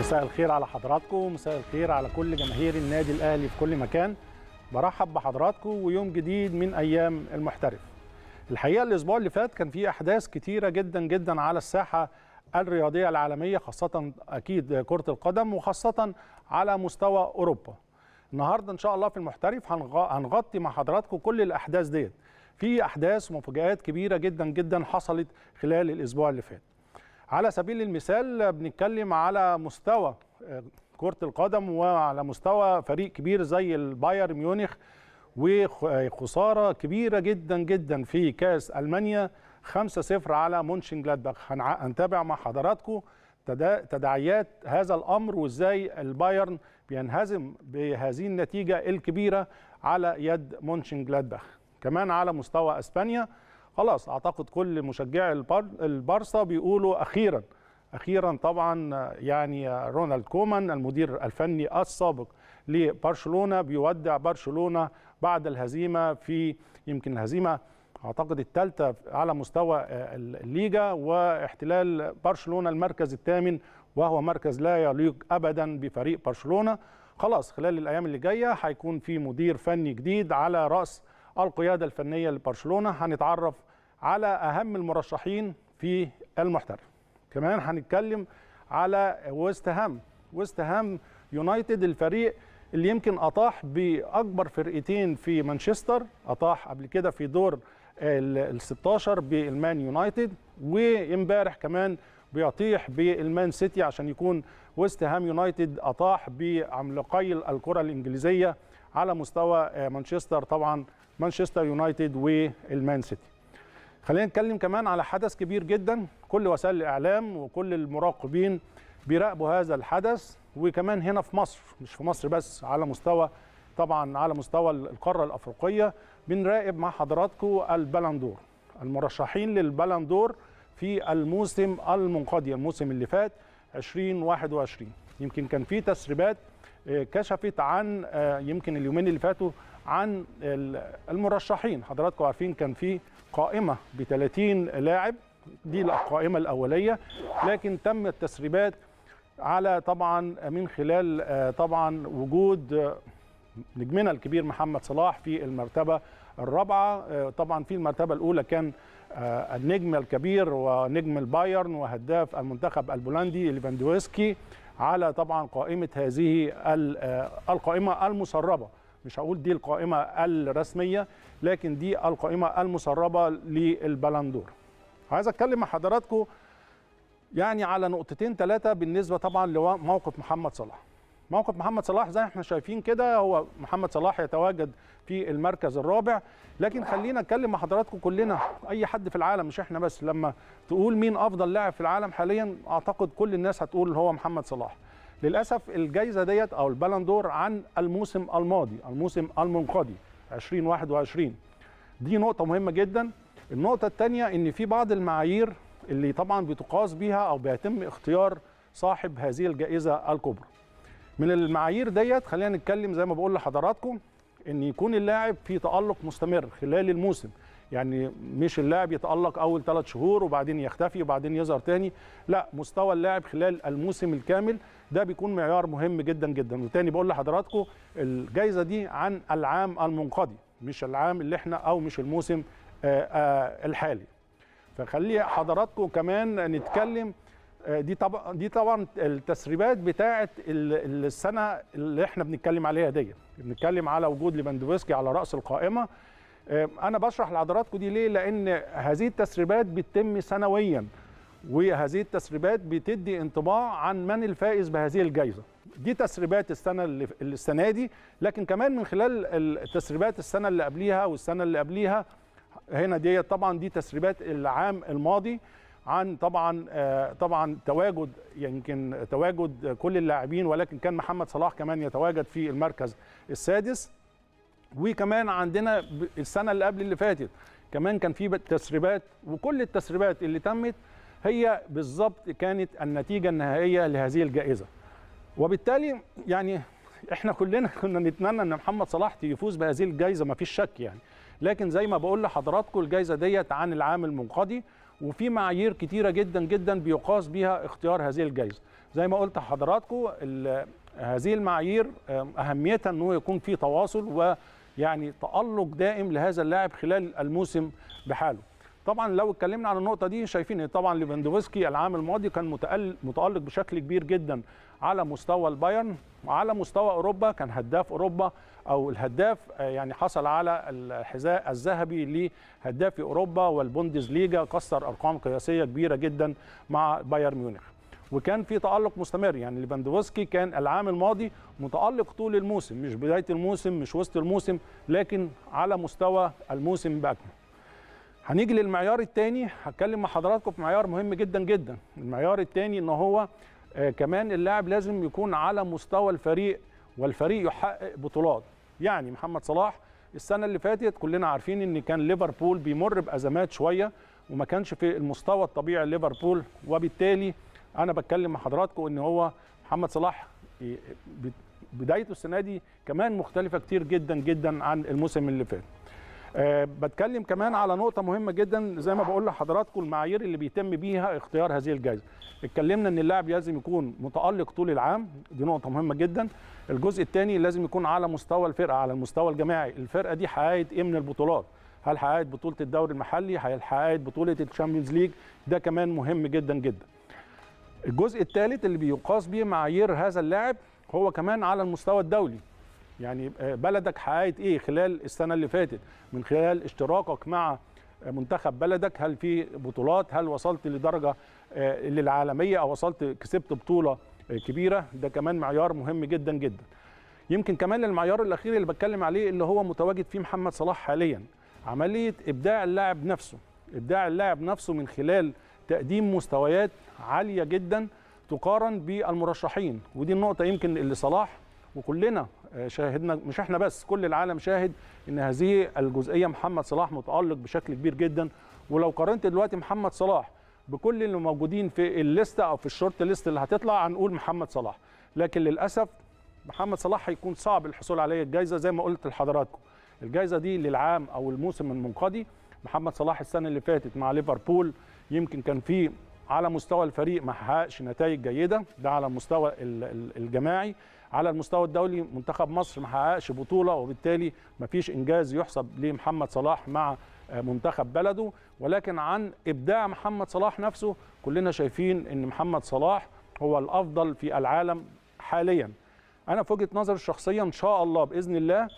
مساء الخير على حضراتكم ومساء الخير على كل جماهير النادي الاهلي في كل مكان برحب بحضراتكم ويوم جديد من ايام المحترف الحقيقه الاسبوع اللي فات كان في احداث كتيره جدا جدا على الساحه الرياضيه العالميه خاصه اكيد كره القدم وخاصه على مستوى اوروبا النهارده ان شاء الله في المحترف هنغطي مع حضراتكم كل الاحداث ديت في احداث ومفاجات كبيره جدا جدا حصلت خلال الاسبوع اللي فات على سبيل المثال بنتكلم على مستوى آه، كرة القدم وعلى مستوى فريق كبير زي البايرن ميونخ وخسارة كبيرة جدا جدا في كاس ألمانيا 5-0 على مونشن جلادباخ هنتابع مع حضراتكم تداعيات هذا الأمر وإزاي البايرن بينهزم بهذه النتيجة الكبيرة على يد مونشن جلادباخ كمان على مستوى أسبانيا خلاص اعتقد كل مشجعي البارسا بيقولوا اخيرا اخيرا طبعا يعني رونالد كومان المدير الفني السابق لبرشلونه بيودع برشلونه بعد الهزيمه في يمكن الهزيمه اعتقد الثالثه على مستوى آه، الليجا واحتلال برشلونه المركز الثامن وهو مركز لا يليق ابدا بفريق برشلونه خلاص خلال الايام اللي جايه هيكون في مدير فني جديد على راس القياده الفنيه لبرشلونه هنتعرف على اهم المرشحين في المحترف كمان هنتكلم على ويست هام ويست هام يونايتد الفريق اللي يمكن اطاح باكبر فرقتين في مانشستر اطاح قبل كده في دور ال 16 بالمان يونايتد وامبارح كمان بيطيح بالمان سيتي عشان يكون ويست هام يونايتد اطاح بعملاقي الكره الانجليزيه على مستوى مانشستر طبعا مانشستر يونايتد والمان سيتي خلينا نتكلم كمان على حدث كبير جدا كل وسائل الاعلام وكل المراقبين بيراقبوا هذا الحدث وكمان هنا في مصر مش في مصر بس على مستوى طبعا على مستوى القاره الافريقيه بنراقب مع حضراتكم البلندور المرشحين للبلندور في الموسم المنقضي الموسم اللي فات 2021 يمكن كان في تسريبات آه، كشفت عن آه، يمكن اليومين اللي فاتوا عن المرشحين حضراتكم عارفين كان في قائمة ب 30 لاعب دي القائمة الأولية لكن تم التسريبات على طبعا من خلال آه، طبعا وجود آه، نجمنا الكبير محمد صلاح في المرتبة الرابعة آه، طبعا في المرتبة الأولى كان النجم الكبير ونجم البايرن وهداف المنتخب البولندي ليفاندوسكي على طبعا قائمة هذه القائمة المسربة مش هقول دي القائمه الرسميه لكن دي القائمه المسربه للبلندور عايز اتكلم مع حضراتكم يعني على نقطتين ثلاثه بالنسبه طبعا لموقف محمد صلاح موقف محمد صلاح زي ما احنا شايفين كده هو محمد صلاح يتواجد في المركز الرابع لكن خلينا نتكلم مع حضراتكم كلنا اي حد في العالم مش احنا بس لما تقول مين افضل لاعب في العالم حاليا اعتقد كل الناس هتقول هو محمد صلاح للاسف الجائزه ديت او البالندور عن الموسم الماضي الموسم المنقضي 2021 دي نقطه مهمه جدا النقطه الثانيه ان في بعض المعايير اللي طبعا بتقاس بيها او بيتم اختيار صاحب هذه الجائزه الكبرى من المعايير ديت خلينا نتكلم زي ما بقول لحضراتكم ان يكون اللاعب في تالق مستمر خلال الموسم يعني مش اللاعب يتالق اول ثلاث شهور وبعدين يختفي وبعدين يظهر تاني لا مستوى اللاعب خلال الموسم الكامل ده بيكون معيار مهم جدا جدا وتاني بقول لحضراتكم الجائزه دي عن العام المنقضي مش العام اللي احنا او مش الموسم آه، آه، الحالي فخلي حضراتكم كمان نتكلم آه، دي طبعا دي طبعا التسريبات بتاعه السنه اللي احنا بنتكلم عليها ديت بنتكلم على وجود ليفاندوفسكي على راس القائمه آه، انا بشرح لحضراتكم دي ليه لان هذه التسريبات بتتم سنويا وهذه التسريبات بتدي انطباع عن من الفائز بهذه الجائزه دي تسريبات السنه اللي السنه دي لكن كمان من خلال التسريبات السنه اللي قبليها والسنه اللي قبليها هنا دي طبعا دي تسريبات العام الماضي عن طبعا آه، طبعا تواجد يمكن تواجد كل اللاعبين ولكن كان محمد صلاح كمان يتواجد في المركز السادس وكمان عندنا السنه اللي قبل اللي فاتت كمان كان في تسريبات وكل التسريبات اللي تمت هي بالظبط كانت النتيجه النهائيه لهذه الجائزه وبالتالي يعني احنا كلنا كنا نتمنى ان محمد صلاح يفوز بهذه الجائزه ما فيش شك يعني لكن زي ما بقول لحضراتكم الجائزه ديت عن العام المنقضي وفي معايير كتيره جدا جدا بيقاس بيها اختيار هذه الجائزه زي ما قلت لحضراتكم هذه المعايير اهميتها انه يكون في تواصل و يعني تألق دائم لهذا اللاعب خلال الموسم بحاله طبعا لو اتكلمنا عن النقطه دي شايفين ان طبعا ليفاندوفسكي العام الماضي كان متالق بشكل كبير جدا على مستوى البايرن وعلى مستوى اوروبا كان هداف اوروبا او الهداف آه، يعني حصل على الحذاء الذهبي لهدافي اوروبا ليجا كسر ارقام قياسيه كبيره جدا مع بايرن ميونخ وكان في تالق مستمر يعني ليفاندوفسكي كان العام الماضي متالق طول الموسم مش بدايه الموسم مش وسط الموسم لكن على مستوى الموسم بأكمله هنيجي للمعيار الثاني هتكلم مع حضراتكم في معيار مهم جدا جدا المعيار الثاني ان هو آه كمان اللاعب لازم يكون على مستوى الفريق والفريق يحقق بطولات يعني محمد صلاح السنه اللي فاتت كلنا عارفين ان كان ليفربول بيمر بازمات شويه وما كانش في المستوى الطبيعي ليفربول وبالتالي انا بتكلم مع حضراتكم ان هو محمد صلاح بدايته السنه دي كمان مختلفه كتير جدا جدا عن الموسم اللي فات أه بتكلم كمان على نقطه مهمه جدا زي ما بقول لحضراتكم المعايير اللي بيتم بيها اختيار هذه الجائزه اتكلمنا ان اللاعب لازم يكون متالق طول العام دي نقطه مهمه جدا الجزء الثاني لازم يكون على مستوى الفرقه على المستوى الجماعي الفرقه دي حققت ايه من البطولات هل حققت بطوله الدوري المحلي هل حققت بطوله الشامبيونز ليج ده كمان مهم جدا جدا الجزء الثالث اللي بيقاس بيه معايير هذا اللاعب هو كمان على المستوى الدولي يعني آه، بلدك حققت ايه خلال السنه اللي فاتت من خلال اشتراكك مع آه، منتخب بلدك هل في بطولات هل وصلت لدرجه آه، للعالميه او وصلت كسبت بطوله كبيره ده كمان معيار مهم جدا جدا يمكن كمان المعيار الاخير اللي بتكلم عليه اللي هو متواجد فيه محمد صلاح حاليا عمليه ابداع اللاعب نفسه ابداع اللاعب نفسه من خلال تقديم مستويات عاليه جدا تقارن بالمرشحين ودي النقطه يمكن اللي صلاح وكلنا آه، شاهدنا مش احنا بس كل العالم شاهد ان هذه الجزئيه محمد صلاح متالق بشكل كبير جدا ولو قارنت دلوقتي محمد صلاح بكل اللي موجودين في الليسته او في الشورت ليست اللي هتطلع هنقول محمد صلاح لكن للاسف محمد صلاح هيكون صعب الحصول عليه الجائزه زي ما قلت لحضراتكم الجائزه دي للعام او الموسم المنقضي محمد صلاح السنه اللي فاتت مع ليفربول يمكن كان في على مستوى الفريق ما حققش نتائج جيده ده على المستوى الجماعي على المستوى الدولي منتخب مصر ما حققش بطوله وبالتالي ما فيش انجاز يحسب لمحمد صلاح مع منتخب بلده ولكن عن ابداع محمد صلاح نفسه كلنا شايفين ان محمد صلاح هو الافضل في العالم حاليا انا في وجهه نظري الشخصيه ان شاء الله باذن الله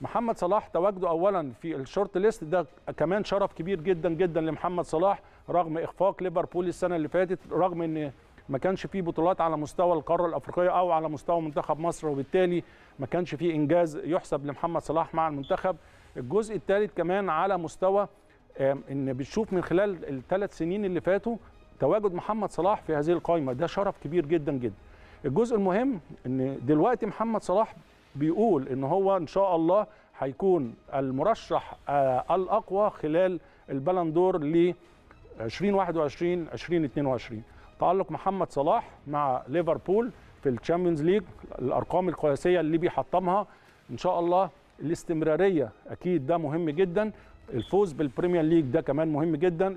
محمد صلاح تواجده اولا في الشورت ليست ده كمان شرف كبير جدا جدا لمحمد صلاح رغم اخفاق ليفربول السنه اللي فاتت رغم ان ما كانش فيه بطولات على مستوى القاره الافريقيه او على مستوى منتخب مصر وبالتالي ما كانش فيه انجاز يحسب لمحمد صلاح مع المنتخب الجزء الثالث كمان على مستوى ان بتشوف من خلال الثلاث سنين اللي فاتوا تواجد محمد صلاح في هذه القائمه ده شرف كبير جدا جدا الجزء المهم ان دلوقتي محمد صلاح بيقول ان هو ان شاء الله هيكون المرشح آه، الاقوى خلال البلندور 2021 2022 تعلق محمد صلاح مع ليفربول في الشامبيونز ليج الارقام القياسيه اللي بيحطمها ان شاء الله الاستمراريه اكيد ده مهم جدا الفوز بالبريمير ليج ده كمان مهم جدا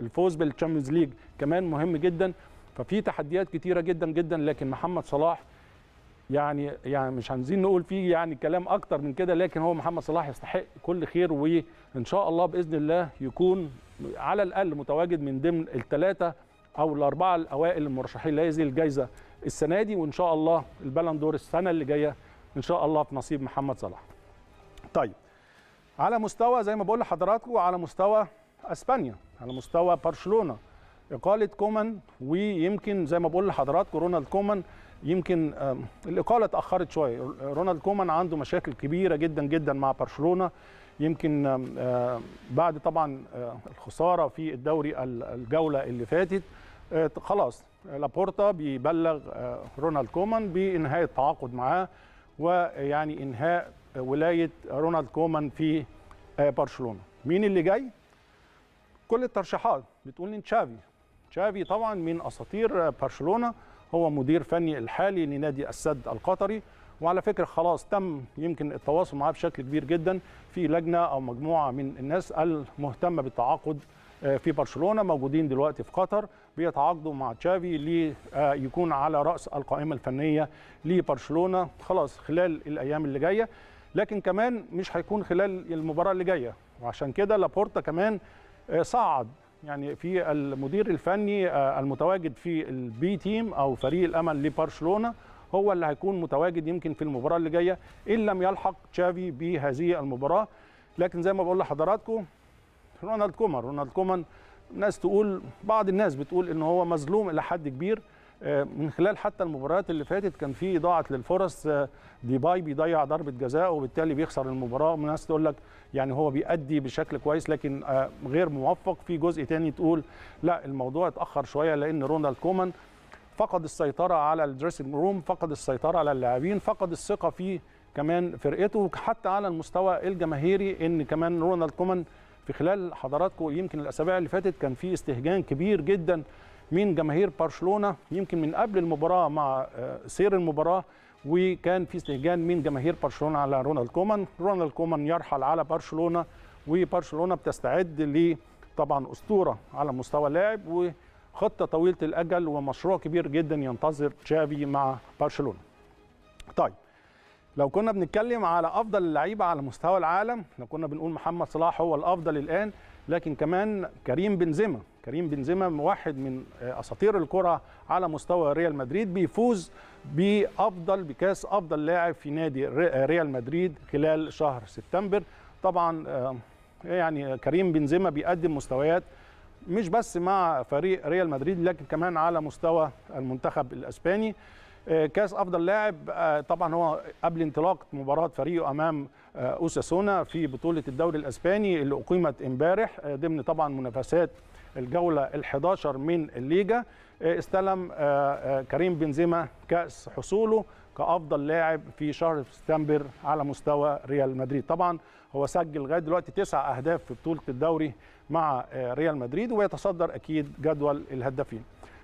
الفوز بالتشامبيونز ليج كمان مهم جدا ففي تحديات كتيره جدا جدا لكن محمد صلاح يعني يعني مش عايزين نقول فيه يعني كلام اكتر من كده لكن هو محمد صلاح يستحق كل خير وان شاء الله باذن الله يكون على الاقل متواجد من ضمن الثلاثه او الاربعه الاوائل المرشحين لهذه الجائزه السنه دي وان شاء الله البالون دور السنه اللي جايه ان شاء الله في نصيب محمد صلاح. طيب على مستوى زي ما بقول لحضراتكم على مستوى اسبانيا على مستوى برشلونه اقاله كومان ويمكن زي ما بقول لحضراتكم رونالد كومان يمكن الاقاله اتاخرت شويه رونالد كومان عنده مشاكل كبيره جدا جدا مع برشلونه يمكن بعد طبعا آه، الخساره في الدوري الجوله اللي فاتت آه، خلاص لابورتا بيبلغ آه، رونالد كومان بانهاء التعاقد معاه ويعني انهاء ولايه رونالد كومان في برشلونه مين اللي جاي كل الترشيحات بتقول ان تشافي تشافي طبعا من اساطير برشلونه هو مدير فني الحالي لنادي السد القطري وعلى فكره خلاص تم يمكن التواصل معاه بشكل كبير جدا في لجنه او مجموعه من الناس المهتمه بالتعاقد آه، في برشلونه موجودين دلوقتي في قطر بيتعاقدوا مع تشافي ليكون آه، على راس القائمه الفنيه لبرشلونه خلاص خلال الايام اللي جايه لكن كمان مش هيكون خلال المباراه اللي جايه وعشان كده لابورتا كمان آه، صعد يعني في المدير الفني المتواجد في البي تيم او فريق الامل لبرشلونه هو اللي هيكون متواجد يمكن في المباراه اللي جايه ان لم يلحق تشافي بهذه المباراه لكن زي ما بقول لحضراتكم رونالد كومان رونالد كومان ناس تقول بعض الناس بتقول ان هو مظلوم الى حد كبير آه، من خلال حتى المباريات اللي فاتت كان في اضاعه للفرص آه، ديباي بيضيع ضربه جزاء وبالتالي بيخسر المباراه وناس تقول لك يعني هو بيأدي بشكل كويس لكن آه، غير موفق في جزء تاني تقول لا الموضوع اتاخر شويه لان رونالد كومان فقد السيطره على الدريسنج روم فقد السيطره على اللاعبين فقد الثقه في كمان فرقته حتى على المستوى الجماهيري ان كمان رونالد كومان في خلال حضراتكم يمكن الاسابيع اللي فاتت كان في استهجان كبير جدا من جماهير برشلونه يمكن من قبل المباراه مع آه، سير المباراه وكان في استهجان من جماهير برشلونه على رونالد كومان رونالد كومان يرحل على برشلونه وبرشلونه بتستعد لطبعا طبعا اسطوره على مستوى اللاعب خطه طويله الاجل ومشروع كبير جدا ينتظر تشافي مع برشلونه. طيب لو كنا بنتكلم على افضل اللعيبه على مستوى العالم لو كنا بنقول محمد صلاح هو الافضل الان لكن كمان كريم بنزيما كريم بنزيما واحد من اساطير الكره على مستوى ريال مدريد بيفوز بافضل بكاس افضل لاعب في نادي ريال مدريد خلال شهر سبتمبر طبعا آه، يعني كريم بنزيما بيقدم مستويات مش بس مع فريق ريال مدريد لكن كمان على مستوى المنتخب الاسباني آه، كاس افضل لاعب آه، طبعا هو قبل انطلاق مباراه فريقه امام آه، اوساسونا في بطوله الدوري الاسباني اللي اقيمت امبارح ضمن طبعا منافسات الجوله ال11 من الليجا استلم كريم بنزيما كاس حصوله كافضل لاعب في شهر سبتمبر على مستوى ريال مدريد طبعا هو سجل لغايه دلوقتي تسع اهداف في بطوله الدوري مع آه، ريال مدريد ويتصدر اكيد جدول الهدافين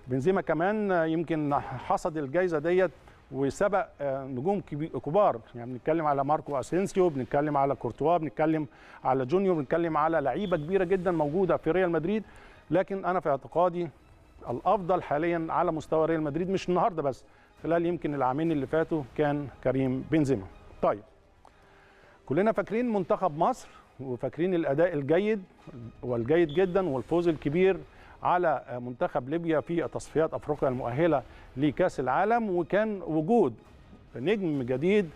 بنزيما كمان آه، يمكن حصد الجائزه ديت وسبق آه، نجوم كبار يعني بنتكلم على ماركو اسينسيو بنتكلم على كورتوا بنتكلم على جونيور بنتكلم على لعيبه كبيره جدا موجوده في ريال مدريد لكن انا في اعتقادي الافضل حاليا على مستوى ريال مدريد مش النهارده بس خلال يمكن العامين اللي فاتوا كان كريم بنزيما طيب كلنا فاكرين منتخب مصر وفاكرين الاداء الجيد والجيد جدا والفوز الكبير على منتخب ليبيا في تصفيات افريقيا المؤهله لكاس العالم وكان وجود نجم جديد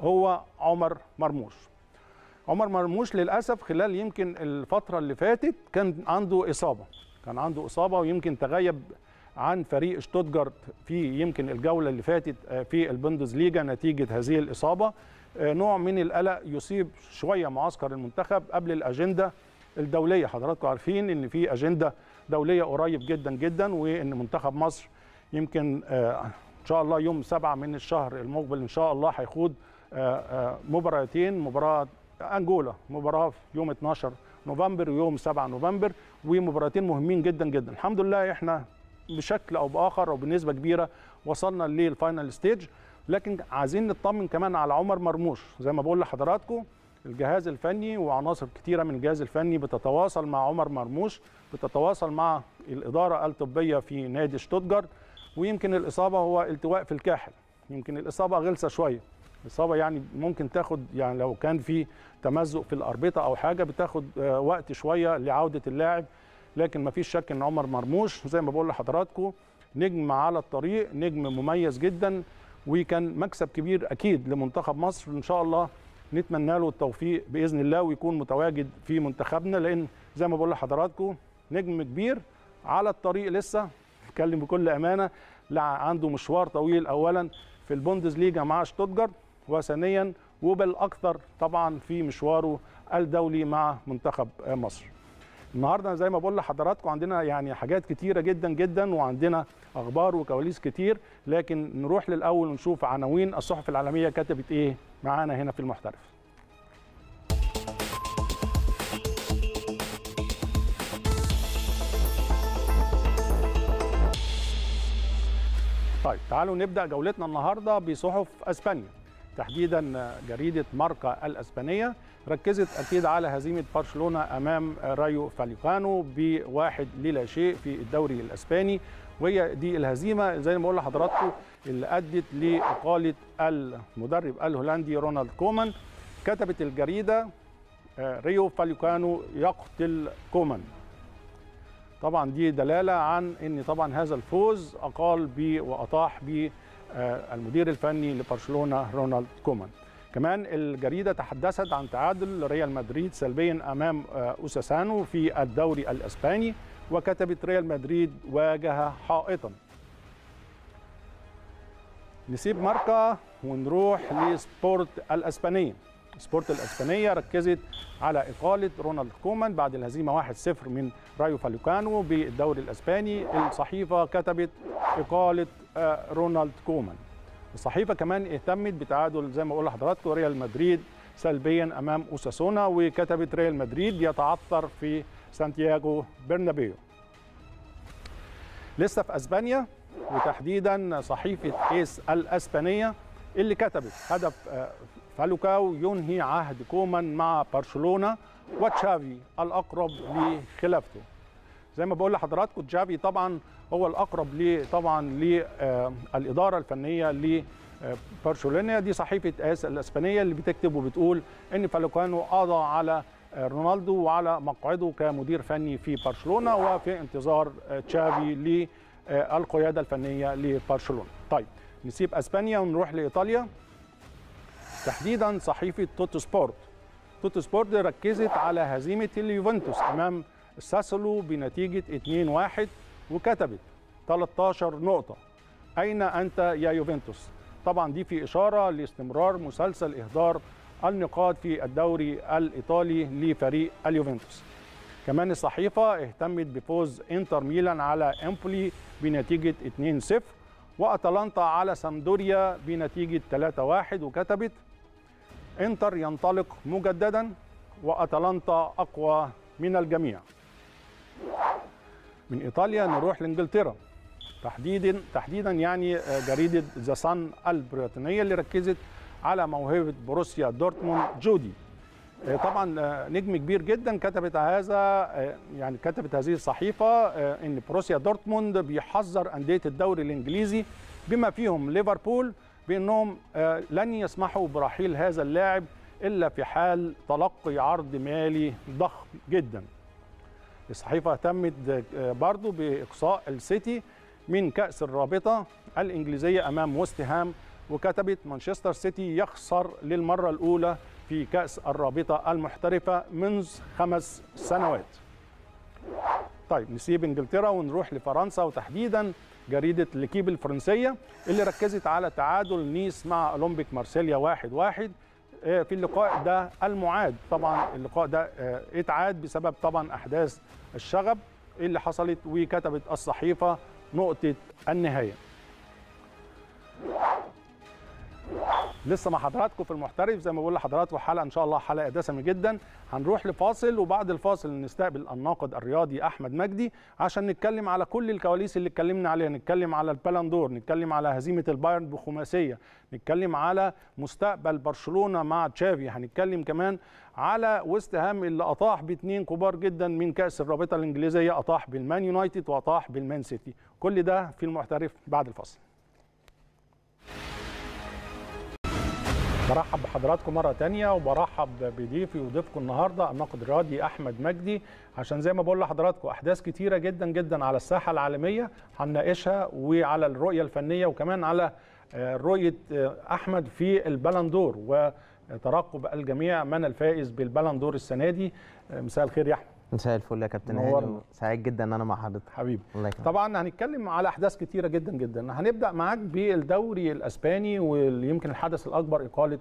هو عمر مرموش عمر مرموش للاسف خلال يمكن الفتره اللي فاتت كان عنده اصابه كان عنده اصابه ويمكن تغيب عن فريق شتوتجارت في يمكن الجوله اللي فاتت في البوندسليجا نتيجه هذه الاصابه آه، نوع من القلق يصيب شويه معسكر المنتخب قبل الاجنده الدوليه حضراتكم عارفين ان في اجنده دوليه قريب جدا جدا وان منتخب مصر يمكن آه، ان شاء الله يوم 7 من الشهر المقبل ان شاء الله هيخوض آه، مباراتين مباراه انجولا مباراه في يوم 12 نوفمبر ويوم 7 نوفمبر ومباراتين مهمين جدا جدا الحمد لله احنا بشكل او باخر او بنسبه كبيره وصلنا للفاينل ستيج لكن عايزين نطمن كمان على عمر مرموش زي ما بقول لحضراتكم الجهاز الفني وعناصر كتيره من الجهاز الفني بتتواصل مع عمر مرموش بتتواصل مع الاداره الطبيه في نادي شتوتجارت ويمكن الاصابه هو التواء في الكاحل يمكن الاصابه غلسه شويه الاصابه يعني ممكن تاخد يعني لو كان في تمزق في الاربطه او حاجه بتاخد آه، وقت شويه لعوده اللاعب لكن مفيش شك ان عمر مرموش زي ما بقول لحضراتكم نجم على الطريق نجم مميز جدا وكان مكسب كبير اكيد لمنتخب مصر ان شاء الله نتمنى له التوفيق باذن الله ويكون متواجد في منتخبنا لان زي ما بقول لحضراتكم نجم كبير على الطريق لسه اتكلم بكل امانه عنده مشوار طويل اولا في البوندز ليجا مع شتوتجارت وثانيا وبالاكثر طبعا في مشواره الدولي مع منتخب مصر النهارده زي ما بقول لحضراتكم عندنا يعني حاجات كتيره جدا جدا وعندنا اخبار وكواليس كتير لكن نروح للاول ونشوف عناوين الصحف العالميه كتبت ايه معانا هنا في المحترف طيب تعالوا نبدا جولتنا النهارده بصحف اسبانيا تحديدا جريده ماركا الاسبانيه ركزت أكيد على هزيمة برشلونة أمام رايو فاليخانو بواحد للا شيء في الدوري الأسباني وهي دي الهزيمة زي ما بقول لحضراتكم اللي أدت لإقالة المدرب الهولندي رونالد كومان كتبت الجريدة آه، ريو فاليكانو يقتل كومان طبعا دي دلالة عن أن طبعا هذا الفوز أقال به وأطاح به آه، المدير الفني لبرشلونة رونالد كومان كمان الجريدة تحدثت عن تعادل ريال مدريد سلبيا أمام آه، أوساسانو في الدوري الإسباني وكتبت ريال مدريد واجه حائطا نسيب ماركا ونروح لسبورت الأسبانية سبورت الأسبانية ركزت على إقالة رونالد كومان بعد الهزيمة 1-0 من رايو فاليوكانو بالدوري الأسباني الصحيفة كتبت إقالة آه، رونالد كومان الصحيفه كمان اهتمت بتعادل زي ما بقول لحضراتكم ريال مدريد سلبيا امام اوساسونا وكتبت ريال مدريد يتعثر في سانتياغو برنابيو لسه في اسبانيا وتحديدا صحيفه ايس الاسبانيه اللي كتبت هدف آه، فالوكاو ينهي عهد كومان مع برشلونه وتشافي الاقرب لخلافته زي ما بقول لحضراتكم تشافي طبعا هو الاقرب لي طبعا للاداره آه، الفنيه لبرشلونه آه، دي صحيفه اس الاسبانيه اللي بتكتب وبتقول ان فالكانو قضى على آه، رونالدو وعلى مقعده كمدير فني في برشلونه وفي انتظار تشافي للقياده الفنيه لبرشلونه. طيب نسيب اسبانيا ونروح لايطاليا تحديدا صحيفه توتو سبورت. توتو سبورت ركزت على هزيمه اليوفنتوس امام ساسولو بنتيجه 2-1 وكتبت 13 نقطة أين أنت يا يوفنتوس؟ طبعا دي في إشارة لاستمرار مسلسل إهدار النقاط في الدوري الإيطالي لفريق اليوفنتوس كمان الصحيفة اهتمت بفوز انتر ميلان على امبولي بنتيجة 2-0 وأتلانتا على سامدوريا بنتيجة 3-1 وكتبت انتر ينطلق مجددا وأتلانتا أقوى من الجميع من ايطاليا نروح لانجلترا تحديدا تحديدا يعني آه، جريده ذا صن البريطانيه اللي ركزت على موهبه بروسيا دورتموند جودي آه، طبعا آه، نجم كبير جدا كتبت هذا يعني كتبت هذه الصحيفه ان بروسيا دورتموند بيحذر انديه الدوري الانجليزي بما فيهم ليفربول بانهم لن يسمحوا برحيل هذا اللاعب الا في حال تلقي عرض مالي ضخم جدا الصحيفه اهتمت برضه باقصاء السيتي من كاس الرابطه الانجليزيه امام وست هام وكتبت مانشستر سيتي يخسر للمره الاولى في كاس الرابطه المحترفه منذ خمس سنوات. طيب نسيب انجلترا ونروح لفرنسا وتحديدا جريده ليكيب الفرنسيه اللي ركزت على تعادل نيس مع اولمبيك مارسيليا 1-1 إيه، في اللقاء ده المعاد طبعا اللقاء ده آه، اتعاد بسبب طبعا احداث الشغب اللي حصلت وكتبت الصحيفه نقطه النهايه لسه مع حضراتكم في المحترف زي ما بقول لحضراتكم حلقه ان شاء الله حلقه دسمه جدا هنروح لفاصل وبعد الفاصل نستقبل الناقد الرياضي احمد مجدي عشان نتكلم على كل الكواليس اللي اتكلمنا عليها نتكلم على البالندور نتكلم على هزيمه البايرن بخماسيه نتكلم على مستقبل برشلونه مع تشافي هنتكلم كمان على ويست هام اللي اطاح باثنين كبار جدا من كاس الرابطه الانجليزيه اطاح بالمان يونايتد واطاح بالمان سيتي كل ده في المحترف بعد الفاصل برحب بحضراتكم مرة تانية وبرحب بضيفي وضيفكم النهاردة الناقد الرياضي أحمد مجدي عشان زي ما بقول لحضراتكم أحداث كتيرة جدا جدا على الساحة العالمية هنناقشها وعلى الرؤية الفنية وكمان على آه، رؤية آه، أحمد في البلندور وترقب الجميع من الفائز بالبلندور السنة دي آه، مساء الخير يا أحمد مساء الفل يا كابتن هاني سعيد جدا ان انا مع حضرتك حبيبي الله يكرمك طبعا هنتكلم على احداث كتيره جدا جدا هنبدا معاك بالدوري الاسباني ويمكن الحدث الاكبر اقاله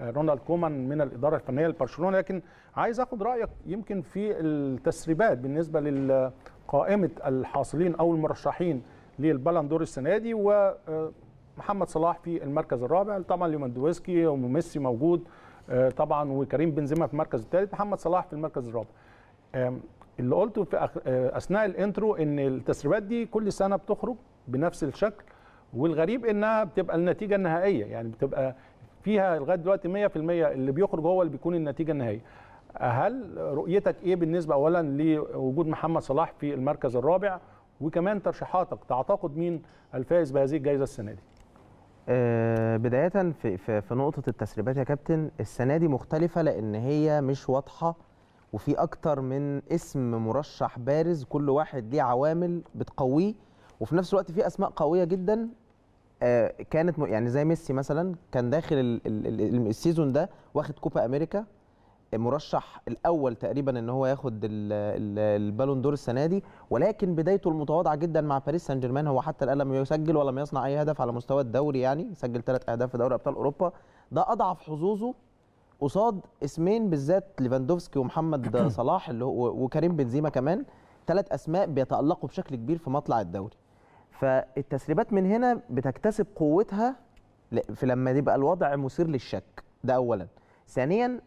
آه، رونالد كومان من الاداره الفنيه لبرشلونه لكن عايز اخد رايك يمكن في التسريبات بالنسبه لقائمه الحاصلين او المرشحين للبالندور السنه دي ومحمد آه، صلاح في المركز الرابع طبعا ليفاندوفسكي وميسي موجود آه، طبعا وكريم بنزيما في المركز الثالث محمد صلاح في المركز الرابع اللي قلته في آه، اثناء الانترو ان التسريبات دي كل سنه بتخرج بنفس الشكل والغريب انها بتبقى النتيجه النهائيه يعني بتبقى فيها لغايه دلوقتي 100% اللي بيخرج هو اللي بيكون النتيجه النهائيه هل رؤيتك ايه بالنسبه اولا لوجود محمد صلاح في المركز الرابع وكمان ترشيحاتك تعتقد مين الفائز بهذه الجائزه السنه دي آه، بدايه في, في نقطه التسريبات يا كابتن السنه دي مختلفه لان هي مش واضحه وفي اكتر من اسم مرشح بارز كل واحد ليه عوامل بتقويه وفي نفس الوقت في اسماء قويه جدا آه، كانت يعني زي ميسي مثلا كان داخل السيزون ده واخد كوبا امريكا مرشح الاول تقريبا ان هو ياخد البالون دور السنه دي ولكن بدايته المتواضعه جدا مع باريس سان جيرمان هو حتى الان لم يسجل ولم يصنع اي هدف على مستوى الدوري يعني سجل ثلاث اهداف في دوري ابطال اوروبا ده اضعف حظوظه قصاد اسمين بالذات ليفاندوفسكي ومحمد صلاح اللي هو وكريم بنزيما كمان ثلاث اسماء بيتالقوا بشكل كبير في مطلع الدوري فالتسريبات من هنا بتكتسب قوتها في لما يبقى الوضع مثير للشك ده اولا ثانيا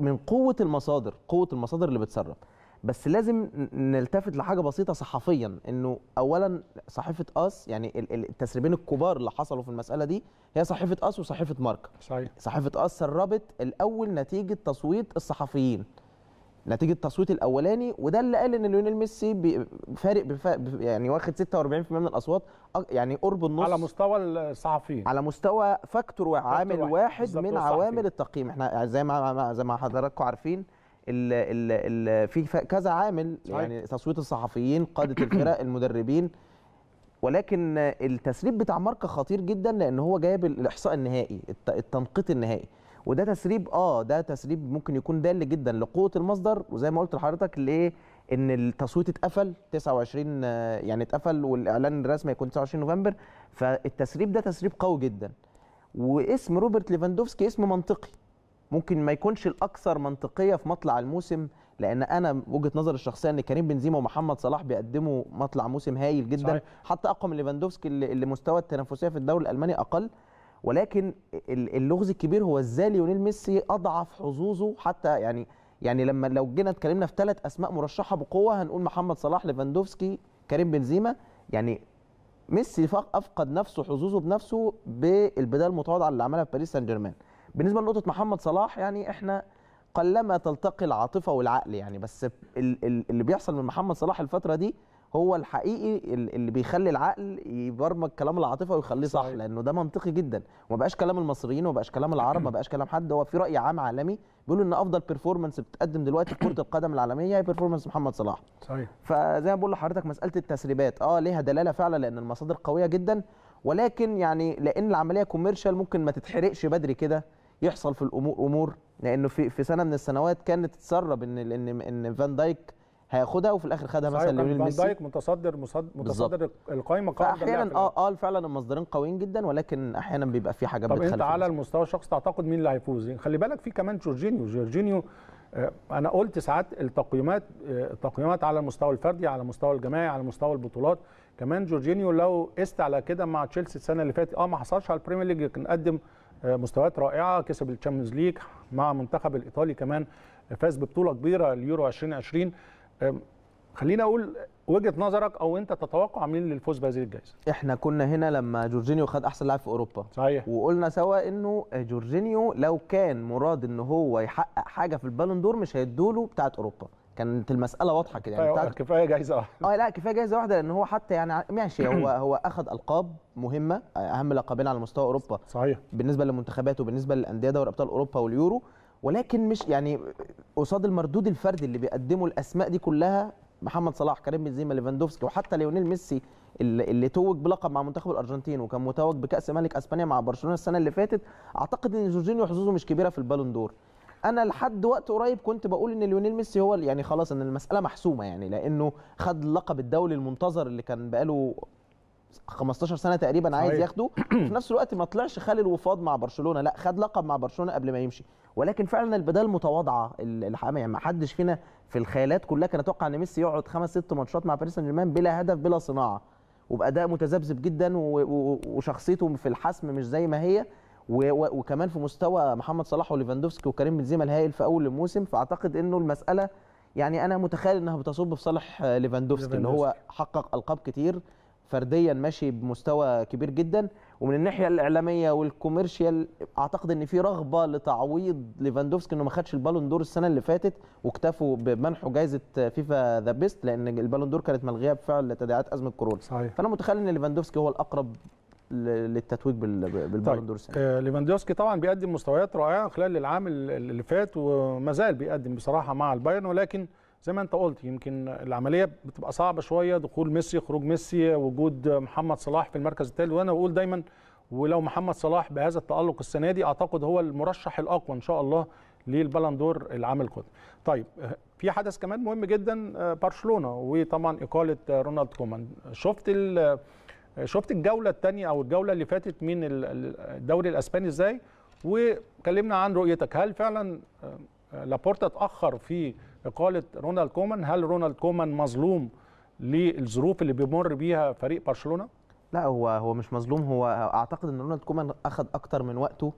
من قوه المصادر قوه المصادر اللي بتسرب بس لازم نلتفت لحاجه بسيطه صحفيا انه اولا صحيفه اس يعني التسريبين الكبار اللي حصلوا في المساله دي هي صحيفه اس وصحيفه ماركا صحيح صحيفه اس سربت الاول نتيجه تصويت الصحفيين نتيجه التصويت الاولاني وده اللي قال ان ليونيل ميسي فارق يعني واخد 46% من الاصوات يعني قرب النص على مستوى الصحفيين على مستوى فاكتور وعامل واحد من عوامل التقييم احنا زي ما زي ما حضراتكم عارفين ال ال في كذا عامل يعني تصويت الصحفيين قاده الفرق المدربين ولكن التسريب بتاع ماركا خطير جدا لان هو جايب الاحصاء النهائي التنقيط النهائي وده تسريب اه ده تسريب ممكن يكون دال جدا لقوه المصدر وزي ما قلت لحضرتك ليه ان التصويت اتقفل 29 يعني اتقفل والاعلان الرسمي يكون 29 نوفمبر فالتسريب ده تسريب قوي جدا واسم روبرت ليفاندوفسكي اسم منطقي ممكن ما يكونش الاكثر منطقيه في مطلع الموسم لان انا وجهه نظري الشخصيه ان كريم بنزيما ومحمد صلاح بيقدموا مطلع موسم هايل جدا صحيح. حتى اقوى من ليفاندوفسكي اللي مستوى التنافسيه في الدوري الالماني اقل ولكن اللغز الكبير هو ازاي ليونيل ميسي اضعف حظوظه حتى يعني يعني لما لو جينا اتكلمنا في ثلاث اسماء مرشحه بقوه هنقول محمد صلاح ليفاندوفسكي كريم بنزيما يعني ميسي افقد نفسه حظوظه بنفسه بالبدايه المتواضعه اللي عملها في باريس سان جيرمان بالنسبه لنقطه محمد صلاح يعني احنا قلما تلتقي العاطفه والعقل يعني بس اللي بيحصل من محمد صلاح الفتره دي هو الحقيقي اللي بيخلي العقل يبرمج كلام العاطفه ويخليه صح صحيح. لانه ده منطقي جدا وما بقاش كلام المصريين وما بقاش كلام العرب ما بقاش كلام حد هو في راي عام عالمي بيقول ان افضل بيرفورمانس بتقدم دلوقتي في كره القدم العالميه هي بيرفورمانس محمد صلاح صحيح فزي ما بقول لحضرتك مساله التسريبات اه ليها دلاله فعلا لان المصادر قويه جدا ولكن يعني لان العمليه كوميرشال ممكن ما تتحرقش بدري كده يحصل في الامور امور لانه في في سنه من السنوات كانت تسرب ان ان ان فان دايك هياخدها وفي الاخر خدها مثلا ليونيل ميسي فان دايك متصدر متصدر القائمه احيانا اه اه فعلا المصدرين قويين جدا ولكن احيانا بيبقى في حاجات طب انت على المستوى الشخصي تعتقد مين اللي هيفوز يعني خلي بالك في كمان جورجينيو جورجينيو آه، انا قلت ساعات التقييمات آه، التقييمات على المستوى الفردي على المستوى الجماعي على مستوى البطولات كمان جورجينيو لو قست على كده مع تشيلسي السنه اللي فاتت اه ما حصلش على البريمير ليج لكن قدم آه، مستويات رائعه كسب الشامبيونز ليج مع منتخب الايطالي كمان آه، فاز ببطوله كبيره اليورو 2020 خلينا اقول وجهه نظرك او انت تتوقع مين للفوز بهذه الجائزه احنا كنا هنا لما جورجينيو خد احسن لاعب في اوروبا صحيح وقلنا سوا انه جورجينيو لو كان مراد ان هو يحقق حاجه في البالون دور مش هيدوله بتاعه اوروبا كانت المساله واضحه كده يعني بتاعت... كفايه جايزه واحده اه لا كفايه جايزه واحده لان هو حتى يعني ماشي هو هو اخذ القاب مهمه اهم لقبين على مستوى اوروبا صحيح بالنسبه للمنتخبات وبالنسبه للانديه دوري ابطال اوروبا واليورو ولكن مش يعني قصاد المردود الفردي اللي بيقدمه الاسماء دي كلها محمد صلاح كريم بنزيما ليفاندوفسكي وحتى ليونيل ميسي اللي توج بلقب مع منتخب الارجنتين وكان متوج بكاس ملك اسبانيا مع برشلونه السنه اللي فاتت اعتقد ان جورجينيو حظوظه مش كبيره في البالون دور انا لحد وقت قريب كنت بقول ان ليونيل ميسي هو يعني خلاص ان المساله محسومه يعني لانه خد لقب الدولي المنتظر اللي كان بقاله 15 سنه تقريبا عايز ياخده في نفس الوقت ما طلعش خالي الوفاض مع برشلونه لا خد لقب مع برشلونه قبل ما يمشي ولكن فعلا البدال متواضعه الحقيقه يعني ما حدش فينا في الخيالات كلها كان اتوقع ان ميسي يقعد خمس ست ماتشات مع باريس سان جيرمان بلا هدف بلا صناعه وباداء متذبذب جدا وشخصيته في الحسم مش زي ما هي وكمان في مستوى محمد صلاح وليفاندوفسكي وكريم بنزيما الهائل في اول الموسم فاعتقد انه المساله يعني انا متخيل انها بتصب في صالح ليفاندوفسكي اللي هو حقق القاب كتير فرديا ماشي بمستوى كبير جدا ومن الناحيه الاعلاميه والكوميرشال اعتقد ان في رغبه لتعويض ليفاندوفسكي انه ما خدش البالون دور السنه اللي فاتت واكتفوا بمنحه جائزه فيفا ذا بيست لان البالون دور كانت ملغيه بفعل تداعيات ازمه كورونا صحيح. فانا متخيل ان ليفاندوفسكي هو الاقرب للتتويج بالبالون طيب. آه ليفاندوسكي طبعا بيقدم مستويات رائعه خلال العام اللي فات وما زال بيقدم بصراحه مع البايرن ولكن زي ما انت قلت يمكن العمليه بتبقى صعبه شويه دخول ميسي خروج ميسي وجود محمد صلاح في المركز الثالث وانا بقول دايما ولو محمد صلاح بهذا التالق السنه دي اعتقد هو المرشح الاقوى ان شاء الله للبالندور العام القادم. طيب آه، في حدث كمان مهم جدا آه، برشلونه وطبعا اقاله آه، رونالد كومان شفت شفت الجوله الثانيه او الجوله اللي فاتت من الدوري الاسباني ازاي وكلمنا عن رؤيتك هل فعلا آه، آه، لابورتا اتاخر في اقاله رونالد كومان هل رونالد كومان مظلوم للظروف اللي بيمر بيها فريق برشلونه لا هو هو مش مظلوم هو اعتقد ان رونالد كومان اخذ اكتر من وقته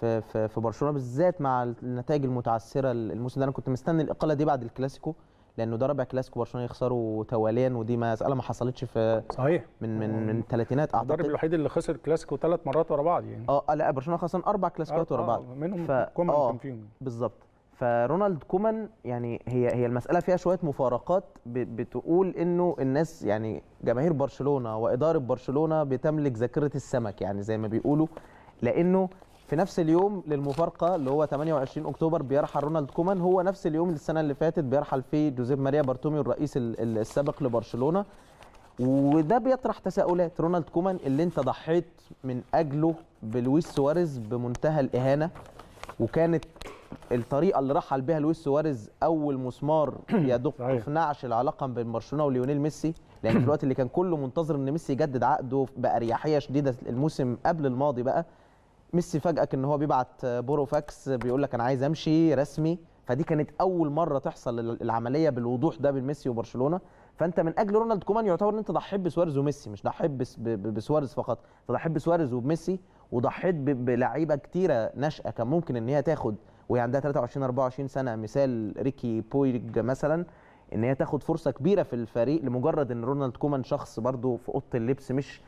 في في, في برشلونه بالذات مع النتائج المتعثره الموسم ده انا كنت مستني الاقاله دي بعد الكلاسيكو لانه ده كلاسيكو برشلونه يخسره تواليا ودي مساله ما حصلتش في صحيح من من من الثلاثينات اعتقد المدرب الوحيد اللي خسر كلاسيكو ثلاث مرات ورا بعض يعني آه،, اه لا برشلونه خسران اربع كلاسيكوات ورا آه، آه، بعض منهم ف... كومان كان فيهم بالظبط فرونالد كومان يعني هي هي المساله فيها شويه مفارقات بتقول انه الناس يعني جماهير برشلونه واداره برشلونه بتملك ذاكره السمك يعني زي ما بيقولوا لانه في نفس اليوم للمفارقه اللي هو 28 اكتوبر بيرحل رونالد كومان هو نفس اليوم السنه اللي فاتت بيرحل فيه جوزيف ماريا بارتوميو الرئيس السابق لبرشلونه وده بيطرح تساؤلات رونالد كومان اللي انت ضحيت من اجله بلويس سواريز بمنتهى الاهانه وكانت الطريقه اللي رحل بها لويس سواريز اول مسمار يدق في نعش العلاقه بين برشلونه وليونيل ميسي لان في الوقت اللي كان كله منتظر ان ميسي يجدد عقده باريحيه شديده الموسم قبل الماضي بقى ميسي فاجئك ان هو بيبعت بورو فاكس بيقول لك انا عايز امشي رسمي فدي كانت اول مره تحصل العمليه بالوضوح ده بين ميسي وبرشلونه فانت من اجل رونالد كومان يعتبر ان انت ضحيت بسواريز وميسي مش ضحيت بسواريز فقط انت ضحيت بسواريز وميسي وضحيت بلعيبه كتيره ناشئه كان ممكن ان هي تاخد وهي عندها 23 24 سنه مثال ريكي بويج مثلا ان هي تاخد فرصه كبيره في الفريق لمجرد ان رونالد كومان شخص برده في اوضه اللبس مش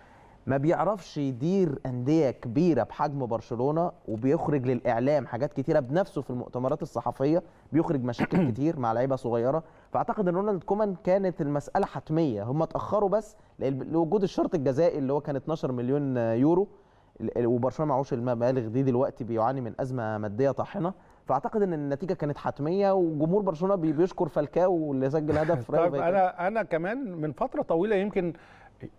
ما بيعرفش يدير انديه كبيره بحجم برشلونه وبيخرج للاعلام حاجات كتيره بنفسه في المؤتمرات الصحفيه بيخرج مشاكل كتير مع لعيبه صغيره فاعتقد ان رونالد كومان كانت المساله حتميه هم اتاخروا بس لوجود الشرط الجزائي اللي هو كان 12 مليون يورو وبرشلونه معهوش المبالغ دي دلوقتي بيعاني من ازمه ماديه طاحنه فاعتقد ان النتيجه كانت حتميه وجمهور برشلونه بيشكر فالكاو اللي سجل هدف طيب انا انا كمان من فتره طويله يمكن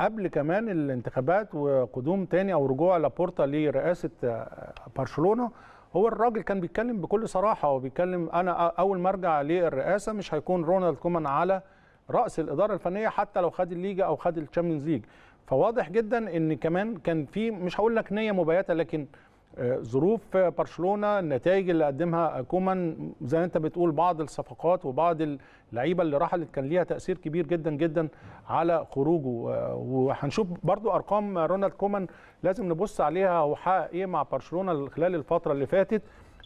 قبل كمان الانتخابات وقدوم تاني او رجوع لابورتا لرئاسه آه، برشلونه هو الراجل كان بيتكلم بكل صراحه وبيتكلم انا اول ما ارجع للرئاسه مش هيكون رونالد كومان على راس الاداره الفنيه حتى لو خد الليجا او خد الشامبيونز ليج فواضح جدا ان كمان كان في مش هقول لك نيه مبيته لكن آه، ظروف برشلونه النتائج اللي قدمها كومان زي ما انت بتقول بعض الصفقات وبعض اللعيبه اللي رحلت كان ليها تاثير كبير جدا جدا على خروجه آه، وهنشوف برضو ارقام رونالد كومان لازم نبص عليها هو حقق ايه مع برشلونه خلال الفتره اللي فاتت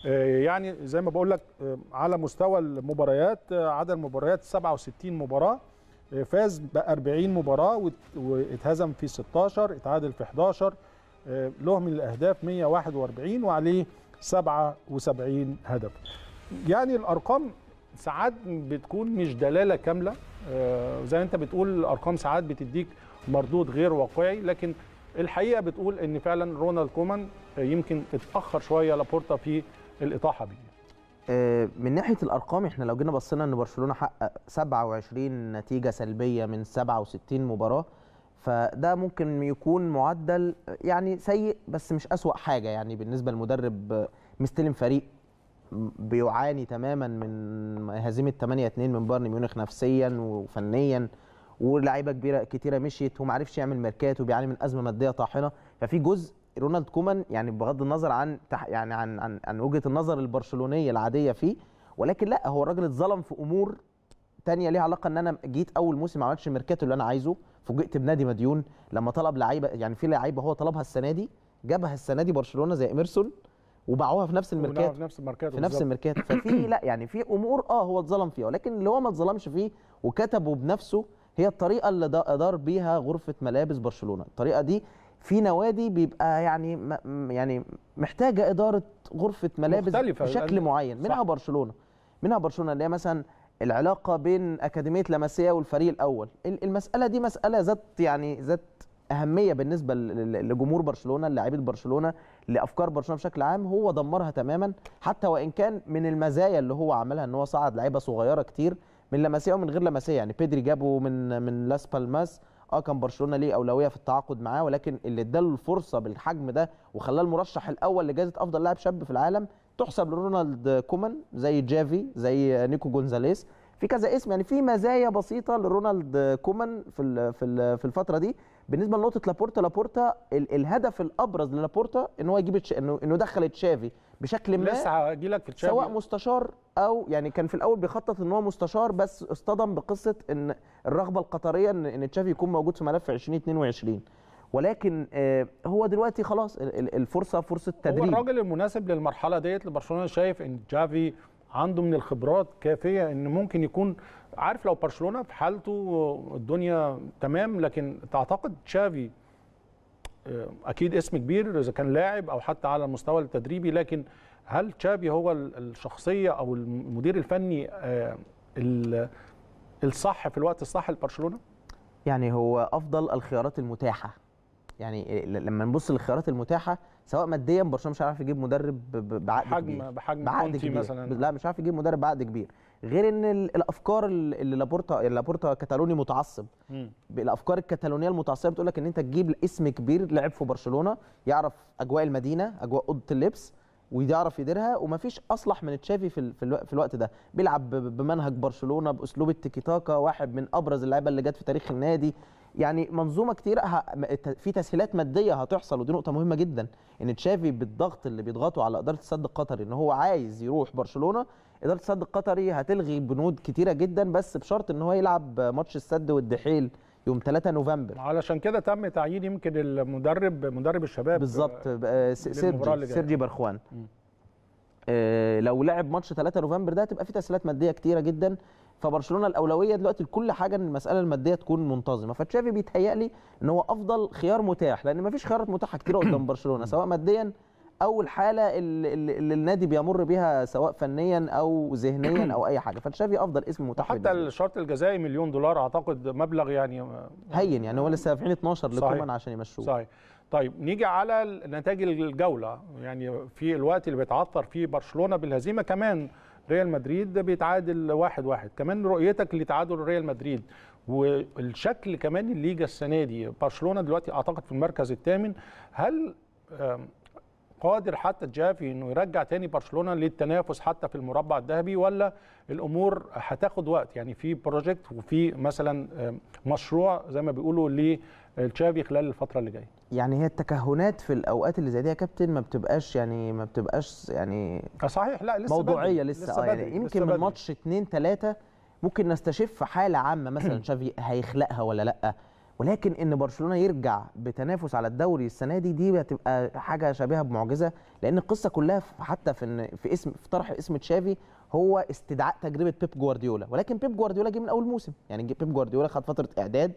آه، يعني زي ما بقول لك على مستوى المباريات عدد المباريات 67 مباراه فاز ب 40 مباراه واتهزم في 16 اتعادل في 11 له آه، من الاهداف 141 وعليه 77 هدف يعني الارقام ساعات بتكون مش دلاله كامله آه، زي انت بتقول الارقام ساعات بتديك مردود غير واقعي لكن الحقيقه بتقول ان فعلا رونالد كومان يمكن اتاخر شويه لابورتا في الاطاحه بيه آه، من ناحيه الارقام احنا لو جينا بصينا ان برشلونه حقق 27 نتيجه سلبيه من 67 مباراه فده ممكن يكون معدل يعني سيء بس مش أسوأ حاجة يعني بالنسبة للمدرب مستلم فريق بيعاني تماما من هزيمة 8 2 من بايرن ميونخ نفسيا وفنيا ولاعيبه كبيره كتيره مشيت وما عرفش يعمل ماركات وبيعاني من ازمه ماديه طاحنه ففي جزء رونالد كومان يعني بغض النظر عن يعني عن عن, عن وجهه النظر البرشلونيه العاديه فيه ولكن لا هو الراجل اتظلم في امور تانية ليها علاقه ان انا جيت اول موسم ما عملتش الميركاتو اللي انا عايزه فوجئت بنادي مديون لما طلب لعيبه يعني في لعيبه هو طلبها السنه دي جابها السنه دي برشلونه زي اميرسون وباعوها في نفس الميركات في نفس الميركات في نفس الميركات ففي لا يعني في امور اه هو اتظلم فيها ولكن اللي هو ما اتظلمش فيه وكتبه بنفسه هي الطريقه اللي ادار بيها غرفه ملابس برشلونه الطريقه دي في نوادي بيبقى يعني يعني محتاجه اداره غرفه ملابس بشكل معين منها برشلونه منها برشلونه اللي هي مثلا العلاقه بين اكاديميه لمسيه والفريق الاول المساله دي مساله ذات يعني ذات اهميه بالنسبه لجمهور برشلونه للاعيبه برشلونه لافكار برشلونه بشكل عام هو دمرها تماما حتى وان كان من المزايا اللي هو عملها ان هو صعد لعيبه صغيره كتير من لمسيه ومن غير لمسيه يعني بيدري جابه من من لاس بالماس اه كان برشلونه ليه اولويه في التعاقد معاه ولكن اللي اداله الفرصه بالحجم ده وخلاه المرشح الاول لجائزه افضل لاعب شاب في العالم تحسب لرونالد كومان زي جافي زي نيكو جونزاليس في كذا اسم يعني في مزايا بسيطه لرونالد كومان في في في الفتره دي بالنسبه لنقطه لابورتا لابورتا الهدف الابرز للابورتا ان هو يجيب انه انه دخل تشافي بشكل ما لسه هجيلك في تشافي سواء مستشار او يعني كان في الاول بيخطط ان هو مستشار بس اصطدم بقصه ان الرغبه القطريه ان ان تشافي يكون موجود في ملف 2022 ولكن آه، هو دلوقتي خلاص الفرصه فرصه تدريب هو الراجل المناسب للمرحله ديت لبرشلونه شايف ان جافي عنده من الخبرات كافيه ان ممكن يكون عارف لو برشلونه في حالته الدنيا تمام لكن تعتقد تشافي آه، اكيد اسم كبير اذا كان لاعب او حتى على المستوى التدريبي لكن هل تشافي هو الشخصيه او المدير الفني آه، الصح في الوقت الصح لبرشلونه؟ يعني هو افضل الخيارات المتاحه يعني لما نبص للخيارات المتاحه سواء ماديا برشلونه مش عارف يجيب مدرب بعقد بحجم كبير بحجم بعقد كبير مثلا لا مش عارف يجيب مدرب بعقد كبير غير ان الافكار اللي لابورتا يعني لابورتا كتالوني متعصب م. الافكار الكتالونيه المتعصبه بتقول لك ان انت تجيب اسم كبير لعب في برشلونه يعرف اجواء المدينه اجواء اوضه اللبس ويعرف يديرها ومفيش اصلح من تشافي في في الوقت ده بيلعب بمنهج برشلونه باسلوب التيكي تاكا واحد من ابرز اللعيبه اللي جت في تاريخ النادي يعني منظومه كتير في تسهيلات ماديه هتحصل ودي نقطه مهمه جدا ان تشافي بالضغط اللي بيضغطوا على اداره السد القطري ان هو عايز يروح برشلونه اداره السد القطري هتلغي بنود كتيره جدا بس بشرط ان هو يلعب ماتش السد والدحيل يوم 3 نوفمبر علشان كده تم تعيين يمكن المدرب مدرب الشباب بالظبط آه، آه، سيرجي سيرجي برخوان آه لو لعب ماتش 3 نوفمبر ده هتبقى في تسهيلات ماديه كتيره جدا فبرشلونه الاولويه دلوقتي لكل حاجه ان المساله الماديه تكون منتظمه فتشافي بيتهيألي ان هو افضل خيار متاح لان مفيش خيارات متاحه كتيره قدام برشلونه سواء ماديا او الحاله اللي, النادي بيمر بيها سواء فنيا او ذهنيا او اي حاجه فتشافي إيه افضل اسم متاح حتى يعني الشرط الجزائي مليون دولار اعتقد مبلغ يعني هين يعني هو لسه دافعين 12 لكومان عشان يمشوه صحيح طيب نيجي على نتائج الجوله يعني في الوقت اللي بيتعثر فيه برشلونه بالهزيمه كمان ريال مدريد بيتعادل واحد واحد كمان رؤيتك لتعادل ريال مدريد والشكل كمان الليجا السنه دي برشلونه دلوقتي اعتقد في المركز الثامن هل قادر حتى تشافي انه يرجع تاني برشلونه للتنافس حتى في المربع الذهبي ولا الامور هتاخد وقت يعني في بروجكت وفي مثلا آه، مشروع زي ما بيقولوا لتشافي خلال الفتره اللي جايه يعني هي التكهنات في الاوقات اللي زي دي يا كابتن ما بتبقاش يعني ما بتبقاش يعني آه، صحيح لا لسه موضوعيه بدل. لسه, لسه آه، يعني يمكن من ماتش 2 3 ممكن نستشف حاله عامه مثلا تشافي هيخلقها ولا لا ولكن ان برشلونه يرجع بتنافس على الدوري السنه دي دي هتبقى حاجه شبيهه بمعجزه لان القصه كلها حتى في إن في اسم في طرح اسم تشافي هو استدعاء تجربه بيب جوارديولا ولكن بيب جوارديولا جه من اول موسم يعني بيب جوارديولا خد فتره اعداد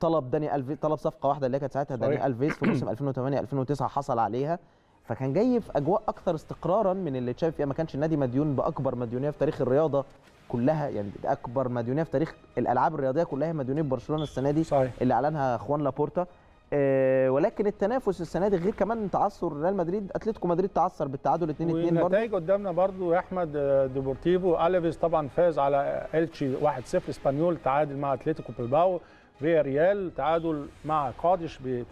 طلب داني الفيز طلب صفقه واحده اللي هي كانت ساعتها داني الفيز في موسم 2008 2009 حصل عليها فكان جاي في اجواء اكثر استقرارا من اللي تشافي فيها ما كانش النادي مديون باكبر مديونيه في تاريخ الرياضه كلها يعني اكبر مديونيه في تاريخ الالعاب الرياضيه كلها مديونيه برشلونه السنه دي صحيح. اللي اعلنها خوان لابورتا آه ولكن التنافس السنه دي غير كمان تعثر ريال مدريد اتلتيكو مدريد تعثر بالتعادل 2-2 برضه والنتائج قدامنا برضه يا احمد آه، ديبورتيفو الفيز طبعا فاز على التشي 1-0 اسبانيول تعادل مع اتلتيكو بلباو فيا ريال تعادل مع قادش ب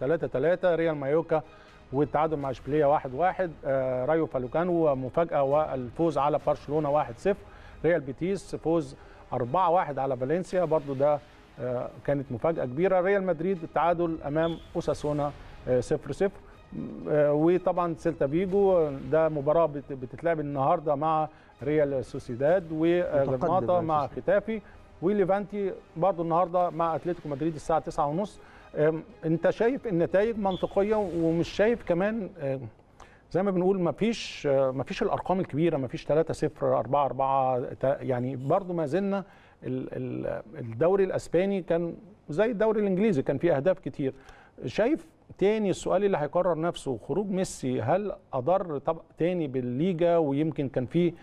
3-3 ريال مايوكا والتعادل مع اشبيليه 1-1 آه رايو فالوكانو مفاجاه والفوز على برشلونه 1-0 ريال بيتيس فوز 4-1 على فالنسيا برضو ده آه، كانت مفاجاه كبيره ريال مدريد التعادل امام اوساسونا 0-0 آه، آه، وطبعا سيلتا فيجو ده مباراه بتتلعب النهارده مع ريال سوسيداد وغرناطة مع ختافي وليفانتي برضو النهارده مع اتلتيكو مدريد الساعه 9:30 انت شايف النتائج منطقيه ومش شايف كمان زي ما بنقول ما فيش ما فيش الارقام الكبيره ما فيش 3 0 4 4 يعني برضو ما زلنا الدوري الاسباني كان زي الدوري الانجليزي كان فيه اهداف كتير شايف تاني السؤال اللي هيكرر نفسه خروج ميسي هل اضر طب تاني بالليجا ويمكن كان فيه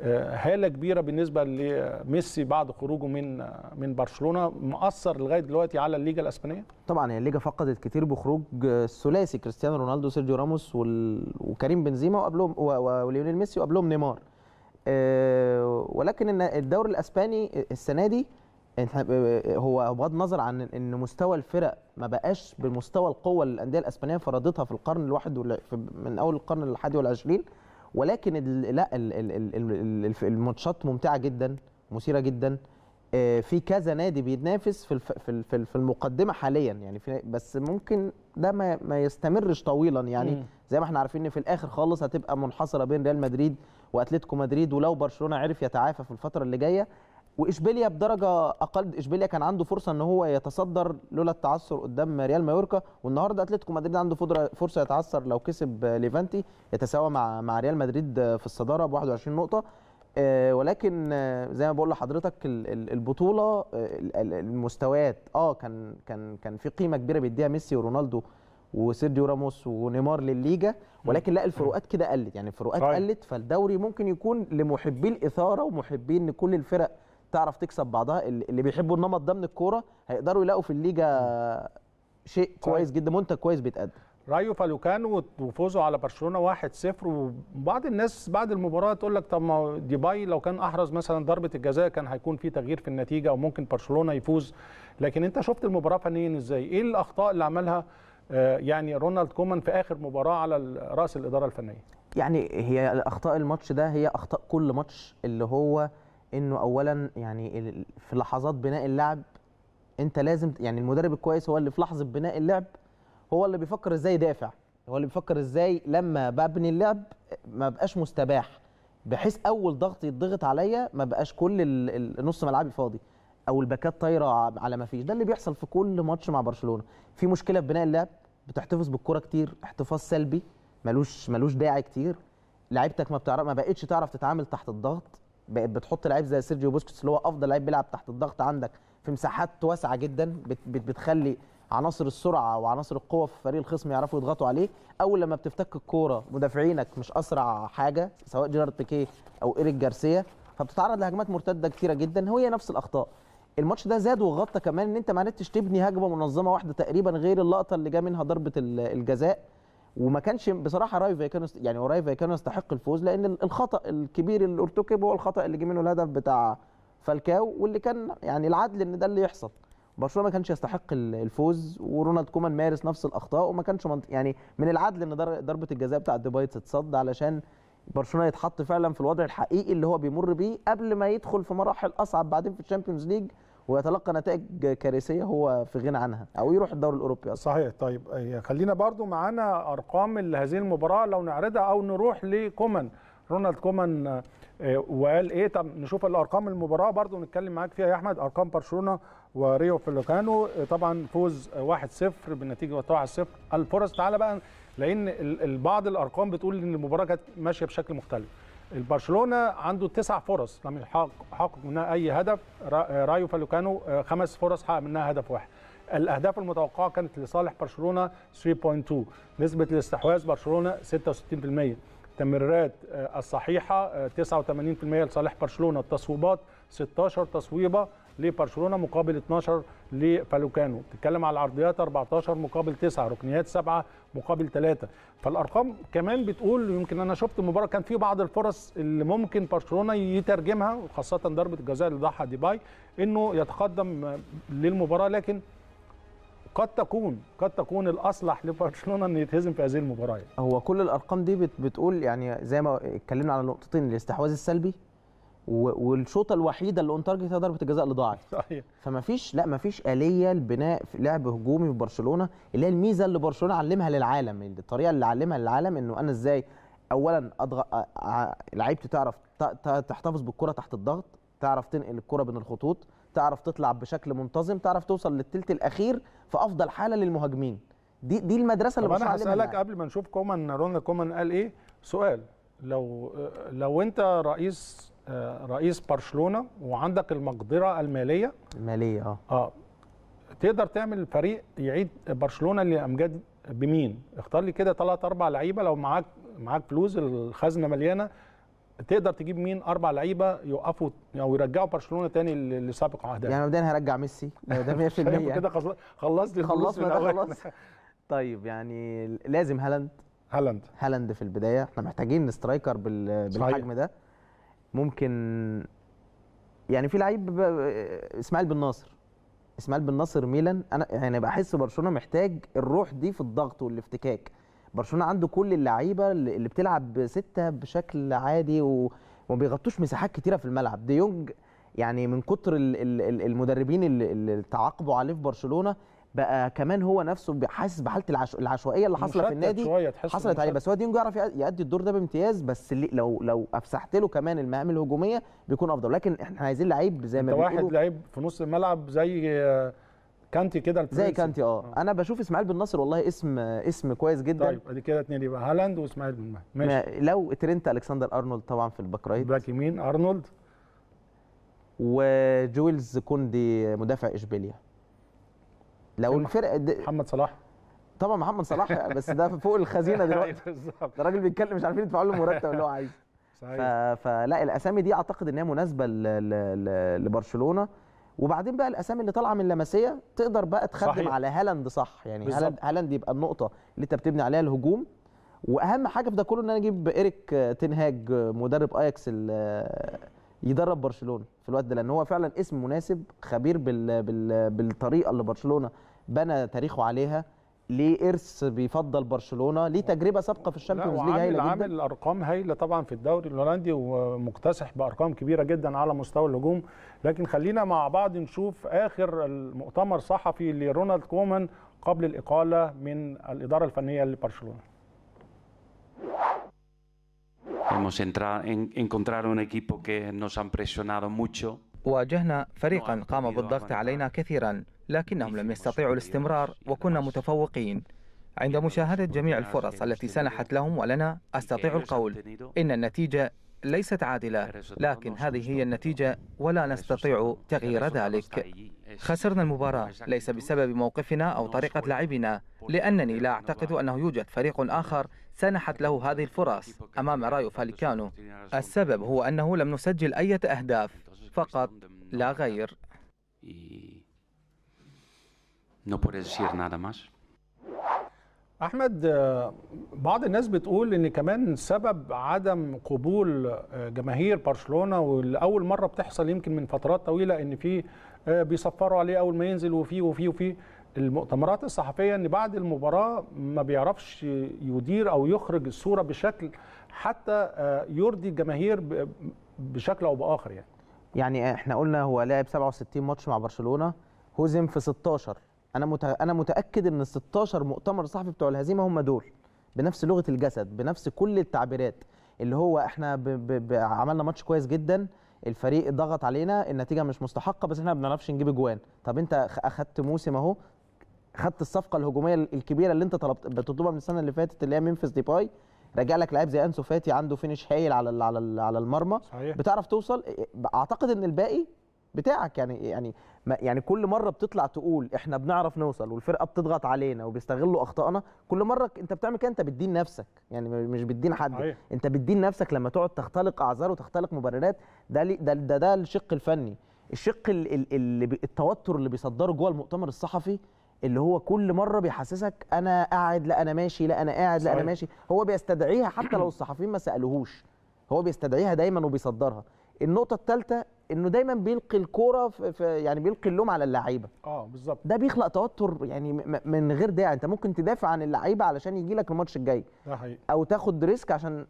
آه، هاله كبيره بالنسبه لميسي بعد خروجه من آه، من برشلونه مأثر لغايه دلوقتي على الليجا الاسبانيه طبعا هي الليجا فقدت كتير بخروج الثلاثي آه، كريستيانو رونالدو سيرجيو راموس وكريم بنزيما وقبلهم وليونيل ميسي وقبلهم نيمار ولكن الدوري الاسباني السنه دي هو بغض النظر عن ان مستوى الفرق ما بقاش بمستوى القوه اللي الانديه الاسبانيه فرضتها في القرن الواحد من اول القرن ال والعشرين ولكن لا الماتشات ممتعه جدا مثيره جدا آه، في كذا نادي بيتنافس في في في المقدمه حاليا يعني في بس ممكن ده ما, ما يستمرش طويلا يعني زي ما احنا عارفين ان في الاخر خالص هتبقى منحصره بين ريال مدريد واتلتيكو مدريد ولو برشلونه عرف يتعافى في الفتره اللي جايه واشبيليا بدرجه اقل اشبيليا كان عنده فرصه ان هو يتصدر لولا التعثر قدام ريال مايوركا والنهارده اتلتيكو مدريد عنده فرصه يتعثر لو كسب ليفانتي يتساوى مع مع ريال مدريد في الصداره ب 21 نقطه آه، ولكن آه، زي ما بقول لحضرتك البطوله المستويات اه كان كان كان في قيمه كبيره بيديها ميسي ورونالدو وسيرجيو راموس ونيمار للليجا ولكن لا الفروقات كده قلت يعني الفروقات طيب. قلت فالدوري ممكن يكون لمحبي الاثاره ومحبين كل الفرق تعرف تكسب بعضها اللي بيحبوا النمط ده من الكوره هيقدروا يلاقوا في الليجا شيء كويس جدا منتج كويس بيتقدم رايو فالوكانو وفوزه على برشلونه 1-0 وبعض الناس بعد المباراه تقول لك طب ما ديباي لو كان احرز مثلا ضربه الجزاء كان هيكون في تغيير في النتيجه وممكن برشلونه يفوز لكن انت شفت المباراه فنيا ازاي ايه الاخطاء اللي عملها آه، يعني رونالد كومان في اخر مباراه على راس الاداره الفنيه يعني هي اخطاء الماتش ده هي اخطاء كل ماتش اللي هو انه اولا يعني في لحظات بناء اللعب انت لازم يعني المدرب الكويس هو اللي في لحظه بناء اللعب هو اللي بيفكر ازاي يدافع هو اللي بيفكر ازاي لما ببني اللعب ما بقاش مستباح بحيث اول ضغط يتضغط عليا ما بقاش كل نص ملعبي فاضي او الباكات طايره على ما فيش ده اللي بيحصل في كل ماتش مع برشلونه في مشكله في بناء اللعب بتحتفظ بالكره كتير احتفاظ سلبي ملوش ملوش داعي كتير لعيبتك ما بتعرف ما بقتش تعرف تتعامل تحت الضغط بقت بتحط لعيب زي سيرجيو بوسكيتس اللي هو افضل لعيب بيلعب تحت الضغط عندك في مساحات واسعه جدا بت بتخلي عناصر السرعه وعناصر القوه في فريق الخصم يعرفوا يضغطوا عليه اول لما بتفتك الكوره مدافعينك مش اسرع حاجه سواء جيرارد بيكيه او ايريك جارسيا فبتتعرض لهجمات مرتده كثيره جدا هي نفس الاخطاء الماتش ده زاد وغطى كمان ان انت ما عرفتش تبني هجمه منظمه واحده تقريبا غير اللقطه اللي جا منها ضربه الجزاء وما كانش بصراحه راي فايكانو يعني راي فايكانو يستحق الفوز لان الخطا الكبير اللي ارتكب هو الخطا اللي جه منه الهدف بتاع فالكاو واللي كان يعني العدل ان ده اللي يحصل برشلونه ما كانش يستحق الفوز ورونالد كومان مارس نفس الاخطاء وما كانش يعني من العدل ان ضربه الجزاء بتاع دبي تتصد علشان برشلونه يتحط فعلا في الوضع الحقيقي اللي هو بيمر بيه قبل ما يدخل في مراحل اصعب بعدين في الشامبيونز ليج ويتلقى نتائج كارثيه هو في غنى عنها او يروح الدوري الاوروبي أصلاً. صحيح طيب إيه، خلينا برضو معانا ارقام هذه المباراه لو نعرضها او نروح لكومان رونالد كومان إيه، وقال ايه طب نشوف الارقام المباراه برضو نتكلم معاك فيها يا احمد ارقام برشلونه وريو فلوكانو إيه، طبعا فوز 1-0 بالنتيجه 1-0 الفرص تعالى بقى لان بعض الارقام بتقول ان المباراه كانت ماشيه بشكل مختلف البرشلونه عنده تسع فرص لم يحقق منها اي هدف رايو فالوكانو آه، خمس فرص حقق منها هدف واحد الاهداف المتوقعه كانت لصالح برشلونه 3.2 نسبه الاستحواذ برشلونه 66% التمريرات آه، الصحيحه 89% آه، لصالح برشلونه التصويبات 16 تصويبه لبرشلونه مقابل 12 لفالوكانو بتتكلم على العرضيات 14 مقابل 9 ركنيات 7 مقابل 3 فالارقام كمان بتقول يمكن انا شفت المباراه كان في بعض الفرص اللي ممكن برشلونه يترجمها وخاصه ضربه الجزاء اللي ضحى ديباي انه يتقدم للمباراه لكن قد تكون قد تكون الاصلح لبرشلونه ان يتهزم في هذه المباراه هو كل الارقام دي بتقول يعني زي ما اتكلمنا على نقطتين الاستحواذ السلبي والشوطه الوحيده اللي اون تارجت ضربه الجزاء اللي ضاعت فما فيش لا ما فيش اليه لبناء لعب هجومي في برشلونه اللي هي الميزه اللي برشلونه علمها للعالم الطريقه اللي علمها للعالم انه انا ازاي اولا اضغط لعيبتي تعرف تحتفظ بالكره تحت الضغط تعرف تنقل الكره بين الخطوط تعرف تطلع بشكل منتظم تعرف توصل للثلث الاخير في افضل حاله للمهاجمين دي دي المدرسه اللي برشلونه انا هسالك قبل ما نشوف كومان رونالد كومان قال ايه سؤال لو لو انت رئيس آه، رئيس برشلونه وعندك المقدره الماليه الماليه اه اه تقدر تعمل فريق يعيد برشلونه لامجاد بمين؟ اختار لي كده ثلاث اربع لعيبه لو معاك معاك فلوس الخزنه مليانه تقدر تجيب مين اربع لعيبه يوقفوا او يرجعوا برشلونه تاني لسابق عهدها يعني مبدئيا هرجع ميسي آه، ده 100% يعني كده خلصت خلص من خلاص طيب يعني لازم هالاند هالاند هالاند في البدايه احنا محتاجين سترايكر بالحجم ده ممكن يعني في لعيب آه، اسماعيل بن ناصر اسماعيل بن ناصر ميلان انا يعني بحس برشلونه محتاج الروح دي في الضغط والافتكاك برشلونه عنده كل اللعيبه اللي بتلعب سته بشكل عادي و... وما بيغطوش مساحات كتيره في الملعب ديونج دي يعني من كتر المدربين اللي تعاقبوا عليه في برشلونه بقى كمان هو نفسه حاسس بحاله العشو... العشوائيه اللي حصلت في النادي حصلت عليه بس هو ديونج يعرف يأدي الدور ده بامتياز بس لو لو افسحت له كمان المهام الهجوميه بيكون افضل لكن احنا عايزين لعيب زي ما بيقولوا واحد لعيب في نص الملعب زي آه، كانتي كده زي كانتي آه. اه انا بشوف اسماعيل بن ناصر والله اسم اسم كويس جدا طيب ادي كده اثنين يبقى هالاند واسماعيل بن ماشي لو ترينت الكسندر ارنولد طبعا في الباك رايت باك يمين ارنولد وجويلز كوندي مدافع اشبيليا لو الفرقه دي محمد صلاح طبعا محمد صلاح بس ده فوق الخزينه دلوقتي أيوة، ده راجل بيتكلم مش عارفين يدفعوا له المرتب اللي هو عايزه صحيح فلا الاسامي دي اعتقد ان هي مناسبه لبرشلونه وبعدين بقى الاسامي اللي طالعه من لمسيه تقدر بقى تخدم صحيح. على هالاند صح يعني هالاند هالاند يبقى النقطه اللي انت بتبني عليها الهجوم واهم حاجه في ده كله ان انا اجيب ايريك تنهاج مدرب اياكس يدرب برشلونه في الوقت ده لان هو فعلا اسم مناسب خبير بال بال بالطريقه اللي برشلونه بنى تاريخه عليها ليه ارث بيفضل برشلونه ليه تجربه سابقه في الشامبيونز ليج هايله جدا عامل ارقام هايله طبعا في الدوري الهولندي ومكتسح بارقام كبيره جدا على مستوى الهجوم لكن خلينا مع بعض نشوف اخر المؤتمر الصحفي لرونالد كومان قبل الاقاله من الاداره الفنيه لبرشلونه Hemos un equipo que nos han presionado mucho. واجهنا فريقا قام بالضغط علينا كثيرا لكنهم لم يستطيعوا الاستمرار وكنا متفوقين عند مشاهدة جميع الفرص التي سنحت لهم ولنا أستطيع القول إن النتيجة ليست عادلة لكن هذه هي النتيجة ولا نستطيع تغيير ذلك خسرنا المباراة ليس بسبب موقفنا أو طريقة لعبنا لأنني لا نعم. أعتقد أنه يوجد فريق آخر سنحت له هذه الفرص أمام رايو فاليكانو السبب هو أنه لم نسجل أي أهداف فقط لا غير ¿No puedes decir nada más? احمد بعض الناس بتقول ان كمان سبب عدم قبول آه، جماهير برشلونه والاول مره بتحصل يمكن من فترات طويله ان في آه، بيصفروا عليه اول ما ينزل وفي وفي وفي المؤتمرات الصحفيه ان بعد المباراه ما بيعرفش يدير او يخرج الصوره بشكل حتى آه، يرضي الجماهير بشكل او باخر يعني يعني احنا قلنا هو لعب 67 ماتش مع برشلونه هزم في 16 انا مت... انا متاكد ان ال 16 مؤتمر صحفي بتوع الهزيمه هم دول بنفس لغه الجسد بنفس كل التعبيرات اللي هو احنا ب... ب... ب... عملنا ماتش كويس جدا الفريق ضغط علينا النتيجه مش مستحقه بس احنا ما بنعرفش نجيب اجوان طب انت اخذت موسم اهو خدت الصفقه الهجوميه الكبيره اللي انت طلبت بتطلبها من السنه اللي فاتت اللي هي ممفيس ديباي راجع لك لعيب زي انسو فاتي عنده فينش هايل على على على المرمى صحيح. بتعرف توصل اعتقد ان الباقي بتاعك يعني يعني يعني كل مره بتطلع تقول احنا بنعرف نوصل والفرقه بتضغط علينا وبيستغلوا اخطائنا كل مره انت بتعمل كده انت بتدين نفسك يعني مش بتدين حد أيه. انت بتدين نفسك لما تقعد تختلق اعذار وتختلق مبررات ده ده ده, ده الشق الفني الشق اللي التوتر اللي بيصدره جوه المؤتمر الصحفي اللي هو كل مره بيحسسك انا قاعد لا انا ماشي لا انا قاعد لا انا ماشي هو بيستدعيها حتى لو الصحفيين ما سالوهوش هو بيستدعيها دايما وبيصدرها النقطه الثالثه انه دايما بيلقي الكوره يعني بيلقي اللوم على اللعيبه اه بالظبط ده بيخلق توتر يعني من غير داعي انت ممكن تدافع عن اللعيبه علشان يجي لك الماتش الجاي ده حقيقي او تاخد ريسك عشان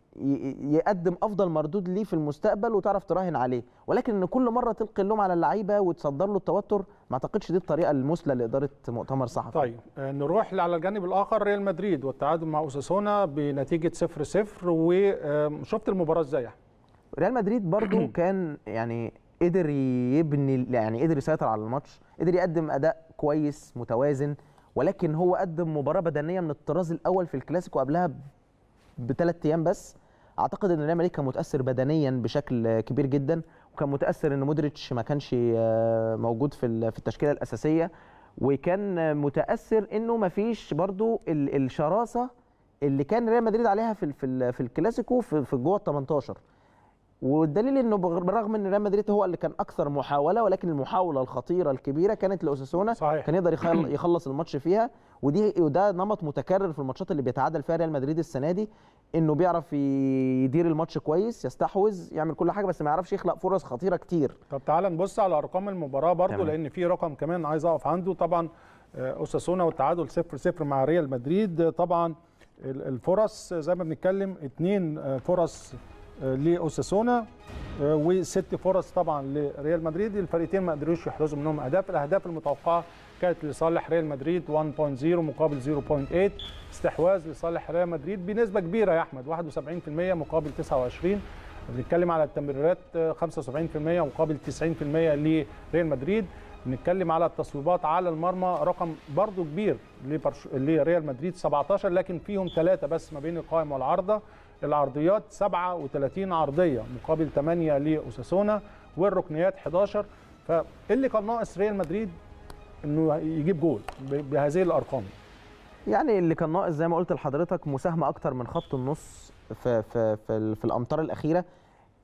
يقدم افضل مردود ليه في المستقبل وتعرف تراهن عليه ولكن ان كل مره تلقي اللوم على اللعيبه وتصدر له التوتر ما اعتقدش دي الطريقه المثلى لاداره مؤتمر صحفي طيب آه، نروح على الجانب الاخر ريال مدريد والتعادل مع اوساسونا بنتيجه 0-0 وشفت آه، المباراه ازاي يعني ريال مدريد برضو كان يعني قدر يبني يعني قدر يسيطر على الماتش قدر يقدم اداء كويس متوازن ولكن هو قدم مباراه بدنيه من الطراز الاول في الكلاسيكو قبلها بثلاث ايام بس اعتقد ان ريال مدريد كان متاثر بدنيا بشكل كبير جدا وكان متاثر ان مودريتش ما كانش آه، موجود في في التشكيله الاساسيه وكان متاثر انه ما فيش برضو الشراسه اللي كان ريال مدريد عليها في في الكلاسيكو في جوه ال 18 والدليل انه بالرغم ان ريال مدريد هو اللي كان اكثر محاوله ولكن المحاوله الخطيره الكبيره كانت لاوساسونا كان يقدر يخلص الماتش فيها ودي وده نمط متكرر في الماتشات اللي بيتعادل فيها ريال مدريد السنه دي انه بيعرف يدير الماتش كويس يستحوذ يعمل كل حاجه بس ما يعرفش يخلق فرص خطيره كتير طب تعال نبص على ارقام المباراه برضو تمام. لان في رقم كمان عايز اقف عنده طبعا آه، اوساسونا والتعادل 0 0 مع ريال مدريد طبعا الفرص زي ما بنتكلم اثنين آه، فرص لاوساسونا آه، وست فرص طبعا لريال مدريد الفريقين ما قدروش يحرزوا منهم اهداف الاهداف المتوقعه كانت لصالح ريال مدريد 1.0 مقابل 0.8 استحواذ لصالح ريال مدريد بنسبه كبيره يا احمد 71% مقابل 29 بنتكلم على التمريرات 75% آه، مقابل 90% لريال مدريد بنتكلم على التصويبات على المرمى رقم برضو كبير لريال مدريد 17 لكن فيهم ثلاثه بس ما بين القائم والعارضه العرضيات 37 عرضيه مقابل 8 لاوساسونا والركنيات 11 فاللي كان ناقص ريال مدريد انه يجيب جول بهذه الارقام يعني اللي كان ناقص زي ما قلت لحضرتك مساهمه اكتر من خط النص في في في, في الامتار الاخيره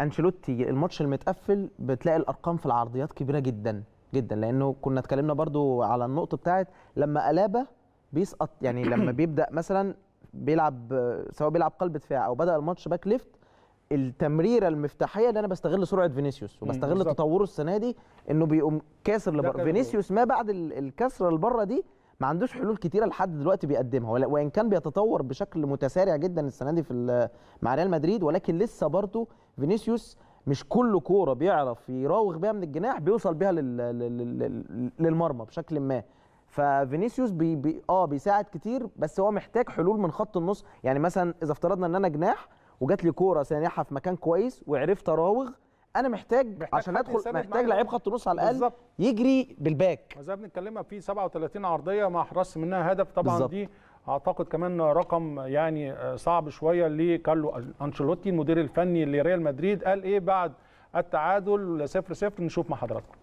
انشيلوتي الماتش المتقفل بتلاقي الارقام في العرضيات كبيره جدا جدا لانه كنا اتكلمنا برضو على النقطه بتاعت لما الابا بيسقط يعني لما بيبدا مثلا بيلعب سواء بيلعب قلب دفاع او بدا الماتش باك ليفت التمريره المفتاحيه اللي انا بستغل سرعه فينيسيوس وبستغل تطوره السنه دي انه بيقوم كاسر لبره فينيسيوس ما بعد الكسره لبره دي ما عندوش حلول كتيره لحد دلوقتي بيقدمها وان كان بيتطور بشكل متسارع جدا السنه دي في مع ريال مدريد ولكن لسه برضه فينيسيوس مش كل كوره بيعرف يراوغ بيها من الجناح بيوصل بيها للمرمى بشكل ما ففينيسيوس بي بي اه بيساعد كتير بس هو محتاج حلول من خط النص يعني مثلا اذا افترضنا ان انا جناح وجات لي كوره سانحه في مكان كويس وعرفت اراوغ انا محتاج, محتاج عشان ادخل محتاج لعيب خط نص على الاقل بالزبط. يجري بالباك زي بنتكلمها في 37 عرضيه ما حرص منها هدف طبعا بالزبط. دي اعتقد كمان رقم يعني صعب شويه لكارلو انشيلوتي المدير الفني لريال مدريد قال ايه بعد التعادل 0 0 نشوف مع حضراتكم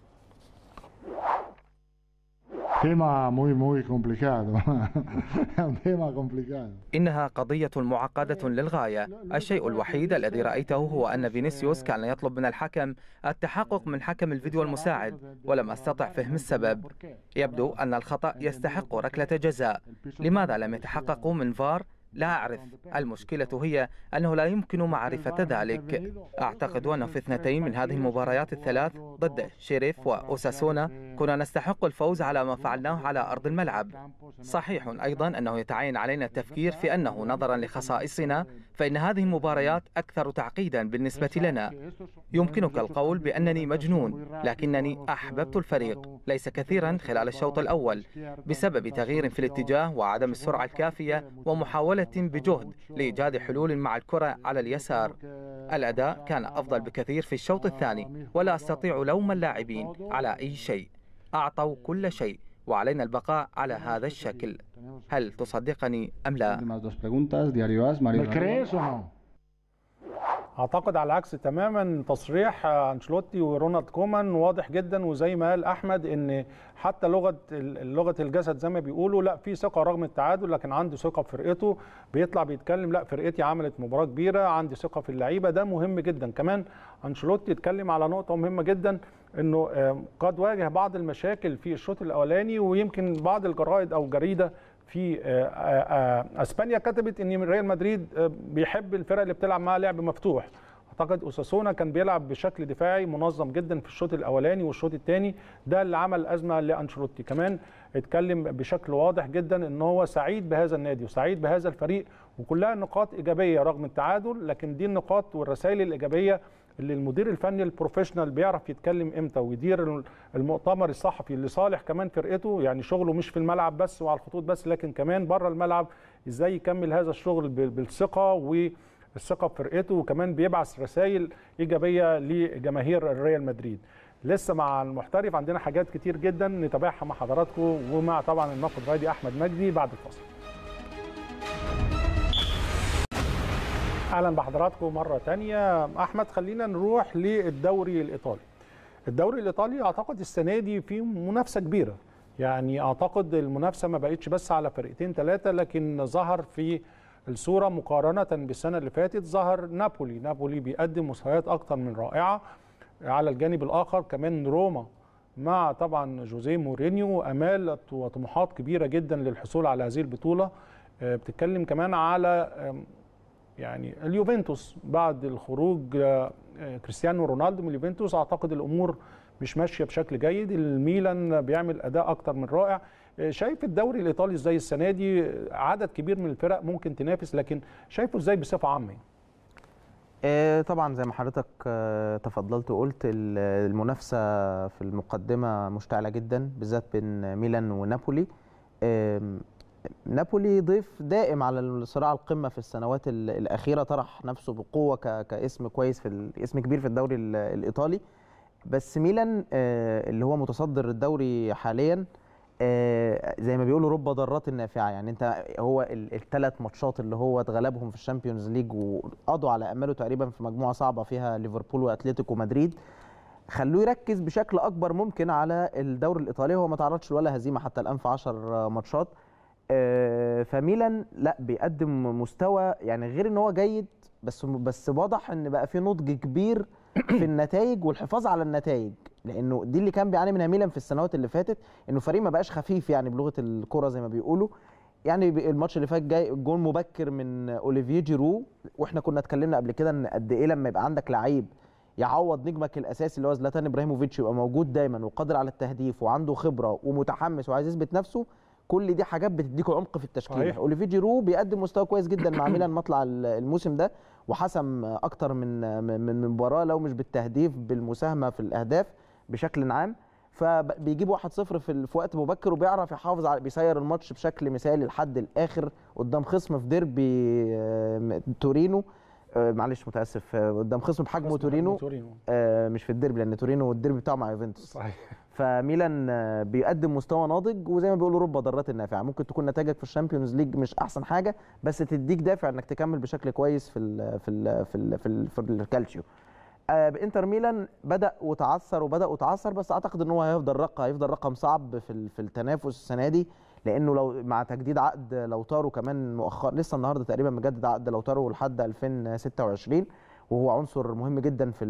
تيما موي موي كومبليكادو تيما كومبليكادو إنها قضية معقدة للغاية. الشيء الوحيد الذي رأيته هو أن فينيسيوس كان يطلب من الحكم التحقق من حكم الفيديو المساعد ولم أستطع فهم السبب. يبدو أن الخطأ يستحق ركلة جزاء. لماذا لم يتحققوا من فار لا أعرف المشكلة هي أنه لا يمكن معرفة ذلك أعتقد أن في اثنتين من هذه المباريات الثلاث ضد شريف وأوساسونا كنا نستحق الفوز على ما فعلناه على أرض الملعب صحيح أيضا أنه يتعين علينا التفكير في أنه نظرا لخصائصنا فإن هذه المباريات أكثر تعقيدا بالنسبة لنا يمكنك القول بأنني مجنون لكنني أحببت الفريق ليس كثيرا خلال الشوط الأول بسبب تغيير في الاتجاه وعدم السرعة الكافية ومحاولة بجهد لإيجاد حلول مع الكرة على اليسار الأداء كان أفضل بكثير في الشوط الثاني ولا أستطيع لوم اللاعبين على أي شيء أعطوا كل شيء وعلينا البقاء على هذا الشكل هل تصدقني أم لا؟ اعتقد على العكس تماما تصريح انشلوتي ورونالد كومان واضح جدا وزي ما قال احمد ان حتى لغه لغه الجسد زي ما بيقولوا لا في ثقه رغم التعادل لكن عنده ثقه في فرقته بيطلع بيتكلم لا فرقتي عملت مباراه كبيره عندي ثقه في اللعيبه ده مهم جدا كمان انشلوتي اتكلم على نقطه مهمه جدا انه آه، قد واجه بعض المشاكل في الشوط الاولاني ويمكن بعض الجرائد او جريده في آه، آه، آه، اسبانيا كتبت ان ريال مدريد بيحب الفرق اللي بتلعب معاها لعب مفتوح اعتقد اوساسونا كان بيلعب بشكل دفاعي منظم جدا في الشوط الاولاني والشوط الثاني ده اللي عمل ازمه لانشيلوتي كمان اتكلم بشكل واضح جدا ان هو سعيد بهذا النادي وسعيد بهذا الفريق وكلها نقاط ايجابيه رغم التعادل لكن دي النقاط والرسائل الايجابيه اللي المدير الفني البروفيشنال بيعرف يتكلم امتى ويدير المؤتمر الصحفي اللي صالح كمان فرقته يعني شغله مش في الملعب بس وعلى الخطوط بس لكن كمان بره الملعب ازاي يكمل هذا الشغل بالثقه والثقه بفرقته وكمان بيبعث رسائل ايجابيه لجماهير الريال مدريد لسه مع المحترف عندنا حاجات كتير جدا نتابعها مع حضراتكم ومع طبعا الناقد الرياضي احمد مجدي بعد الفاصل اهلا بحضراتكم مره تانية احمد خلينا نروح للدوري الايطالي الدوري الايطالي اعتقد السنه دي فيه منافسه كبيره يعني اعتقد المنافسه ما بقتش بس على فرقتين ثلاثه لكن ظهر في الصوره مقارنه بالسنه اللي فاتت ظهر نابولي نابولي بيقدم مستويات اكتر من رائعه على الجانب الاخر كمان روما مع طبعا جوزيه مورينيو امال وطموحات كبيره جدا للحصول على هذه البطوله آه، بتتكلم كمان على يعني اليوفنتوس بعد الخروج آه، كريستيانو رونالدو من اليوفنتوس اعتقد الامور مش ماشيه بشكل جيد الميلان بيعمل اداء اكتر من رائع آه، شايف الدوري الايطالي ازاي السنه دي عدد كبير من الفرق ممكن تنافس لكن شايفه ازاي بصفه عامه آه، طبعا زي ما حضرتك تفضلت وقلت المنافسه في المقدمه مشتعله جدا بالذات بين ميلان ونابولي نابولي ضيف دائم على صراع القمه في السنوات الاخيره طرح نفسه بقوه كاسم كويس في اسم كبير في الدوري الايطالي بس ميلان آه، اللي هو متصدر الدوري حاليا آه، زي ما بيقولوا رب ضرات النافعه يعني انت هو الثلاث ماتشات اللي هو اتغلبهم في الشامبيونز ليج وقضوا على اماله تقريبا في مجموعه صعبه فيها ليفربول واتلتيكو مدريد خلوه يركز بشكل اكبر ممكن على الدوري الايطالي هو ما تعرضش ولا هزيمه حتى الان في 10 ماتشات آه، فميلان لا بيقدم مستوى يعني غير ان هو جيد بس بس واضح ان بقى في نضج كبير في النتائج والحفاظ على النتائج لانه دي اللي كان بيعاني منها ميلان في السنوات اللي فاتت انه فريق ما بقاش خفيف يعني بلغه الكره زي ما بيقولوا يعني الماتش اللي فات جاي جون مبكر من اوليفيه جيرو واحنا كنا اتكلمنا قبل كده ان قد ايه لما يبقى عندك لعيب يعوض نجمك الاساسي اللي هو زلاتان ابراهيموفيتش يبقى موجود دايما وقادر على التهديف وعنده خبره ومتحمس وعايز يثبت نفسه كل دي حاجات بتديك عمق في التشكيل اوليفي جيرو بيقدم مستوى كويس جدا مع ميلان مطلع الموسم ده وحسم اكتر من من مباراه لو مش بالتهديف بالمساهمه في الاهداف بشكل عام فبيجيب 1-0 في في وقت مبكر وبيعرف يحافظ على بيسير الماتش بشكل مثالي لحد الاخر قدام خصم في ديربي آه، تورينو آه، معلش متاسف آه، قدام خصم بحجمه تورينو مش في الديربي لان تورينو الديربي بتاعه مع يوفنتوس صحيح فميلان بيقدم مستوى ناضج وزي ما بيقولوا رب ضرات النافعه ممكن تكون نتائجك في الشامبيونز ليج مش احسن حاجه بس تديك دافع انك تكمل بشكل كويس في الـ في الـ في الـ في, ال في الكالتشيو آه، انتر ميلان بدا وتعثر وبدا وتعثر بس اعتقد ان هو هيفضل رقم هيفضل رقم صعب في في التنافس السنه دي لانه لو مع تجديد عقد لوتارو كمان مؤخرا لسه النهارده تقريبا مجدد عقد لوتارو لحد 2026 وهو عنصر مهم جدا في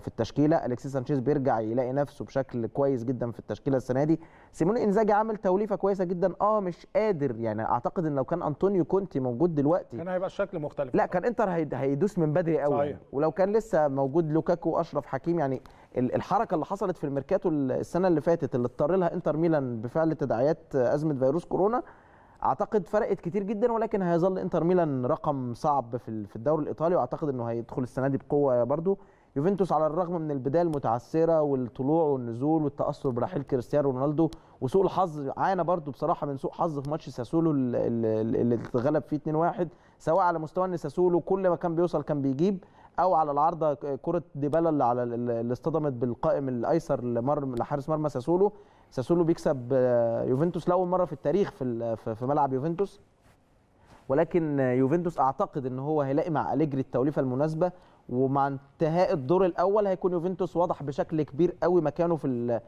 في التشكيله الكسيس سانشيز بيرجع يلاقي نفسه بشكل كويس جدا في التشكيله السنه دي سيمون انزاجي عامل توليفه كويسه جدا اه مش قادر يعني اعتقد ان لو كان انطونيو كونتي موجود دلوقتي كان هيبقى الشكل مختلف لا كان انتر هيدوس من بدري قوي صحيح. ولو كان لسه موجود لوكاكو واشرف حكيم يعني الحركه اللي حصلت في الميركاتو السنه اللي فاتت اللي اضطر لها انتر ميلان بفعل تداعيات ازمه فيروس كورونا اعتقد فرقت كتير جدا ولكن هيظل انتر ميلان رقم صعب في الدوري الايطالي واعتقد انه هيدخل السنه دي بقوه برضو يوفنتوس على الرغم من البدايه المتعثره والطلوع والنزول والتاثر برحيل كريستيانو رونالدو وسوء الحظ عانى برضو بصراحه من سوء حظ في ماتش ساسولو اللي اتغلب فيه 2-1 سواء على مستوى ان ساسولو كل ما كان بيوصل كان بيجيب او على العارضه كره ديبالا اللي على اللي اصطدمت بالقائم الايسر لمر لحارس مرمى ساسولو ساسولو بيكسب آه، يوفنتوس لاول مره في التاريخ في في ملعب يوفنتوس ولكن يوفنتوس اعتقد ان هو هيلاقي مع اليجري التوليفه المناسبه ومع انتهاء الدور الاول هيكون يوفنتوس واضح بشكل كبير قوي مكانه في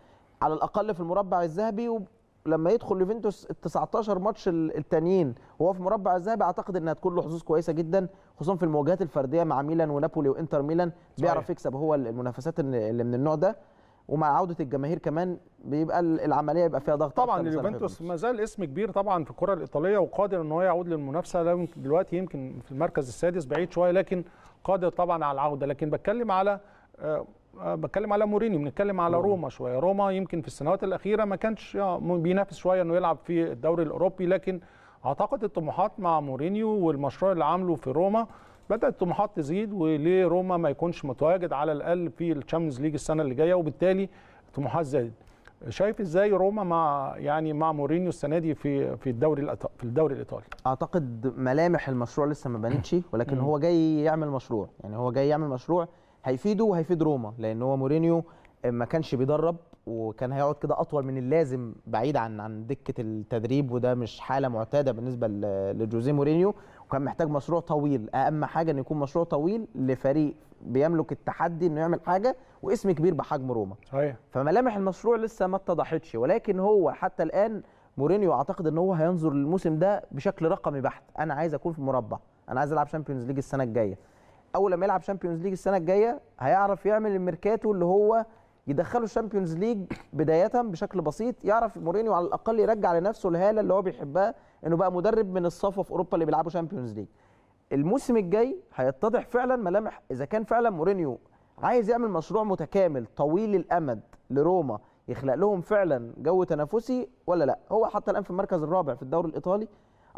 على الاقل في المربع الذهبي ولما يدخل يوفنتوس ال 19 ماتش التانيين وهو في المربع الذهبي اعتقد انها تكون له حظوظ كويسه جدا خصوصا في المواجهات الفرديه مع ميلان ونابولي وانتر ميلان بيعرف يكسب هو المنافسات اللي من النوع ده ومع عوده الجماهير كمان بيبقى العمليه يبقى فيها ضغط طبعا اليوفنتوس ما زال اسم كبير طبعا في الكره الايطاليه وقادر ان هو يعود للمنافسه دلوقتي يمكن في المركز السادس بعيد شويه لكن قادر طبعا على العوده لكن بتكلم على آه، آه، بتكلم على مورينيو بنتكلم على روما شويه روما يمكن في السنوات الاخيره ما كانش آه، بينافس شويه انه يلعب في الدوري الاوروبي لكن اعتقد الطموحات مع مورينيو والمشروع اللي عامله في روما بدات الطموحات تزيد وليه روما ما يكونش متواجد على الاقل في الشامبيونز ليج السنه اللي جايه وبالتالي الطموحات زادت شايف ازاي روما مع يعني مع مورينيو السنه دي في في الدوري في الدوري الايطالي اعتقد ملامح المشروع لسه ما بانتش ولكن هو جاي يعمل مشروع يعني هو جاي يعمل مشروع هيفيده وهيفيد روما لان هو مورينيو ما كانش بيدرب وكان هيقعد كده اطول من اللازم بعيد عن عن دكه التدريب وده مش حاله معتاده بالنسبه لجوزيه مورينيو وكان محتاج مشروع طويل اهم حاجه ان يكون مشروع طويل لفريق بيملك التحدي انه يعمل حاجه واسم كبير بحجم روما صحيح فملامح المشروع لسه ما اتضحتش ولكن هو حتى الان مورينيو اعتقد ان هو هينظر للموسم ده بشكل رقمي بحت انا عايز اكون في مربع انا عايز العب شامبيونز ليج السنه الجايه اول لما يلعب شامبيونز ليج السنه الجايه هيعرف يعمل الميركاتو اللي هو يدخله الشامبيونز ليج بدايه بشكل بسيط يعرف مورينيو على الاقل يرجع لنفسه الهاله اللي هو بيحبها انه بقى مدرب من الصفوه في اوروبا اللي بيلعبوا شامبيونز ليج الموسم الجاي هيتضح فعلا ملامح اذا كان فعلا مورينيو عايز يعمل مشروع متكامل طويل الامد لروما يخلق لهم فعلا جو تنافسي ولا لا هو حتى الان في المركز الرابع في الدوري الايطالي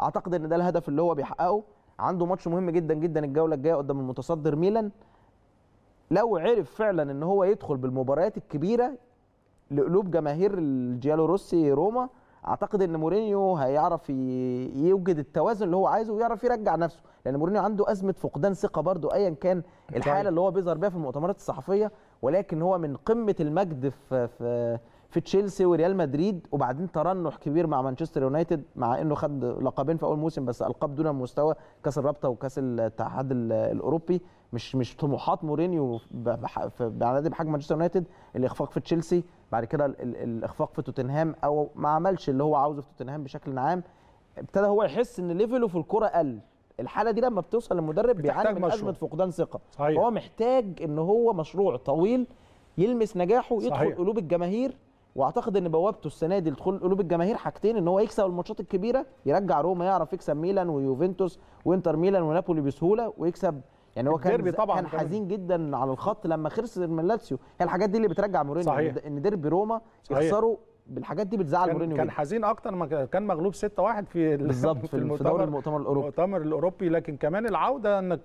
اعتقد ان ده الهدف اللي هو بيحققه عنده ماتش مهم جدا جدا الجوله الجايه قدام المتصدر ميلان لو عرف فعلا ان هو يدخل بالمباريات الكبيره لقلوب جماهير الجيالو روسي روما اعتقد ان مورينيو هيعرف يوجد التوازن اللي هو عايزه ويعرف يرجع نفسه لان مورينيو عنده ازمه فقدان ثقه برضه ايا كان الحاله طيب. اللي هو بيظهر بيها في المؤتمرات الصحفيه ولكن هو من قمه المجد في في في تشيلسي وريال مدريد وبعدين ترنح كبير مع مانشستر يونايتد مع انه خد لقبين في اول موسم بس القاب دون مستوى كاس الرابطه وكاس الاتحاد الاوروبي مش مش طموحات مورينيو بنادي بحجم مانشستر يونايتد الاخفاق في تشيلسي بعد كده الاخفاق في توتنهام او ما عملش اللي هو عاوزه في توتنهام بشكل عام ابتدى هو يحس ان ليفله في الكوره قل الحاله دي لما بتوصل للمدرب بيعاني من ازمه فقدان ثقه صحيح. هو محتاج ان هو مشروع طويل يلمس نجاحه يدخل صحيح. قلوب الجماهير واعتقد ان بوابته السنه دي لدخول قلوب الجماهير حاجتين ان هو يكسب الماتشات الكبيره يرجع روما يعرف يكسب ميلان ويوفنتوس وانتر ميلان ونابولي بسهوله ويكسب يعني هو كان طبعا كان حزين جدا على الخط لما خسر من لاتسيو هي الحاجات دي اللي بترجع مورينيو صحيح. ان ديربي روما يخسروا بالحاجات دي بتزعل مورينيو كان حزين اكتر ما كان مغلوب 6-1 في بالظبط في المؤتمر المؤتمر الاوروبي المؤتمر الاوروبي لكن كمان العوده انك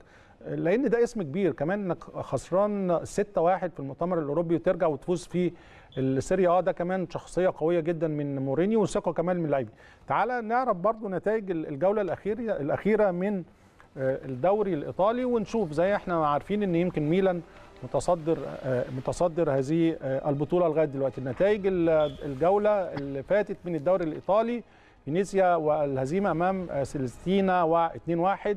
لان ده اسم كبير كمان انك خسران 6-1 في المؤتمر الاوروبي وترجع وتفوز في السيريا اه ده كمان شخصيه قويه جدا من مورينيو وثقه كمان من اللعيبه تعالى نعرف برضو نتائج الجوله الاخيره الاخيره من آه، الدوري الايطالي ونشوف زي احنا عارفين ان يمكن ميلان متصدر آه، متصدر هذه آه، البطوله لغايه دلوقتي نتائج الجوله اللي فاتت من الدوري الايطالي فينيسيا والهزيمه امام سيلستينا 2-1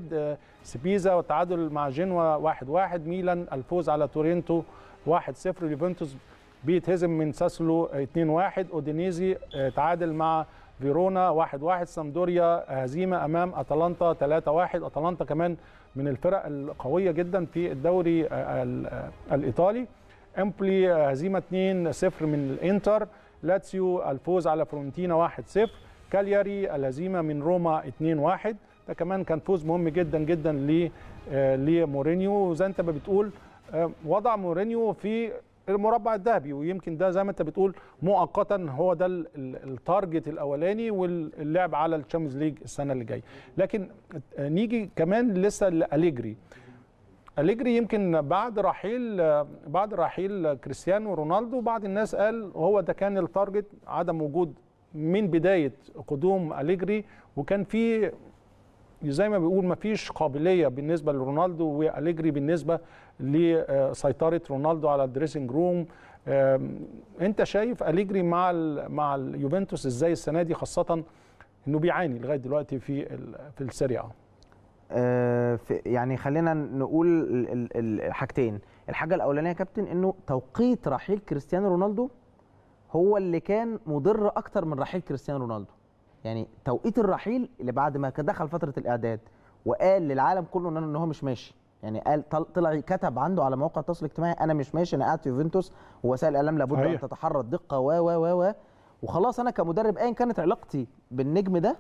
سبيزا والتعادل مع جنوا 1-1 ميلان الفوز على تورينتو 1-0 يوفنتوس بيتهزم من ساسلو 2-1 اودينيزي تعادل مع فيرونا 1-1 سامدوريا هزيمه امام اتلانتا 3-1 اتلانتا كمان من الفرق القويه جدا في الدوري آه، آه، الايطالي امبلي آه، هزيمه 2-0 من الانتر لاتسيو الفوز على فرونتينا 1-0 كالياري الهزيمه من روما 2-1 ده كمان كان فوز مهم جدا جدا ل لمورينيو زي انت ما بتقول وضع مورينيو في المربع الذهبي ويمكن ده زي ما انت بتقول مؤقتا هو ده التارجت الاولاني واللعب على الشامبيونز ليج السنه اللي جايه لكن نيجي كمان لسه لاليجري أليجري يمكن بعد رحيل بعد رحيل كريستيانو رونالدو بعض الناس قال هو ده كان التارجت عدم وجود من بداية قدوم أليجري وكان في زي ما بيقول ما فيش قابلية بالنسبة لرونالدو وأليجري بالنسبة لسيطره رونالدو على الدريسنج روم انت شايف اليجري مع مع اليوفنتوس ازاي السنه دي خاصه انه بيعاني لغايه دلوقتي في في السيريا آه، يعني خلينا نقول حاجتين الحاجه الاولانيه يا كابتن انه توقيت رحيل كريستيانو رونالدو هو اللي كان مضر اكتر من رحيل كريستيانو رونالدو يعني توقيت الرحيل اللي بعد ما دخل فتره الاعداد وقال للعالم كله ان هو مش ماشي يعني قال طلع كتب عنده على مواقع التواصل الاجتماعي انا مش ماشي انا قاعد في يوفنتوس ووسائل الاعلام لابد ان تتحرى الدقه و و و وخلاص انا كمدرب ايا كانت علاقتي بالنجم ده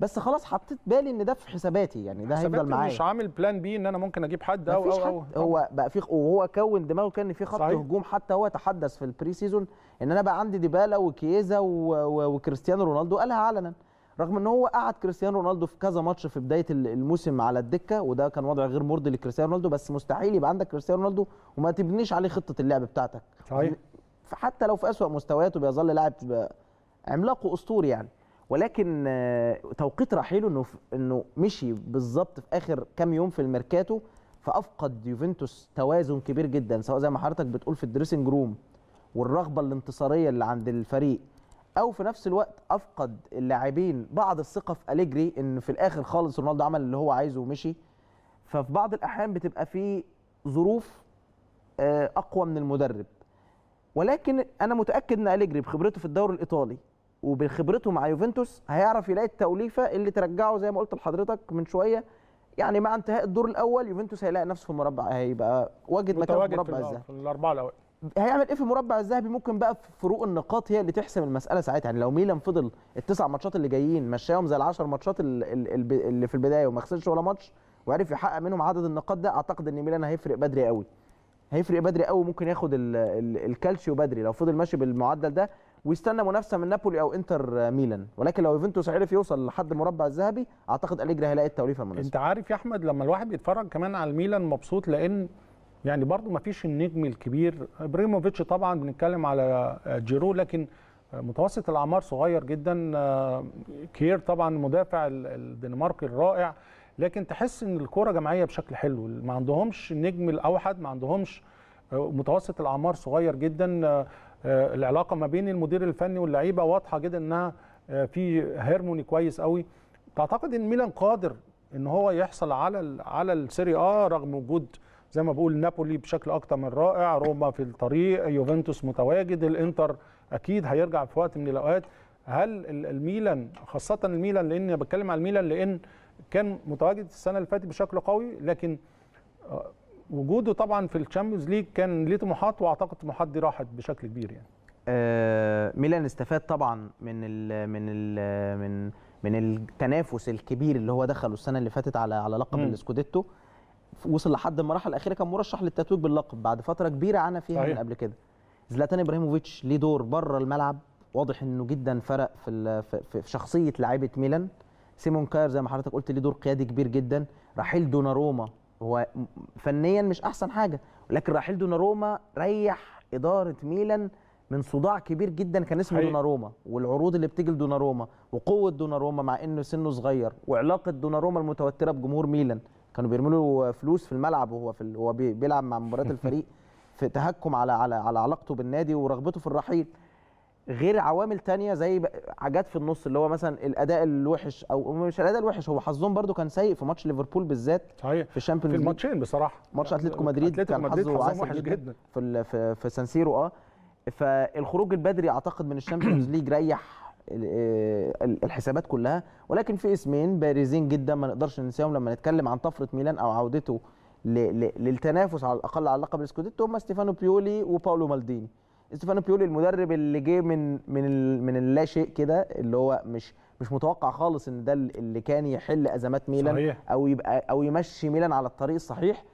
بس خلاص حطيت بالي ان ده في حساباتي يعني ده هيفضل معايا مش عامل بلان بي ان انا ممكن اجيب حد او او, أو, هو بقى في وهو كون دماغه كان في خط صحيح. هجوم حتى هو تحدث في البري سيزون ان انا بقى عندي ديبالا وكيزا وكريستيانو رونالدو قالها علنا رغم ان هو قعد كريستيانو رونالدو في كذا ماتش في بدايه الموسم على الدكه وده كان وضع غير مرضي لكريستيانو رونالدو بس مستحيل يبقى عندك كريستيانو رونالدو وما تبنيش عليه خطه اللعب بتاعتك صحيح حتى لو في اسوا مستوياته بيظل لاعب عملاق واسطوري يعني ولكن آه، توقيت رحيله انه انه مشي بالظبط في اخر كام يوم في الميركاتو فافقد يوفنتوس توازن كبير جدا سواء زي ما حضرتك بتقول في الدريسنج روم والرغبه الانتصاريه اللي عند الفريق او في نفس الوقت افقد اللاعبين بعض الثقه في اليجري ان في الاخر خالص رونالدو عمل اللي هو عايزه ومشي ففي بعض الاحيان بتبقى في ظروف آه، اقوى من المدرب ولكن انا متاكد ان اليجري بخبرته في الدوري الايطالي وبخبرته مع يوفنتوس هيعرف يلاقي التوليفه اللي ترجعه زي ما قلت لحضرتك من شويه يعني مع انتهاء الدور الاول يوفنتوس هيلاقي نفسه في مربع هيبقى واجد مكان في المربع الذهبي في الاربعه الاوائل هيعمل ايه في المربع الذهبي ممكن بقى فروق النقاط هي اللي تحسم المساله ساعتها يعني لو ميلان فضل التسع ماتشات اللي جايين مشاهم زي العشر ماتشات اللي في البدايه وما خسرش ولا ماتش وعرف يحقق منهم عدد النقاط ده اعتقد ان ميلان هيفرق بدري قوي هيفرق بدري قوي ممكن ياخد الكالشيو بدري لو فضل ماشي بالمعدل ده ويستنى منافسه من نابولي او انتر ميلان ولكن لو يوفنتوس عرف يوصل لحد المربع الذهبي اعتقد اليجري هيلاقي التوليفه المناسبه انت عارف يا احمد لما الواحد بيتفرج كمان على الميلان مبسوط لان يعني برضو ما فيش النجم الكبير ابراهيموفيتش طبعا بنتكلم على جيرو لكن متوسط الاعمار صغير جدا كير طبعا مدافع الدنماركي الرائع لكن تحس ان الكوره جماعيه بشكل حلو ما عندهمش النجم الاوحد ما عندهمش متوسط الاعمار صغير جدا العلاقه ما بين المدير الفني واللعيبه واضحه جدا انها في هيرموني كويس قوي تعتقد ان ميلان قادر ان هو يحصل على على السيري اه رغم وجود زي ما بقول نابولي بشكل اكتر من رائع روما في الطريق يوفنتوس متواجد الانتر اكيد هيرجع في وقت من الاوقات هل الميلان خاصه الميلان لان بتكلم على الميلان لان كان متواجد السنه اللي فاتت بشكل قوي لكن آه، وجوده طبعا في الشامبيونز ليج كان ليه طموحات واعتقد الطموحات دي راحت بشكل كبير يعني آه ميلان استفاد طبعا من الـ من الـ من من التنافس الكبير اللي هو دخله السنه اللي فاتت على على لقب السكوديتو وصل لحد المراحل الاخيره كان مرشح للتتويج باللقب بعد فتره كبيره عانى فيها صحيح. من قبل كده زلاتان ابراهيموفيتش ليه دور بره الملعب واضح انه جدا فرق في في شخصيه لعيبه ميلان سيمون كاير زي ما حضرتك قلت ليه دور قيادي كبير جدا رحيل دوناروما هو فنيا مش احسن حاجه ولكن رحيل دوناروما ريح اداره ميلان من صداع كبير جدا كان اسمه دوناروما والعروض اللي بتيجي لدوناروما وقوه دوناروما مع انه سنه صغير وعلاقه دوناروما المتوتره بجمهور ميلان كانوا بيرموا له فلوس في الملعب وهو في هو بيلعب مع مباريات الفريق في تهكم على على على علاقته بالنادي ورغبته في الرحيل غير عوامل تانية زي حاجات في النص اللي هو مثلا الاداء الوحش او مش الاداء الوحش هو حظهم برده كان سيء في ماتش ليفربول بالذات صحيح في الشامبيونز في الماتشين بصراحه ماتش اتلتيكو مدريد كان حظه وحش جدا جدا في, في سانسيرو اه فالخروج البدري اعتقد من الشامبيونز ليج ريح آه، الحسابات كلها ولكن في اسمين بارزين جدا ما نقدرش ننساهم لما نتكلم عن طفره ميلان او عودته للتنافس على الاقل على لقب السكوديتو هم ستيفانو بيولي وباولو مالديني ستيفانو بيولي المدرب اللي جه من من من اللا شيء كده اللي هو مش مش متوقع خالص ان ده اللي كان يحل ازمات ميلان صحيح. او يبقى او يمشي ميلان على الطريق الصحيح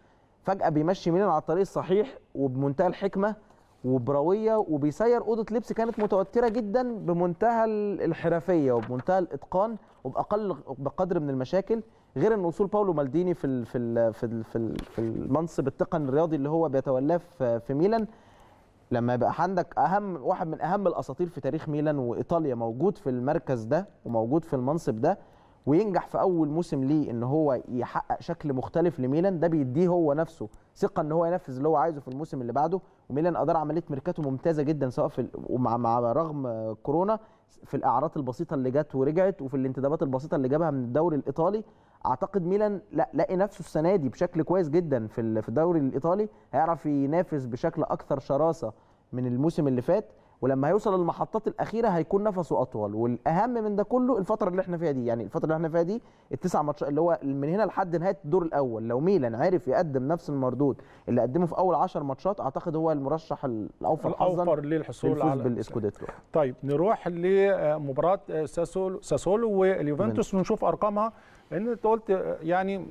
فجاه بيمشي ميلان على الطريق الصحيح وبمنتهى الحكمه وبراويه وبيسير اوضه لبس كانت متوتره جدا بمنتهى الحرفيه وبمنتهى الاتقان وباقل بقدر من المشاكل غير ان وصول باولو مالديني في ال في ال في ال في المنصب التقني الرياضي اللي هو بيتولاه في ميلان لما يبقى عندك اهم واحد من اهم الاساطير في تاريخ ميلان وايطاليا موجود في المركز ده وموجود في المنصب ده وينجح في اول موسم ليه ان هو يحقق شكل مختلف لميلان ده بيديه هو نفسه ثقه ان هو ينفذ اللي هو عايزه في الموسم اللي بعده وميلان ادار عمليه ميركاتو ممتازه جدا سواء في ومع مع رغم كورونا في الاعارات البسيطه اللي جت ورجعت وفي الانتدابات البسيطه اللي جابها من الدوري الايطالي اعتقد ميلان لا لاقي نفسه السنه دي بشكل كويس جدا في الدوري الايطالي هيعرف ينافس بشكل اكثر شراسه من الموسم اللي فات ولما هيوصل للمحطات الاخيره هيكون نفسه اطول والاهم من ده كله الفتره اللي احنا فيها دي يعني الفتره اللي احنا فيها دي التسع ماتشات اللي هو من هنا لحد نهايه الدور الاول لو ميلان عرف يقدم نفس المردود اللي قدمه في اول 10 ماتشات اعتقد هو المرشح الاوفر حظا الاوفر للحصول على بالاسكوديتو طيب نروح لمباراه ساسولو ساسولو واليوفنتوس ونشوف ارقامها لان انت قلت يعني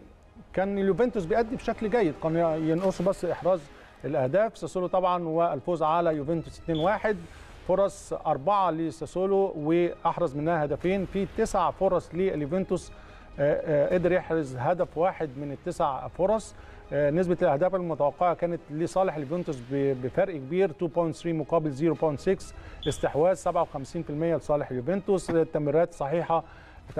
كان اليوفنتوس بيأدي بشكل جيد كان ينقصه بس احراز الاهداف ساسولو طبعا والفوز على يوفنتوس 2-1 فرص أربعة لساسولو وأحرز منها هدفين في تسع فرص لليوفنتوس آه، آه، قدر يحرز هدف واحد من التسع فرص آه، نسبة الأهداف المتوقعة كانت لصالح اليوفنتوس بفرق كبير 2.3 مقابل 0.6 استحواذ 57% لصالح اليوفنتوس التمريرات صحيحة 88%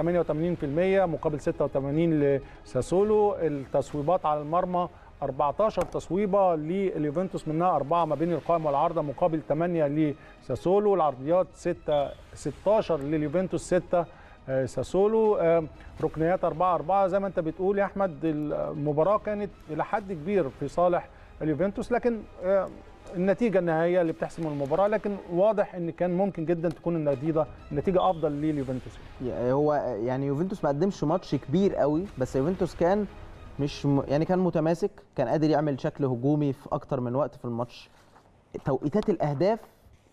مقابل 86 لساسولو التصويبات على المرمى 14 تصويبه لليوفنتوس منها أربعة ما بين القائم والعارضة مقابل 8 لساسولو العرضيات 6 16 لليوفنتوس 6 آه، ساسولو آه، ركنيات 4 4 زي ما أنت بتقول يا أحمد المباراة كانت إلى حد كبير في صالح اليوفنتوس لكن آه، النتيجه النهائيه اللي بتحسم المباراه لكن واضح ان كان ممكن جدا تكون النتيجه النتيجه افضل لليوفنتوس هو يعني يوفنتوس ما قدمش ماتش كبير قوي بس يوفنتوس كان مش م... يعني كان متماسك كان قادر يعمل شكل هجومي في اكتر من وقت في الماتش توقيتات الاهداف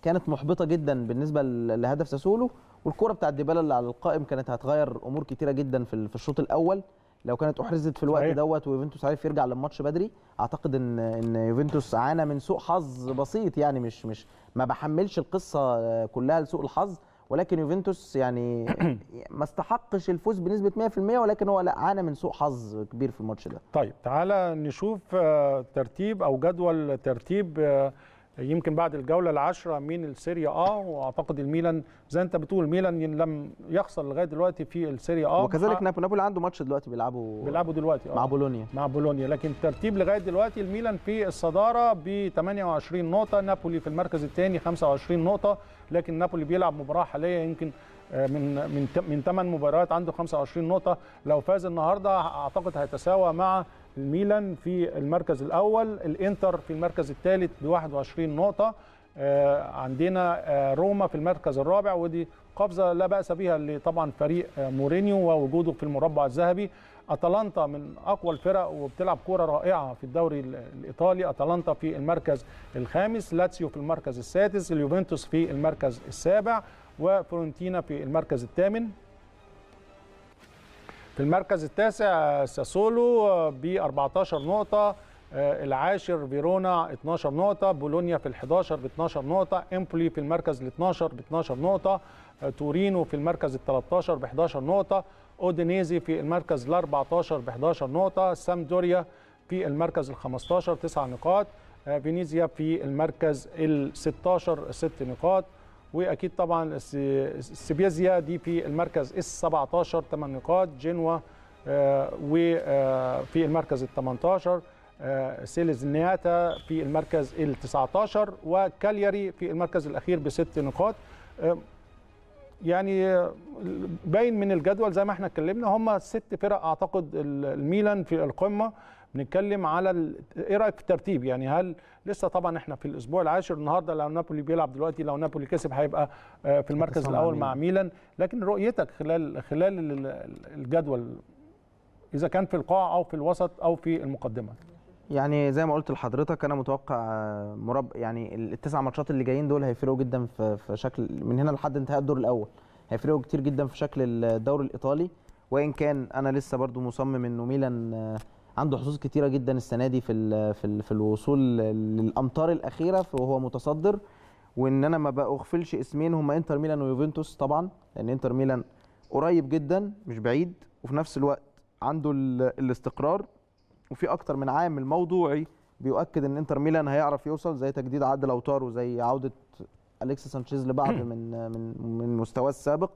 كانت محبطه جدا بالنسبه لهدف ساسولو والكره بتاعت ديبالا اللي على القائم كانت هتغير امور كتيره جدا في, في الشوط الاول لو كانت احرزت في الوقت دوت ويوفنتوس عارف يرجع للماتش بدري اعتقد ان ان يوفنتوس عانى من سوء حظ بسيط يعني مش مش ما بحملش القصه كلها لسوء الحظ ولكن يوفنتوس يعني ما استحقش الفوز بنسبه 100% ولكن هو لا عانى من سوء حظ كبير في الماتش ده. طيب تعالى نشوف آه، ترتيب او جدول ترتيب آه، يمكن بعد الجوله العاشره من السيريا اه واعتقد الميلان زي انت بتقول ميلان لم يخسر لغايه دلوقتي في السيريا اه وكذلك نابولي نابولي عنده ماتش دلوقتي بيلعبوا بيلعبوا دلوقتي آه مع بولونيا مع بولونيا لكن الترتيب لغايه دلوقتي الميلان في الصداره ب 28 نقطه نابولي في المركز الثاني 25 نقطه لكن نابولي بيلعب مباراه حاليه يمكن آه، من من من 8 مباريات عنده 25 نقطه لو فاز النهارده اعتقد هيتساوى مع الميلان في المركز الأول الإنتر في المركز الثالث ب 21 نقطة آه، عندنا آه، روما في المركز الرابع ودي قفزة لا بأس بها طبعا فريق آه، مورينيو ووجوده في المربع الذهبي أتلانتا من أقوى الفرق وبتلعب كوره رائعة في الدوري الإيطالي أتلانتا في المركز الخامس لاتسيو في المركز السادس اليوفنتوس في المركز السابع وفلورنتينا في المركز الثامن في المركز التاسع ساسولو ب 14 نقطة آه، العاشر فيرونا 12 نقطة بولونيا في ال 11 ب 12 نقطة امبولي في المركز ال 12 ب 12 نقطة آه، تورينو في المركز ال 13 ب 11 نقطة اودينيزي في المركز ال 14 ب 11 نقطة سامدوريا في المركز ال 15 9 نقاط آه، فينيزيا في المركز ال 16 6 نقاط واكيد طبعا السبيزيا دي آه، آه، في المركز اس 17 8 نقاط جنوا وفي المركز ال 18 سيلز نياتا في المركز ال 19 وكالياري في المركز الاخير بست نقاط آه، يعني باين من الجدول زي ما احنا اتكلمنا هم ست فرق اعتقد الميلان في القمه بنتكلم على ايه رايك في الترتيب يعني هل لسه طبعا احنا في الاسبوع العاشر النهارده لو نابولي بيلعب دلوقتي لو نابولي كسب هيبقى آه، في المركز الاول مع ميلان لكن رؤيتك خلال خلال الجدول اذا كان في القاع او في الوسط او في المقدمه يعني زي ما قلت لحضرتك انا متوقع آه، مرب يعني التسع ماتشات اللي جايين دول هيفرقوا جدا في, في شكل من هنا لحد انتهاء الدور الاول هيفرقوا كتير جدا في شكل الدوري الايطالي وان كان انا لسه برضو مصمم انه ميلان آه، عنده حظوظ كتيره جدا السنه دي في في, في الوصول للامطار الاخيره وهو متصدر وان انا ما بغفلش اسمين هما انتر ميلان ويوفنتوس طبعا لان انتر ميلان قريب جدا مش بعيد وفي نفس الوقت عنده الاستقرار وفي اكتر من عامل موضوعي بيؤكد ان انتر ميلان هيعرف يوصل زي تجديد عقد لوتارو زي عوده اليكس سانشيز لبعض من من من مستواه السابق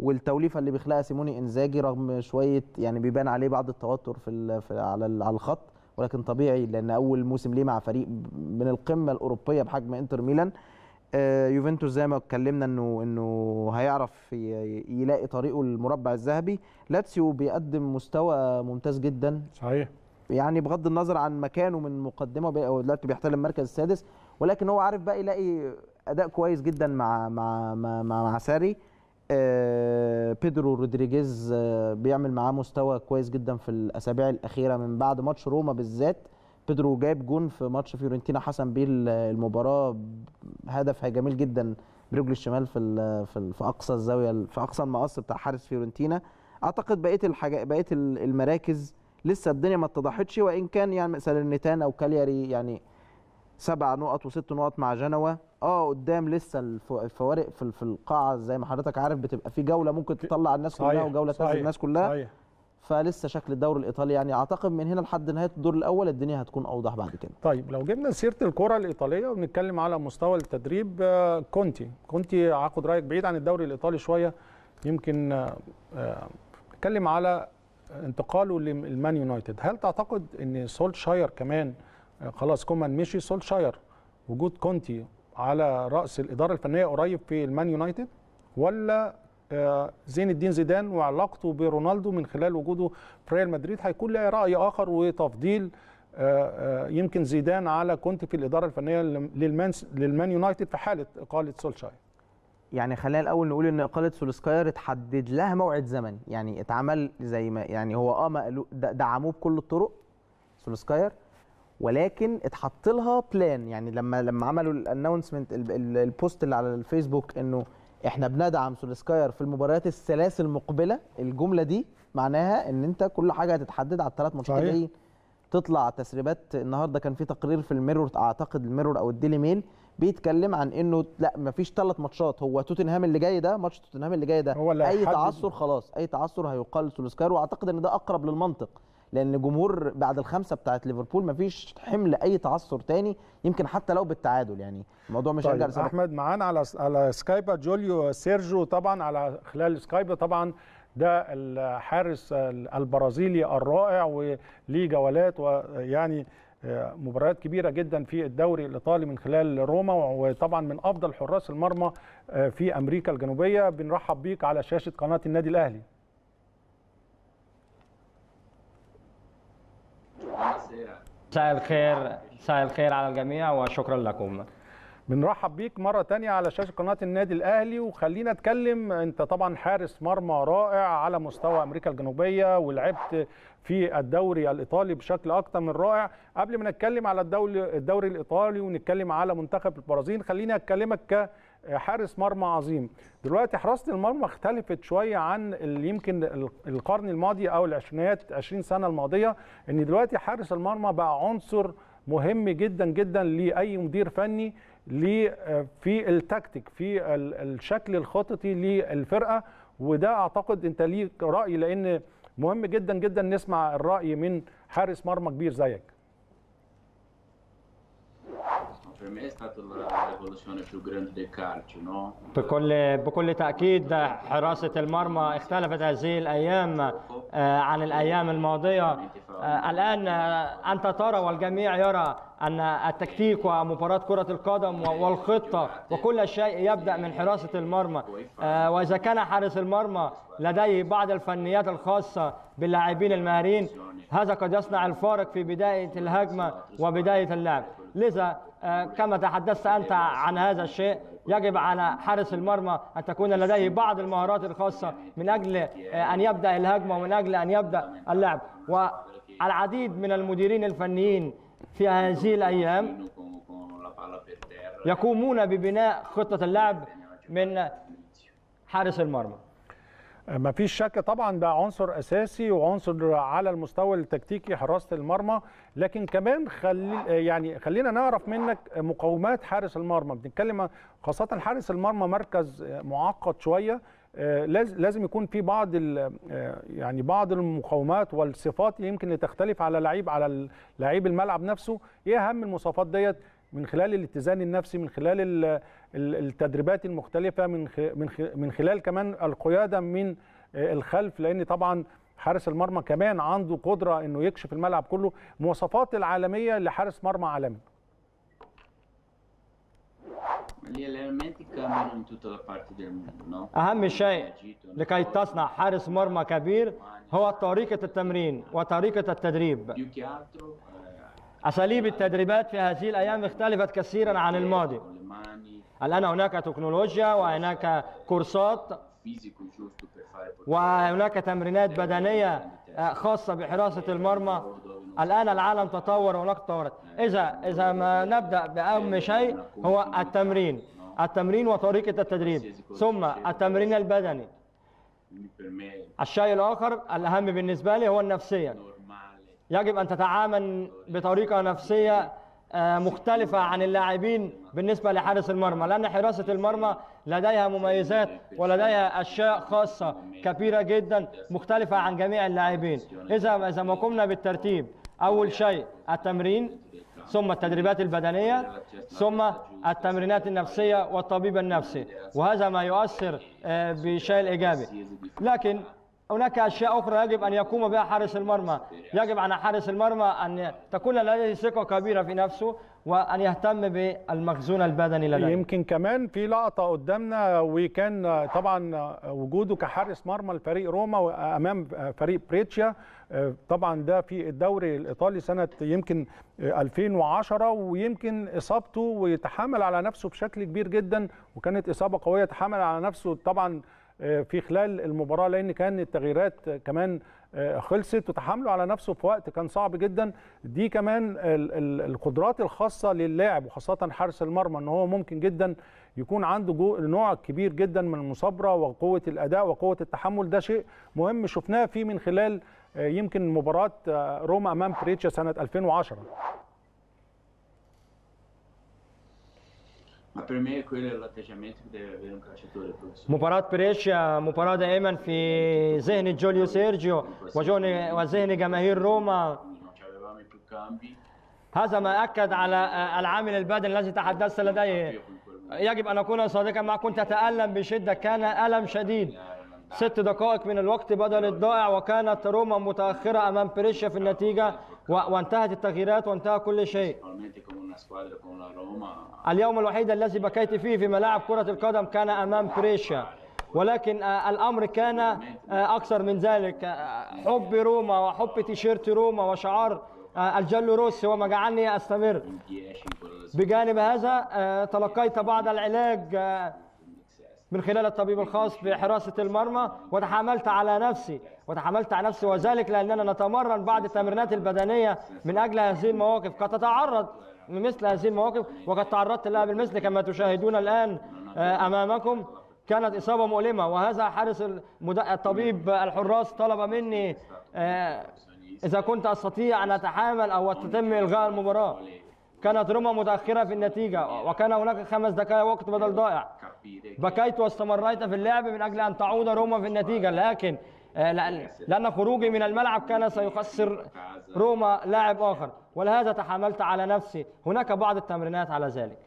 والتوليفه اللي بيخلقها سيموني انزاجي رغم شويه يعني بيبان عليه بعض التوتر في, على على الخط ولكن طبيعي لان اول موسم ليه مع فريق من القمه الاوروبيه بحجم انتر ميلان آه، يوفنتوس زي ما اتكلمنا انه انه هيعرف يلاقي طريقه للمربع الذهبي لاتسيو بيقدم مستوى ممتاز جدا صحيح يعني بغض النظر عن مكانه من مقدمه دلوقتي بيحتل المركز السادس ولكن هو عارف بقى يلاقي اداء كويس جدا مع مع مع, مع ساري آه، بيدرو رودريجيز آه، بيعمل معاه مستوى كويس جدا في الاسابيع الاخيره من بعد ماتش روما بالذات بيدرو جاب جون في ماتش فيورنتينا حسم بيه المباراه هدف جميل جدا برجل الشمال في في اقصى الزاويه في اقصى المقص بتاع حارس فيورنتينا اعتقد بقيه الحاجه بقيه المراكز لسه الدنيا ما اتضحتش وان كان يعني نيتان او كالياري يعني سبع نقط وست نقط مع جنوه اه قدام لسه الفوارق في, في القاعه زي ما حضرتك عارف بتبقى في جوله ممكن تطلع الناس صحيح. كلها وجوله تنزل الناس كلها صحيح. فلسه شكل الدوري الايطالي يعني اعتقد من هنا لحد نهايه الدور الاول الدنيا هتكون اوضح بعد كده طيب لو جبنا سيره الكره الايطاليه وبنتكلم على مستوى التدريب آه، كونتي كونتي هاخد رايك بعيد عن الدوري الايطالي شويه يمكن آه، آه، نتكلم على انتقاله للمان يونايتد هل تعتقد ان سولشاير كمان خلاص كومان مشي سولشاير وجود كونتي على راس الاداره الفنيه قريب في المان يونايتد ولا آه، زين الدين زيدان وعلاقته برونالدو من خلال وجوده في ريال مدريد هيكون له راي اخر وتفضيل آه، آه، يمكن زيدان على كنت في الاداره الفنيه للمان للمان يونايتد في حاله اقاله سولشاير يعني خلينا الاول نقول ان اقاله سولسكاير اتحدد لها موعد زمني يعني اتعمل زي ما يعني هو اه دعموه بكل الطرق سولسكاير ولكن اتحط لها بلان يعني لما لما عملوا الانونسمنت البوست اللي على الفيسبوك انه احنا بندعم سولسكاير في المباريات الثلاث المقبله الجمله دي معناها ان انت كل حاجه هتتحدد على الثلاث ماتشات اللي تطلع تسريبات النهارده كان في تقرير في الميرور اعتقد الميرور او الديلي ميل بيتكلم عن انه لا مفيش ثلاث ماتشات هو توتنهام اللي جاي ده ماتش توتنهام اللي جاي ده هو اللي اي تعثر خلاص اي تعثر هيقال سولسكاير واعتقد ان ده اقرب للمنطق لان جمهور بعد الخمسه بتاعت ليفربول مفيش حمل اي تعثر تاني يمكن حتى لو بالتعادل يعني الموضوع مش هيرجع طيب، احمد معانا على على سكايب جوليو سيرجيو طبعا على خلال سكايب طبعا ده الحارس البرازيلي الرائع وليه جولات ويعني آه، مباريات كبيره جدا في الدوري الايطالي من خلال روما وطبعا من افضل حراس المرمى آه، في امريكا الجنوبيه بنرحب بيك على شاشه قناه النادي الاهلي مساء الخير مساء الخير على الجميع وشكرا لكم بنرحب بيك مرة تانية على شاشة قناة النادي الأهلي وخلينا أتكلم أنت طبعا حارس مرمى رائع على مستوى أمريكا الجنوبية ولعبت في الدوري الإيطالي بشكل أكتر من رائع قبل ما نتكلم على الدوري الإيطالي ونتكلم على منتخب البرازيل خليني أتكلمك حارس مرمى عظيم دلوقتي حراسه المرمى اختلفت شويه عن اللي يمكن القرن الماضي او العشرينات 20 سنه الماضيه ان دلوقتي حارس المرمى بقى عنصر مهم جدا جدا لاي مدير فني في التكتيك في الشكل الخططي للفرقه وده اعتقد انت ليك راي لان مهم جدا جدا نسمع الراي من حارس مرمى كبير زيك per me è stata la rivoluzione più grande del calcio, no? بكل بكل تأكيد حراسة المرمى اختلفت هذه الأيام عن الأيام الماضية الآن أنت ترى والجميع يرى أن التكتيك ومباراة كرة القدم والخطة وكل شيء يبدأ من حراسة المرمى وإذا كان حارس المرمى لديه بعض الفنيات الخاصة باللاعبين المهارين هذا قد يصنع الفارق في بداية الهجمة وبداية اللعب لذا آه، كما تحدثت أنت عن هذا الشيء يجب على حارس المرمى أن تكون لديه بعض المهارات الخاصة من أجل آه، أن يبدأ الهجمة ومن أجل أن يبدأ اللعب والعديد من المديرين الفنيين في هذه الأيام يقومون ببناء خطة اللعب من حارس المرمى ما فيش شك طبعا ده عنصر اساسي وعنصر على المستوى التكتيكي حراسه المرمى لكن كمان خلي يعني خلينا نعرف منك مقومات حارس المرمى بنتكلم خاصه حارس المرمى مركز معقد شويه آه، لازم يكون في بعض آه، يعني بعض المقومات والصفات يمكن تختلف على لعيب على لعيب الملعب نفسه ايه اهم المواصفات ديت من خلال الاتزان النفسي من خلال التدريبات المختلفه من من خلال كمان القياده من الخلف لان طبعا حارس المرمى كمان عنده قدره انه يكشف الملعب كله مواصفات العالميه لحارس مرمى عالمي أهم شيء لكي تصنع حارس مرمى كبير هو طريقة التمرين وطريقة التدريب أساليب التدريبات في هذه الأيام اختلفت كثيرا عن الماضي الآن هناك تكنولوجيا وهناك كورسات وهناك تمرينات بدنية آه، خاصة بحراسة المرمى الآن العالم تطور وهناك تطورت إذا إذا ما نبدأ بأهم شيء هو التمرين التمرين وطريقة التدريب ثم التمرين البدني الشيء الآخر الأهم بالنسبة لي هو النفسية يجب أن تتعامل بطريقة نفسية آه، مختلفة عن اللاعبين بالنسبة لحارس المرمى لأن حراسة المرمى لديها مميزات ولديها أشياء خاصة كبيرة جدا مختلفة عن جميع اللاعبين إذا إذا ما قمنا بالترتيب أول شيء التمرين ثم التدريبات البدنية ثم التمرينات النفسية والطبيب النفسي وهذا ما يؤثر آه، بشيء إيجابي لكن هناك أشياء أخرى يجب أن يقوم بها حارس المرمى يجب على حارس المرمى أن تكون لديه ثقة كبيرة في نفسه وأن يهتم بالمخزون البدني لديه يمكن كمان في لقطة قدامنا وكان طبعا وجوده كحارس مرمى لفريق روما أمام فريق بريتشيا طبعا ده في الدوري الإيطالي سنة يمكن 2010 ويمكن إصابته ويتحمل على نفسه بشكل كبير جدا وكانت إصابة قوية تحمل على نفسه طبعا آه، في خلال المباراه لان كان التغييرات كمان آه، خلصت وتحامله على نفسه في وقت كان صعب جدا دي كمان القدرات الخاصه للاعب وخاصه حارس المرمى ان هو ممكن جدا يكون عنده نوع كبير جدا من المصابره وقوه الاداء وقوه التحمل ده شيء مهم شفناه فيه من خلال آه، يمكن مباراه روما امام بريتشا سنه 2010 ما كل الاتجاهات مباراة بريشيا مباراة دائما في ذهن جوليو سيرجيو وذهن جماهير روما هذا ما أكد على العامل البدني الذي تحدثت لديه يجب أن أكون صادقا ما كنت أتألم بشدة كان ألم شديد ست دقائق من الوقت بدل الضائع وكانت روما متأخرة أمام بريشيا في النتيجة وانتهت التغييرات وانتهى كل شيء اليوم الوحيد الذي بكيت فيه في ملاعب كرة القدم كان أمام بريشيا ولكن آه، الأمر كان آه، أكثر من ذلك آه، حب روما وحب تيشيرت روما وشعار الجلو روسي وما جعلني أستمر بجانب هذا تلقيت بعض العلاج من خلال الطبيب الخاص بحراسة المرمى وتحملت على نفسي وتحملت على نفسي وذلك لأننا نتمرن بعض التمرينات البدنية من أجل هذه المواقف قد تتعرض مثل هذه المواقف وقد تعرضت لها بالمثل كما تشاهدون الآن آه، أمامكم كانت إصابة مؤلمة وهذا حارس الطبيب الحراس طلب مني آه، إذا كنت أستطيع أن أتحامل أو تتم إلغاء المباراة كانت روما متأخرة في النتيجة وكان هناك خمس دقائق وقت بدل ضائع بكيت واستمريت في اللعب من أجل أن تعود روما في النتيجة لكن آه، لأن خروجي من الملعب كان سيخسر روما لاعب آخر ولهذا تحملت على نفسي هناك بعض التمرينات على ذلك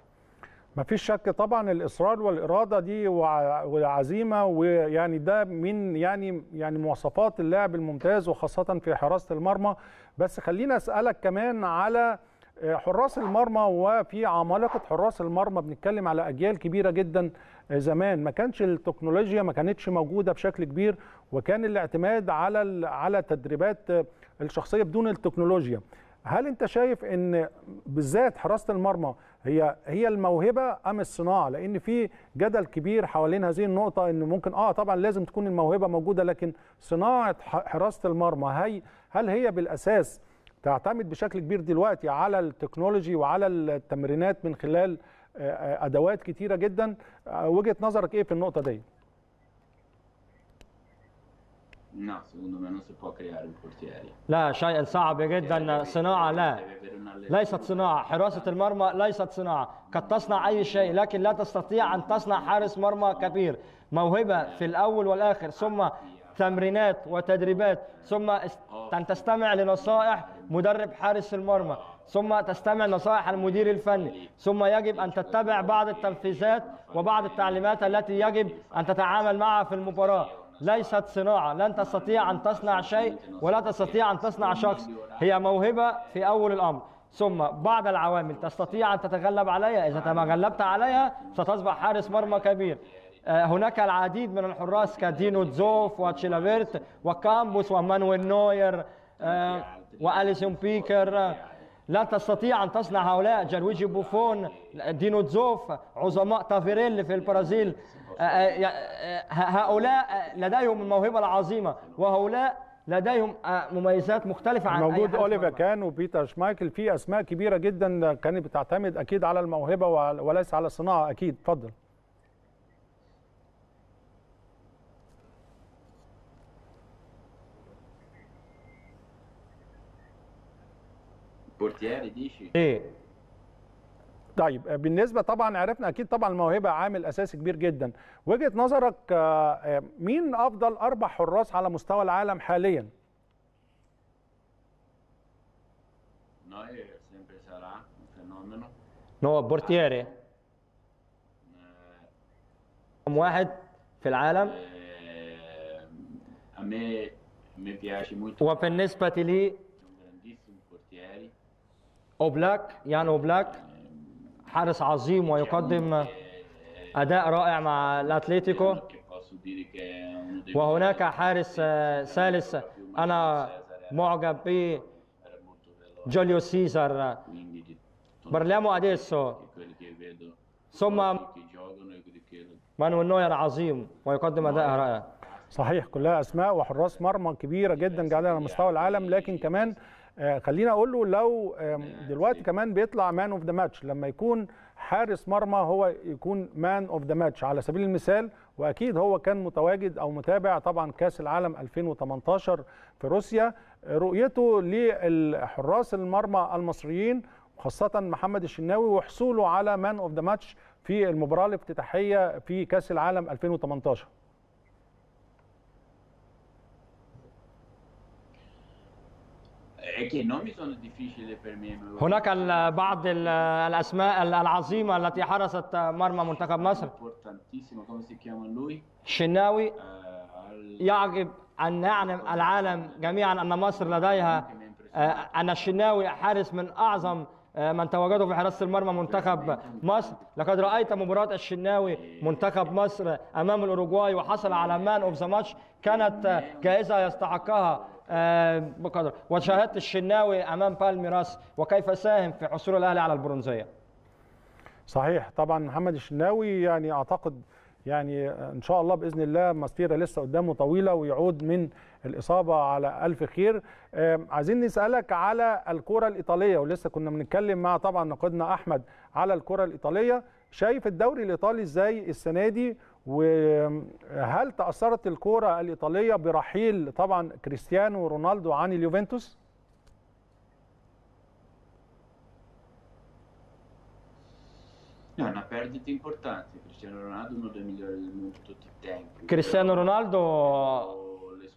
ما فيش شك طبعا الاصرار والاراده دي والعزيمه ويعني ده من يعني يعني مواصفات اللاعب الممتاز وخاصه في حراسه المرمى بس خلينا اسالك كمان على آه، حراس المرمى وفي عمالقه حراس المرمى بنتكلم على اجيال كبيره جدا آه، زمان ما كانش التكنولوجيا ما كانتش موجوده بشكل كبير وكان الاعتماد على على التدريبات آه، الشخصيه بدون التكنولوجيا هل انت شايف ان بالذات حراسه المرمى هي هي الموهبه ام الصناعه لان في جدل كبير حوالين هذه النقطه ان ممكن اه طبعا لازم تكون الموهبه موجوده لكن صناعه حراسه المرمى هي هل هي بالاساس تعتمد بشكل كبير دلوقتي على التكنولوجي وعلى التمرينات من خلال آه، آه، ادوات كتيره جدا آه، وجهه نظرك ايه في النقطه دي No, secondo me non si può creare un portiere. لا شيء صعب جدا صناعة لا ليست صناعة حراسة المرمى ليست صناعة قد تصنع أي شيء لكن لا تستطيع أن تصنع حارس مرمى كبير موهبة في الأول والآخر ثم تمرينات وتدريبات ثم أن تستمع لنصائح مدرب حارس المرمى ثم تستمع نصائح المدير الفني ثم يجب أن تتبع بعض التنفيذات وبعض التعليمات التي يجب أن تتعامل معها في المباراة ليست صناعة لن تستطيع أن تصنع شيء ولا تستطيع أن تصنع شخص هي موهبة في أول الأمر ثم بعض العوامل تستطيع أن تتغلب عليها إذا تغلبت عليها ستصبح حارس مرمى كبير آه، هناك العديد من الحراس كدينو تزوف وتشيلافيرت وكامبوس ومانويل نوير آه، وأليسون بيكر آه، لا تستطيع أن تصنع هؤلاء جانويجي بوفون دينوتزوف عظماء تافيريل في البرازيل آه، آه، آه، هؤلاء لديهم الموهبة العظيمة وهؤلاء لديهم مميزات مختلفة عن موجود أوليفا كان وبيتر شمايكل في أسماء كبيرة جدا كانت بتعتمد أكيد على الموهبة وليس على الصناعة أكيد اتفضل الكورتياني ديشي ايه طيب بالنسبه طبعا عرفنا اكيد طبعا الموهبه عامل اساسي كبير جدا وجهه نظرك آه، آه، مين افضل اربع حراس على مستوى العالم حاليا نو بورتيري آه، رقم واحد في العالم وبالنسبه لي اوبلاك يعني اوبلاك حارس عظيم ويقدم اداء رائع مع الاتليتيكو وهناك حارس آه، ثالث انا معجب به جوليو سيزر برلامو اديسو ثم مانويل نوير عظيم ويقدم اداء رائع صحيح كلها اسماء وحراس مرمى كبيره جدا جعلها على مستوى العالم لكن كمان آه، خليني اقول له لو دلوقتي كمان بيطلع مان اوف ذا ماتش لما يكون حارس مرمى هو يكون مان اوف ذا ماتش على سبيل المثال واكيد هو كان متواجد او متابع طبعا كاس العالم 2018 في روسيا رؤيته لحراس المرمى المصريين خاصة محمد الشناوي وحصوله على مان اوف ذا ماتش في المباراة الافتتاحية في كأس العالم 2018 هناك بعض الأسماء العظيمة التي حرست مرمى منتخب مصر الشناوي eh, يعجب أن يعلم العالم جميعا أن مصر لديها آه، أن الشناوي حارس من أعظم آه، من تواجدوا في حراسه المرمى منتخب مصر لقد رايت مباراه الشناوي منتخب مصر امام الاوروغواي وحصل على مان اوف ذا ماتش كانت جائزه يستحقها آه، بقدر وشاهدت الشناوي امام بالميراس وكيف ساهم في حصول الاهلي على البرونزيه صحيح طبعا محمد الشناوي يعني اعتقد يعني ان شاء الله باذن الله مسيره لسه قدامه طويله ويعود من الاصابه على الف خير عايزين نسالك على الكره الايطاليه ولسه كنا بنتكلم مع طبعا نقدنا احمد على الكره الايطاليه شايف الدوري الايطالي ازاي السنه دي وهل تاثرت الكوره الايطاليه برحيل طبعا كريستيانو رونالدو عن اليوفنتوس؟ كريستيانو رونالدو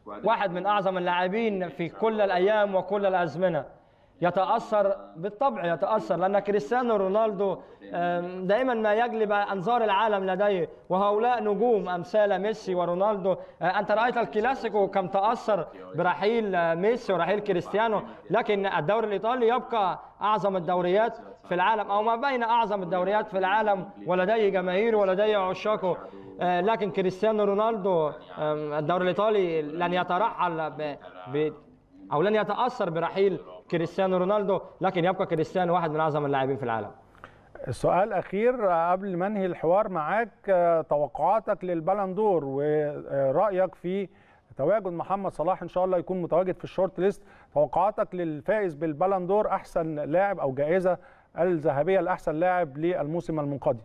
واحد من اعظم اللاعبين في كل الايام وكل الازمنه. يتاثر بالطبع يتاثر لان كريستيانو رونالدو دائما ما يجلب انظار العالم لديه وهؤلاء نجوم امثال ميسي ورونالدو آه، انت رايت الكلاسيكو كم تاثر برحيل آه، ميسي ورحيل كريستيانو لكن الدوري الايطالي يبقى اعظم الدوريات في العالم او ما بين اعظم الدوريات في العالم ولديه جماهير ولديه عشاقه آه، لكن كريستيانو رونالدو الدوري الايطالي لن يترحل ب... او لن يتاثر برحيل كريستيانو رونالدو لكن يبقى كريستيانو واحد من اعظم اللاعبين في العالم السؤال الاخير قبل ما انهي الحوار معاك توقعاتك للبالندور ورايك في تواجد محمد صلاح ان شاء الله يكون متواجد في الشورت ليست توقعاتك للفائز بالبالندور احسن لاعب او جائزه الذهبيه لاحسن لاعب للموسم المنقضي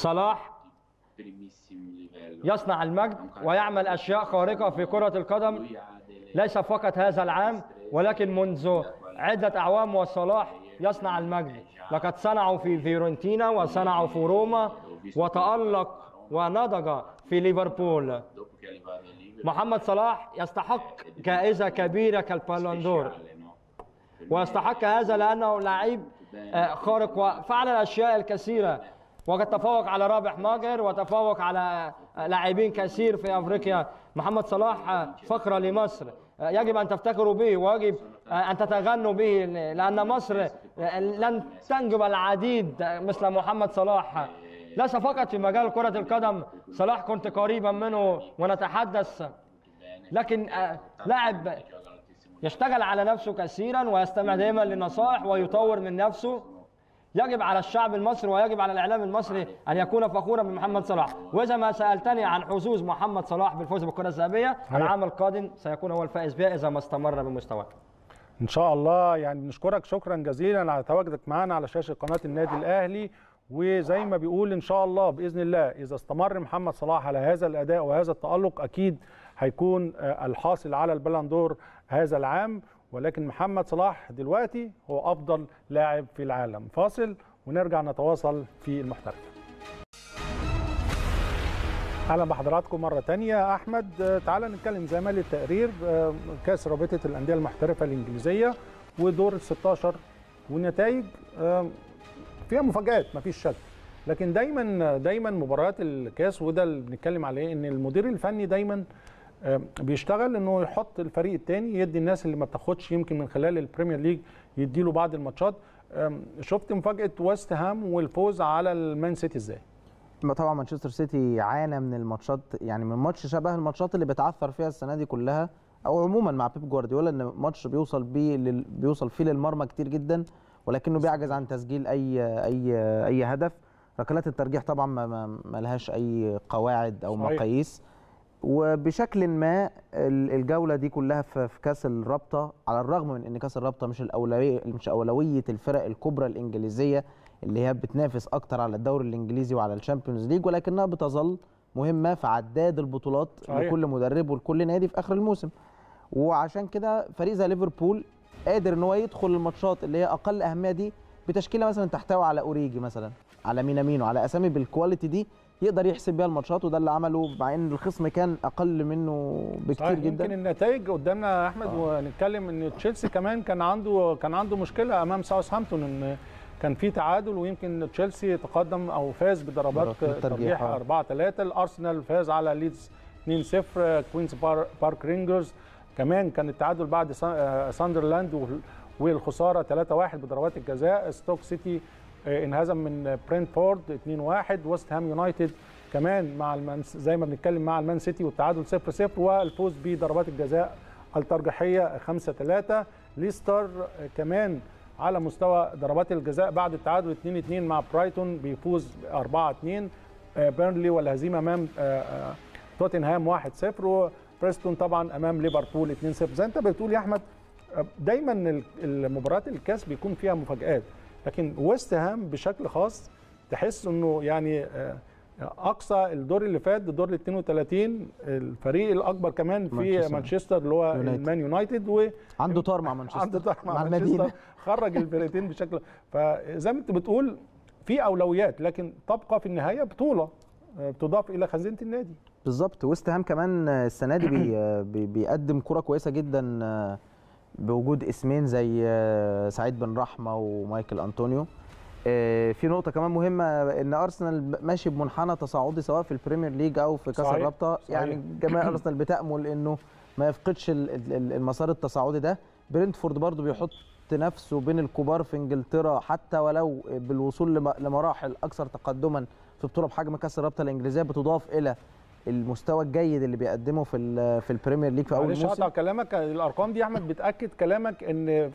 صلاح يصنع المجد ويعمل أشياء خارقة في كرة القدم ليس فقط هذا العام ولكن منذ عدة أعوام وصلاح يصنع المجد لقد صنعوا في فيورنتينا وصنعوا في روما وتألق ونضج في ليفربول محمد صلاح يستحق جائزة كبيرة كالبالندور ويستحق هذا لأنه لعيب آه، خارق وفعل الأشياء الكثيرة وقد تفوق على رابح ماجر وتفوق على لاعبين كثير في افريقيا محمد صلاح آه، فقره لمصر آه، يجب ان تفتخروا به ويجب آه، ان تتغنوا به لان مصر لن تنجب العديد مثل محمد صلاح ليس فقط في مجال كرة القدم صلاح كنت قريبا منه ونتحدث لكن لاعب يشتغل على نفسه كثيرا ويستمع دائما للنصائح ويطور من نفسه يجب على الشعب المصري ويجب على الإعلام المصري أن يكون فخورا بمحمد صلاح وإذا ما سألتني عن حظوظ محمد صلاح بالفوز بالكرة الذهبية العام القادم سيكون هو الفائز بها إذا ما استمر بمستواه ان شاء الله يعني بنشكرك شكرا جزيلا على تواجدك معنا على شاشه قناه النادي الاهلي وزي ما بيقول ان شاء الله باذن الله اذا استمر محمد صلاح على هذا الاداء وهذا التالق اكيد هيكون آه، الحاصل على البلندور هذا العام ولكن محمد صلاح دلوقتي هو أفضل لاعب في العالم فاصل ونرجع نتواصل في المحترف اهلا بحضراتكم مره تانية احمد تعال نتكلم زي ما للتقرير آه، كاس رابطه الانديه المحترفه الانجليزيه ودور ال 16 والنتائج آه، فيها مفاجات مفيش شك لكن دايما دايما مباريات الكاس وده اللي بنتكلم عليه ان المدير الفني دايما آه، بيشتغل انه يحط الفريق الثاني يدي الناس اللي ما بتاخدش يمكن من خلال البريمير ليج يدي له بعض الماتشات شفت مفاجاه ويست هام والفوز على المان سيتي ازاي؟ ما طبعا مانشستر سيتي عانى من الماتشات يعني من ماتش شبه الماتشات اللي بتعثر فيها السنه دي كلها او عموما مع بيب جوارديولا ان ماتش بيوصل بيه بيوصل فيه للمرمى كتير جدا ولكنه بيعجز عن تسجيل اي اي اي هدف ركلات الترجيح طبعا ما, ما لهاش اي قواعد او صحيح. مقاييس وبشكل ما الجوله دي كلها في كاس الرابطه على الرغم من ان كاس الرابطه مش الاولويه مش اولويه الفرق الكبرى الانجليزيه اللي هي بتنافس اكتر على الدوري الانجليزي وعلى الشامبيونز ليج ولكنها بتظل مهمه في عداد البطولات صحيح. لكل مدرب ولكل نادي في اخر الموسم وعشان كده فريق زي ليفربول قادر ان هو يدخل الماتشات اللي هي اقل اهميه دي بتشكيله مثلا تحتوي على اوريجي مثلا على مينامينو على اسامي بالكواليتي دي يقدر يحسب بيها الماتشات وده اللي عمله مع ان الخصم كان اقل منه بكتير صحيح جدا يمكن النتائج قدامنا يا احمد آه. ونتكلم ان تشيلسي كمان كان عنده كان عنده مشكله امام ساوثهامبتون ان كان في تعادل ويمكن تشيلسي تقدم او فاز بضربات ترجيح 4 3 الارسنال فاز على ليدز 2 0 كوينز بارك رينجرز كمان كان التعادل بعد آه، ساندرلاند والخساره 3 1 بضربات الجزاء ستوك سيتي آه، انهزم من برينتفورد 2-1 ويست هام يونايتد كمان مع المان زي ما بنتكلم مع المان سيتي والتعادل 0-0 والفوز بضربات الجزاء الترجيحيه 5-3 ليستر آه، كمان على مستوى ضربات الجزاء بعد التعادل 2-2 مع برايتون بيفوز 4-2 آه، بيرنلي والهزيمه امام توتنهام 1-0 بريستون طبعا امام ليفربول 2-0 زي انت بتقول يا احمد دايما المباريات الكاس بيكون فيها مفاجآت لكن ويست هام بشكل خاص تحس انه يعني آه، اقصى الدور اللي فات دور ال 32 الفريق الاكبر كمان في مانشستر, اللي هو مان يونايتد وعنده عنده طار مع مانشستر عنده طار مع, مع مانشستر خرج الفرقتين بشكل فزي ما انت بتقول في اولويات لكن تبقى في النهايه بطوله بتضاف آه، الى خزينه النادي بالظبط ويست هام كمان آه، السنه دي بي بيقدم كره كويسه جدا بوجود اسمين زي آه، سعيد بن رحمه ومايكل انطونيو آه، في نقطه كمان مهمه ان ارسنال ماشي بمنحنى تصاعدي سواء في البريمير ليج او في كاس الرابطه يعني جماهير ارسنال بتامل انه ما يفقدش المسار التصاعدي ده برنتفورد برضو بيحط نفسه بين الكبار في انجلترا حتى ولو بالوصول لمراحل اكثر تقدما في بطوله بحجم كاس الرابطه الانجليزيه بتضاف الى المستوى الجيد اللي بيقدمه في في البريمير ليج في اول موسم معلش كلامك الارقام دي يا احمد بتاكد كلامك ان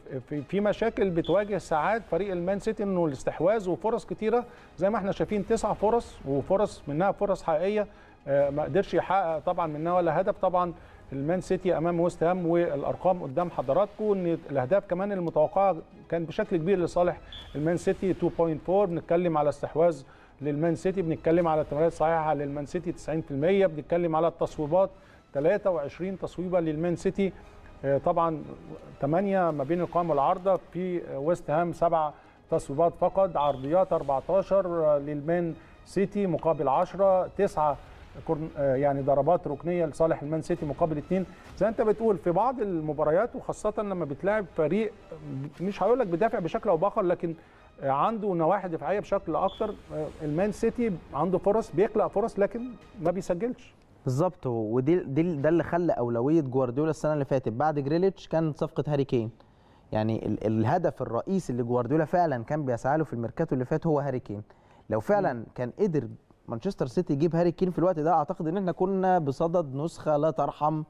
في مشاكل بتواجه ساعات فريق المان سيتي انه الاستحواذ وفرص كتيره زي ما احنا شايفين تسع فرص وفرص منها فرص حقيقيه آه، ما قدرش يحقق طبعا منها ولا هدف طبعا المان سيتي امام ويست هام والارقام قدام حضراتكم ان الاهداف كمان المتوقعه كان بشكل كبير لصالح المان سيتي 2.4 بنتكلم على استحواذ للمان سيتي بنتكلم على التمريرات الصحيحه للمان سيتي 90% بنتكلم على التصويبات 23 تصويبه للمان سيتي آه، طبعا 8 ما بين القائمه والعارضه في ويست هام 7 تصويبات فقط عرضيات 14 للمان سيتي مقابل 10 9 آه، يعني ضربات ركنيه لصالح المان سيتي مقابل 2 زي انت بتقول في بعض المباريات وخاصه لما بتلاعب فريق مش هقول لك بدافع بشكل او باخر لكن عنده نواحي دفاعيه بشكل اكتر المان سيتي عنده فرص بيخلق فرص لكن ما بيسجلش بالظبط ودي دي ده اللي خلى اولويه جوارديولا السنه اللي فاتت بعد جريليتش كان صفقه هاري كين يعني ال الهدف الرئيسي اللي جوارديولا فعلا كان بيسعى له في الميركاتو اللي فات هو هاري كين لو فعلا كان قدر مانشستر سيتي يجيب هاري كين في الوقت ده اعتقد ان احنا كنا بصدد نسخه لا ترحم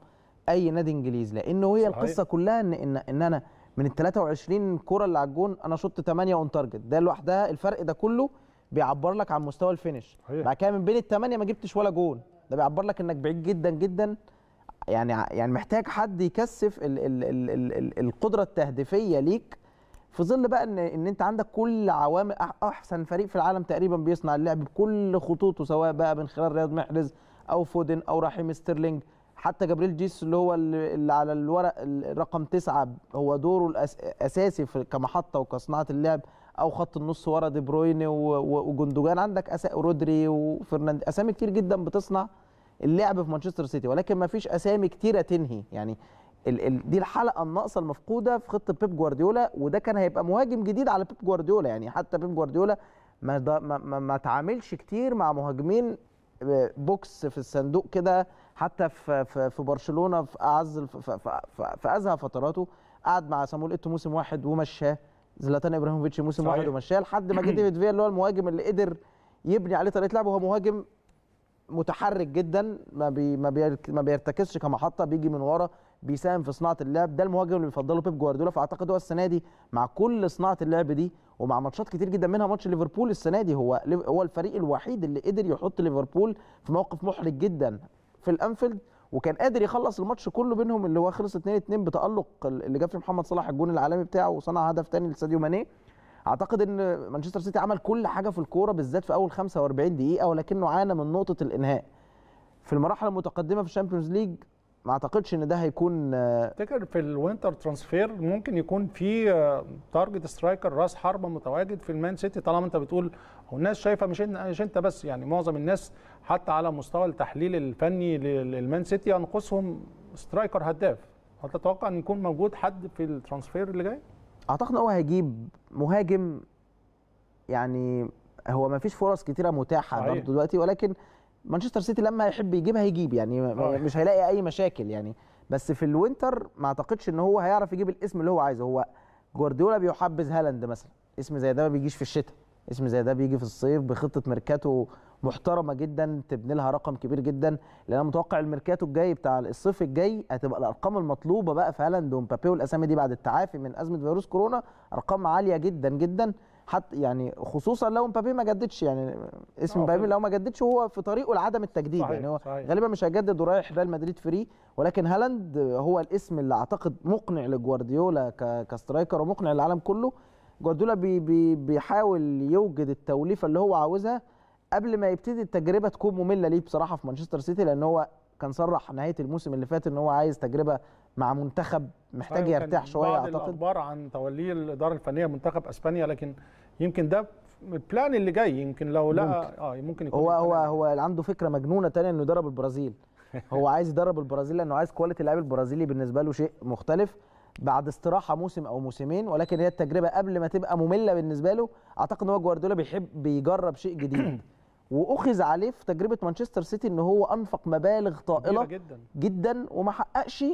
اي نادي انجليزي لانه هي صحيح. القصه كلها ان ان, إن انا من ال 23 كوره اللي على الجون انا شطت 8 اون تارجت ده لوحدها الفرق ده كله بيعبر لك عن مستوى الفينش بعد كده من بين الثمانيه ما جبتش ولا جون ده بيعبر لك انك بعيد جدا جدا يعني يعني محتاج حد يكثف ال ال ال ال ال القدره التهديفيه ليك في ظل بقى ان ان انت عندك كل عوامل احسن فريق في العالم تقريبا بيصنع اللعب بكل خطوطه سواء بقى من خلال رياض محرز او فودن او رحيم ستيرلينج حتى جبريل جيس اللي هو اللي على الورق رقم تسعة هو دوره الاساسي كمحطه وكصناعه اللعب او خط النص ورا دي بروين وجندوجان عندك أسا رودري وفرناند اسامي كتير جدا بتصنع اللعب في مانشستر سيتي ولكن ما فيش اسامي كتيره تنهي يعني ال ال دي الحلقه الناقصه المفقوده في خطه بيب جوارديولا وده كان هيبقى مهاجم جديد على بيب جوارديولا يعني حتى بيب جوارديولا ما ما ما, ما تعاملش كتير مع مهاجمين آه، بوكس في الصندوق كده حتى في في برشلونه في اعز في ازهى فتراته قعد مع سامول ايتو موسم واحد ومشاه زلاتان ابراهيموفيتش موسم صحيح. واحد ومشاه لحد ما جه ديفيد فيا اللي هو المهاجم اللي قدر يبني عليه طريقه لعبه هو مهاجم متحرك جدا ما بي ما, ما بيرتكزش كمحطه بيجي من ورا بيساهم في صناعه اللعب ده المهاجم اللي بيفضله بيب جوارديولا فاعتقد هو السنه دي مع كل صناعه اللعب دي ومع ماتشات كتير جدا منها ماتش ليفربول السنه دي هو هو الفريق الوحيد اللي قدر يحط ليفربول في موقف محرج جدا في الانفيلد وكان قادر يخلص الماتش كله بينهم اللي هو خلص 2 2 بتالق اللي جاب فيه محمد صلاح الجون العالمي بتاعه وصنع هدف تاني لساديو ماني اعتقد ان مانشستر سيتي عمل كل حاجه في الكوره بالذات في اول 45 دقيقه ولكنه عانى من نقطه الانهاء في المراحل المتقدمه في الشامبيونز ليج ما اعتقدش ان ده هيكون آه، تفتكر في الوينتر ترانسفير ممكن يكون في تارجت آه، سترايكر راس حربه متواجد في المان سيتي طالما انت بتقول والناس شايفه مش مش انت بس يعني معظم الناس حتى على مستوى التحليل الفني للمان سيتي ينقصهم سترايكر هداف هل تتوقع ان يكون موجود حد في الترانسفير اللي جاي؟ اعتقد هو هيجيب مهاجم يعني هو ما فيش فرص كتيره متاحه برضه دلوقتي ولكن مانشستر سيتي لما يحب يجيب هيجيب يعني أوه. مش هيلاقي اي مشاكل يعني بس في الوينتر ما اعتقدش ان هو هيعرف يجيب الاسم اللي هو عايزه هو جوارديولا بيحبذ هالاند مثلا اسم زي ده ما بيجيش في الشتاء اسم زي ده بيجي في الصيف بخطه ميركاتو محترمه جدا تبني لها رقم كبير جدا لان انا متوقع الميركاتو الجاي بتاع الصيف الجاي هتبقى الارقام المطلوبه بقى في هالاند ومبابي والاسامي دي بعد التعافي من ازمه فيروس كورونا ارقام عاليه جدا جدا حتى يعني خصوصا لو مبابي ما جددش يعني اسم آه، مبابي لو ما جددش هو في طريقه لعدم التجديد صحيح يعني هو صحيح. غالبا مش هيجدد ورايح ريال مدريد فري ولكن هالاند هو الاسم اللي اعتقد مقنع لجوارديولا كسترايكر ومقنع للعالم كله جوارديولا بي بي بيحاول يوجد التوليفه اللي هو عاوزها قبل ما يبتدي التجربه تكون ممله ليه بصراحه في مانشستر سيتي لان هو كان صرح نهايه الموسم اللي فات ان هو عايز تجربه مع منتخب محتاج يرتاح شويه اعتقد بعض الاخبار عن توليه الاداره الفنيه منتخب اسبانيا لكن يمكن ده البلان اللي جاي يمكن لو لا ممكن. اه ممكن يكون هو هو هو عنده فكره مجنونه تانية انه يدرب البرازيل هو عايز يدرب البرازيل لانه عايز كواليتي اللاعب البرازيلي بالنسبه له شيء مختلف بعد استراحه موسم او موسمين ولكن هي التجربه قبل ما تبقى ممله بالنسبه له اعتقد ان هو جوارديولا بيحب بيجرب شيء جديد واخذ عليه في تجربه مانشستر سيتي ان هو انفق مبالغ طائله جدا جدا وما حققش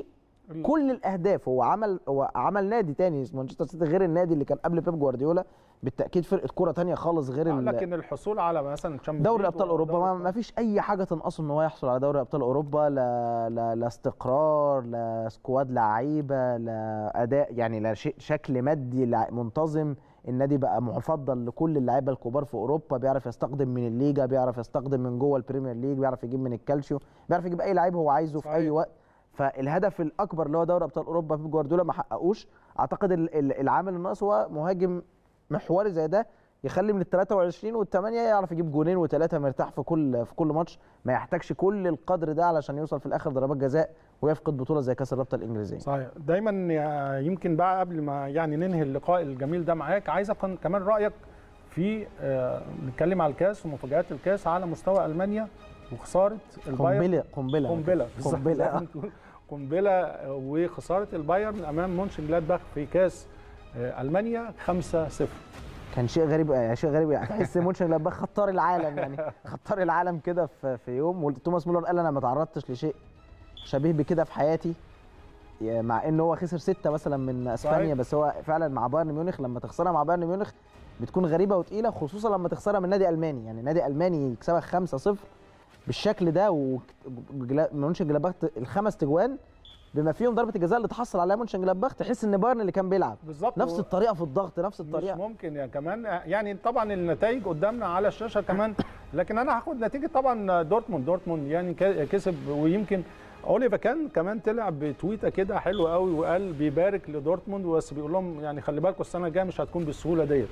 كل الاهداف هو عمل هو عمل نادي تاني اسمه مانشستر سيتي غير النادي اللي كان قبل بيب جوارديولا بالتاكيد فرقه كوره تانية خالص غير آه، ال... لكن الحصول على مثلا دوري ابطال اوروبا ما, ما فيش اي حاجه تنقصه ان هو يحصل على دوري ابطال اوروبا لا لا, لا استقرار لا سكواد لعيبه لا اداء يعني لا شكل مادي منتظم النادي بقى مفضل لكل اللعيبه الكبار في اوروبا بيعرف يستقدم من الليجا بيعرف يستقدم من جوه البريمير ليج بيعرف يجيب من الكالشيو بيعرف يجيب اي لعيب هو عايزه في اي وقت فالهدف الاكبر اللي هو دوري ابطال اوروبا في جوارديولا ما حققوش اعتقد العامل الناقص هو مهاجم محوري زي ده يخلي من ال 23 وال 8 يعرف يجيب جونين وثلاثه مرتاح في كل في كل ماتش ما يحتاجش كل القدر ده علشان يوصل في الاخر ضربات جزاء ويفقد بطوله زي كاس الرابطه الانجليزيه صحيح دايما يمكن بقى قبل ما يعني ننهي اللقاء الجميل ده معاك عايز كمان رايك في آه، نتكلم على الكاس ومفاجات الكاس على مستوى المانيا وخساره البايرن قنبله قنبله قنبله قنبله قنبله وخساره البايرن امام مونشن جلادباخ في كاس آه، المانيا 5-0 كان شيء غريب آه، شيء غريب يعني تحس مونشن جلادباخ خطار العالم يعني خطار العالم كده في, يوم وتوماس مولر قال انا ما تعرضتش لشيء شبيه بكده في حياتي مع ان هو خسر سته مثلا من اسبانيا صحيح. بس هو فعلا مع بايرن ميونخ لما تخسرها مع بايرن ميونخ بتكون غريبه وتقيله خصوصا لما تخسرها من نادي الماني يعني نادي الماني يكسبك 5-0 بالشكل ده ومنشن باخت الخمس تجوان بما فيهم ضربه الجزاء اللي تحصل عليها منشن باخت تحس ان بايرن اللي كان بيلعب بالظبط نفس الطريقه في الضغط نفس الطريقه مش ممكن يعني كمان يعني طبعا النتائج قدامنا على الشاشه كمان لكن انا هاخد نتيجه طبعا دورتموند دورتموند يعني كسب ويمكن اوليفا كان كمان طلع بتويته كده حلوه قوي وقال بيبارك لدورتموند بس بيقول لهم يعني خلي بالكم السنه الجايه مش هتكون بالسهوله ديت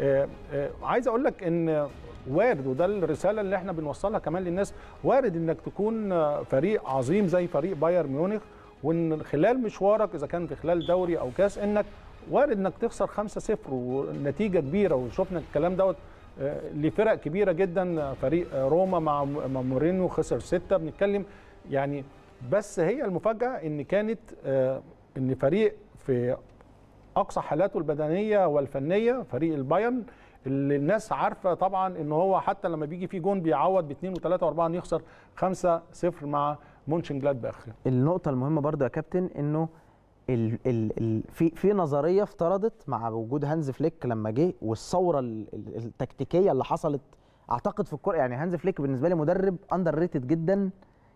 آه، آه، عايز اقول لك ان وارد وده الرساله اللي احنا بنوصلها كمان للناس وارد انك تكون فريق عظيم زي فريق بايرن ميونخ وان خلال مشوارك اذا كان في خلال دوري او كاس انك وارد انك تخسر 5-0 ونتيجه كبيره وشفنا الكلام دوت آه، لفرق كبيره جدا فريق روما مع مورينو خسر 6 بنتكلم يعني بس هي المفاجاه ان كانت آه، ان فريق في اقصى حالاته البدنيه والفنيه فريق البايرن اللي الناس عارفه طبعا ان هو حتى لما بيجي فيه جون بيعوض باثنين وثلاثه واربعه يخسر 5 0 مع مونشن جلادباخ النقطه المهمه برضو يا كابتن انه ال ال ال في في نظريه افترضت مع وجود هانز فليك لما جه والثوره التكتيكيه اللي حصلت اعتقد في الكوره يعني هانز فليك بالنسبه لي مدرب اندر ريتد جدا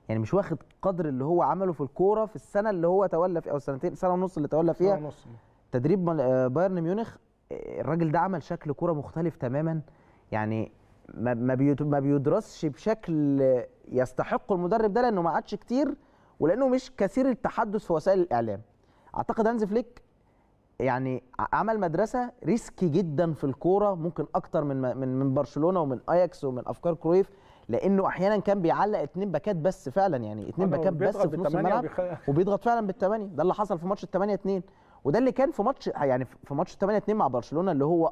يعني مش واخد قدر اللي هو عمله في الكوره في السنه اللي هو تولى فيها او السنتين سنه ونص اللي تولى فيها سنه ونص تدريب آه بايرن ميونخ الراجل ده عمل شكل كوره مختلف تماما يعني ما ما بيدرسش بشكل يستحق المدرب ده لانه ما عادش كتير ولانه مش كثير التحدث في وسائل الاعلام اعتقد هانز فليك يعني عمل مدرسه ريسكي جدا في الكوره ممكن اكتر من من من برشلونه ومن اياكس ومن افكار كرويف لانه احيانا كان بيعلق اتنين باكات بس فعلا يعني اتنين آه، باكات بس في نص الملعب وبيضغط فعلا بالثمانيه ده اللي حصل في ماتش الثمانيه اتنين وده اللي كان في ماتش يعني في ماتش 8 2 مع برشلونه اللي هو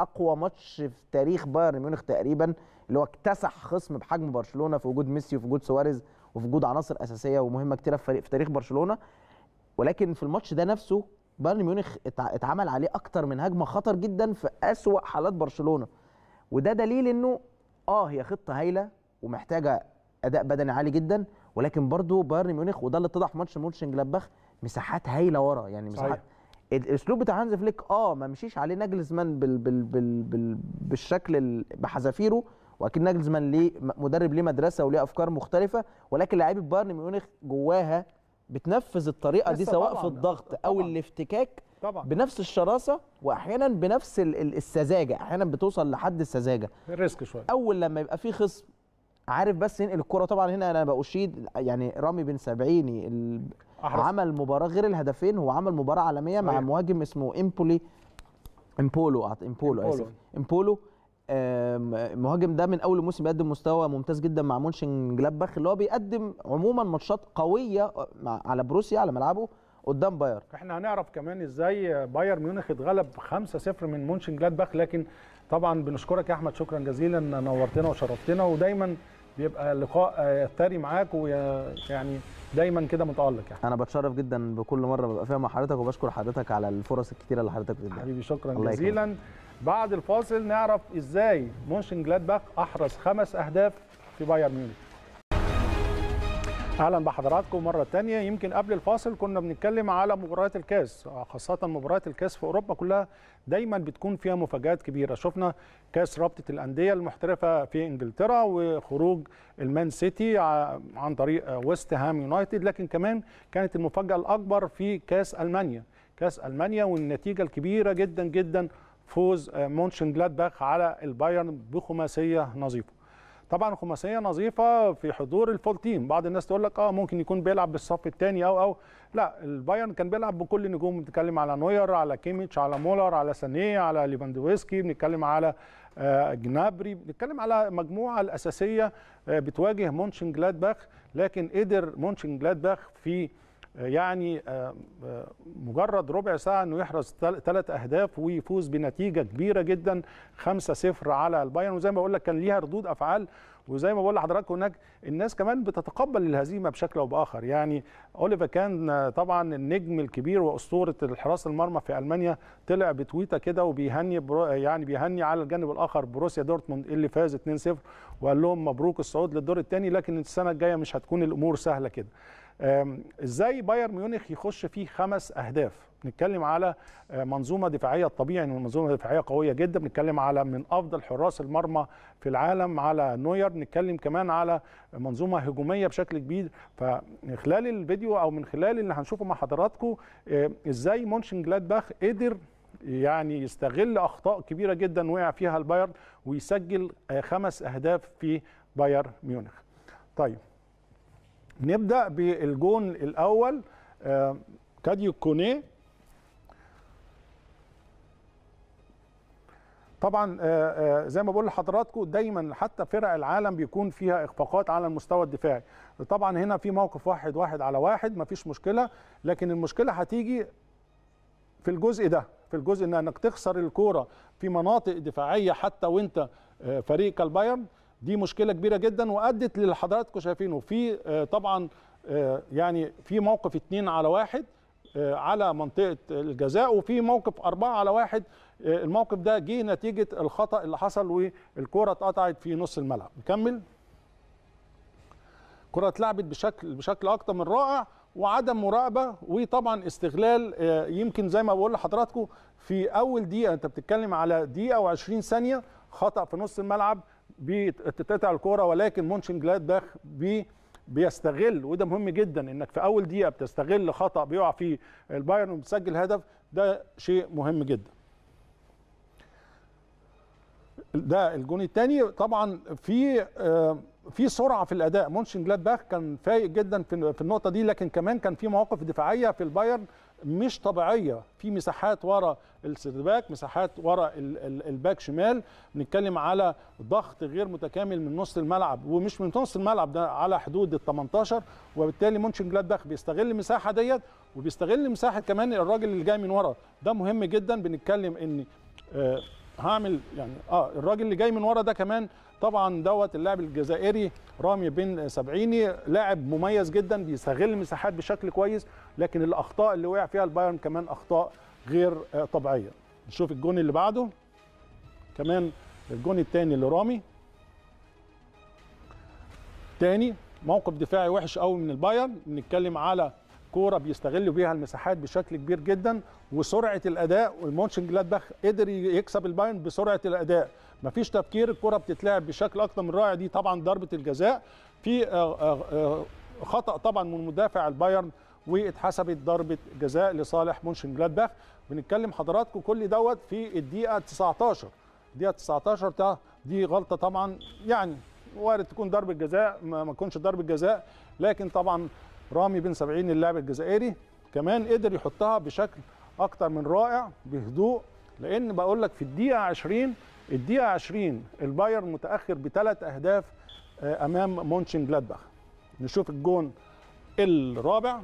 اقوى ماتش في تاريخ بايرن ميونخ تقريبا اللي هو اكتسح خصم بحجم برشلونه في وجود ميسي وفي وجود سواريز وفي وجود عناصر اساسيه ومهمه كتيره في, في تاريخ برشلونه ولكن في الماتش ده نفسه بايرن ميونخ اتعمل عليه اكتر من هجمه خطر جدا في اسوا حالات برشلونه وده دليل انه اه هي خطه هايله ومحتاجه اداء بدني عالي جدا ولكن برضه بايرن ميونخ وده اللي اتضح في ماتش مونشن جلادباخ مساحات هايله ورا يعني مساحات الاسلوب بتاع هانز فليك اه ما مشيش عليه ناجلزمان بال بال بال بال بالشكل بحذافيره واكيد ناجلزمان ليه مدرب ليه مدرسه وليه افكار مختلفه ولكن لعيبه بايرن ميونخ جواها بتنفذ الطريقه دي سواء طبعًا. في الضغط طبعًا. او الافتكاك طبعا بنفس الشراسه واحيانا بنفس السذاجه احيانا بتوصل لحد السذاجه الريسك شويه اول لما يبقى في خصم عارف بس ينقل الكره طبعا هنا انا باشيد يعني رامي بن سبعيني أحرص. عمل مباراه غير الهدفين هو عمل مباراه عالميه مع مهاجم اسمه امبولي امبولو امبولو اسف امبولو المهاجم ده من اول الموسم بيقدم مستوى ممتاز جدا مع مونشن جلابخ اللي هو بيقدم عموما ماتشات قويه آه، على بروسيا على ملعبه قدام باير احنا هنعرف كمان ازاي باير ميونخ اتغلب 5-0 من مونشن جلادباخ لكن طبعا بنشكرك يا احمد شكرا جزيلا نورتنا وشرفتنا ودايما بيبقى لقاء ثري آه، معاك ويعني دايما كده متالق يعني انا بتشرف جدا بكل مره ببقى فيها مع حضرتك وبشكر حضرتك على الفرص الكتيره اللي حضرتك بتديها حبيبي شكرا جزيلا بعد الفاصل نعرف ازاي مونشن جلادباخ احرز خمس اهداف في بايرن ميونخ اهلا بحضراتكم مره تانية يمكن قبل الفاصل كنا بنتكلم على مباريات الكاس خاصه مباريات الكاس في اوروبا كلها دايما بتكون فيها مفاجات كبيره شفنا كاس رابطه الانديه المحترفه في انجلترا وخروج المان سيتي عن طريق ويست هام يونايتد لكن كمان كانت المفاجاه الاكبر في كاس المانيا كاس المانيا والنتيجه الكبيره جدا جدا فوز مونشن جلادباخ على البايرن بخماسيه نظيفه طبعا خماسيه نظيفه في حضور الفول تيم بعض الناس تقول لك اه ممكن يكون بيلعب بالصف الثاني او او لا البايرن كان بيلعب بكل نجوم بنتكلم على نوير على كيميتش على مولر على سانيه على ليفاندوفسكي بنتكلم على آه، جنابري بنتكلم على مجموعه الاساسيه آه، بتواجه مونشن جلادباخ لكن قدر مونشن جلادباخ في يعني آه، آه، مجرد ربع ساعة أنه يحرز ثلاث أهداف ويفوز بنتيجة كبيرة جدا 5-0 على البايرن وزي ما بقول لك كان ليها ردود أفعال وزي ما بقول لحضرتك هناك الناس كمان بتتقبل الهزيمه بشكل او باخر يعني اوليفا كان آه، طبعا النجم الكبير واسطوره الحراس المرمى في المانيا طلع بتويته كده وبيهني برو يعني بيهني على الجانب الاخر بروسيا دورتموند اللي فاز 2-0 وقال لهم مبروك الصعود للدور الثاني لكن السنه الجايه مش هتكون الامور سهله كده ازاي بايرن ميونخ يخش فيه خمس اهداف بنتكلم على آه، منظومه دفاعيه الطبيعي ان المنظومه دفاعيه قويه جدا بنتكلم على من افضل حراس المرمى في العالم على نوير بنتكلم كمان على منظومه هجوميه بشكل كبير فمن خلال الفيديو او من خلال اللي هنشوفه مع حضراتكم آه، ازاي مونشن جلادباخ قدر يعني يستغل اخطاء كبيره جدا وقع فيها البايرن ويسجل آه، خمس اهداف في بايرن ميونخ طيب نبدا بالجون الاول آه، كاديو كونيه طبعا آه، آه، زي ما بقول لحضراتكم دايما حتى فرق العالم بيكون فيها اخفاقات على المستوى الدفاعي طبعا هنا في موقف واحد واحد على واحد مفيش مشكله لكن المشكله هتيجي في الجزء ده في الجزء انك تخسر الكوره في مناطق دفاعيه حتى وانت فريق البايرن دي مشكله كبيره جدا وادت للي حضراتكم شايفينه في آه، طبعا آه، يعني في موقف اتنين على واحد آه، على منطقه الجزاء وفي موقف أربعة على واحد الموقف ده جه نتيجه الخطا اللي حصل والكره اتقطعت في نص الملعب نكمل كره اتلعبت بشكل بشكل اكتر من رائع وعدم مراقبه وطبعا استغلال يمكن زي ما بقول لحضراتكم في اول دقيقه انت بتتكلم على دقيقه و20 ثانيه خطا في نص الملعب بتتقطع الكوره ولكن مونشن جلادباخ بي بيستغل وده مهم جدا انك في اول دقيقه بتستغل خطا بيقع فيه البايرن وبتسجل هدف ده شيء مهم جدا ده الجون الثاني طبعا في آه، في سرعه في الاداء مونشن جلادباخ كان فايق جدا في النقطه دي لكن كمان كان في مواقف دفاعيه في البايرن مش طبيعيه في مساحات ورا السيرباك مساحات ورا الباك شمال بنتكلم على ضغط غير متكامل من نص الملعب ومش من نص الملعب ده على حدود ال 18 وبالتالي مونشن جلادباخ بيستغل المساحه ديت وبيستغل مساحه كمان الراجل اللي جاي من ورا ده مهم جدا بنتكلم ان آه، هعمل يعني اه الراجل اللي جاي من ورا ده كمان طبعا دوت اللاعب الجزائري رامي بن سبعيني لاعب مميز جدا بيستغل المساحات بشكل كويس لكن الاخطاء اللي وقع فيها البايرن كمان اخطاء غير آه، طبيعيه نشوف الجون اللي بعده كمان الجون الثاني لرامي تاني موقف دفاعي وحش قوي من البايرن بنتكلم على الكوره بيستغلوا بيها المساحات بشكل كبير جدا وسرعه الاداء والمونشن جلادباخ قدر يكسب الباين بسرعه الاداء مفيش تفكير الكوره بتتلعب بشكل اكتر من رائع دي طبعا ضربه الجزاء في آه، آه، آه، خطا طبعا من مدافع البايرن واتحسبت ضربه جزاء لصالح مونشن جلادباخ بنتكلم حضراتكم كل دوت في الدقيقه 19 الدقيقه 19 ده دي غلطه طبعا يعني وارد تكون ضربه جزاء ما تكونش ضربه جزاء لكن طبعا رامي بن سبعين اللاعب الجزائري كمان قدر يحطها بشكل اكتر من رائع بهدوء لان بقول لك في الدقيقه 20 الدقيقه 20 البايرن متاخر بثلاث اهداف آه، امام مونشن جلادباخ نشوف الجون الرابع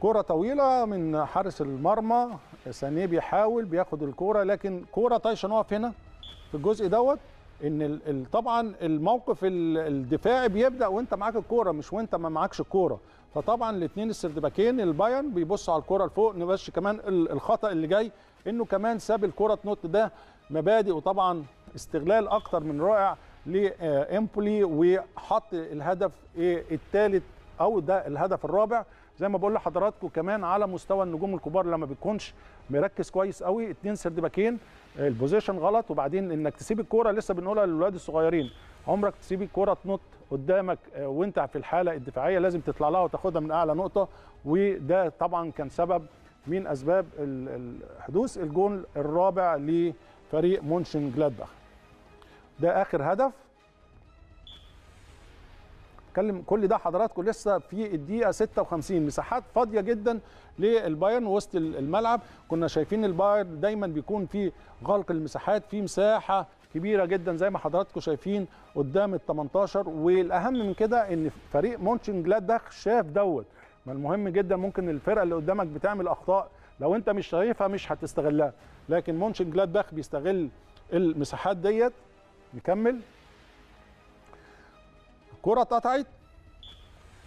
كرة طويلة من حارس المرمى سانيه بيحاول بياخد الكرة لكن كرة طايشة نقف هنا في الجزء دوت ان طبعا الموقف الدفاعي بيبدا وانت معاك الكوره مش وانت ما معكش الكوره فطبعا الاثنين السردباكين البايرن بيبصوا على الكوره لفوق نبش كمان الخطا اللي جاي انه كمان ساب الكوره تنط ده مبادئ وطبعا استغلال اكتر من رائع لامبولي وحط الهدف إيه، الثالث او ده الهدف الرابع زي ما بقول لحضراتكم كمان على مستوى النجوم الكبار لما بيكونش مركز كويس قوي اثنين سردباكين البوزيشن غلط وبعدين انك تسيب الكوره لسه بنقولها للولاد الصغيرين عمرك تسيب الكوره تنط قدامك آه، وانت في الحاله الدفاعيه لازم تطلع لها وتاخدها من اعلى نقطه وده طبعا كان سبب من اسباب حدوث الجون الرابع لفريق مونشن جلادباخ ده اخر هدف بتكلم كل ده حضراتكم لسه في الدقيقه 56 مساحات فاضيه جدا للبايرن وسط الملعب كنا شايفين البايرن دايما بيكون في غلق المساحات في مساحه كبيره جدا زي ما حضراتكم شايفين قدام ال 18 والاهم من كده ان فريق مونشن جلادباخ شاف دوت ما المهم جدا ممكن الفرقه اللي قدامك بتعمل اخطاء لو انت مش شايفها مش هتستغلها لكن مونشن جلادباخ بيستغل المساحات ديت نكمل كره اتقطعت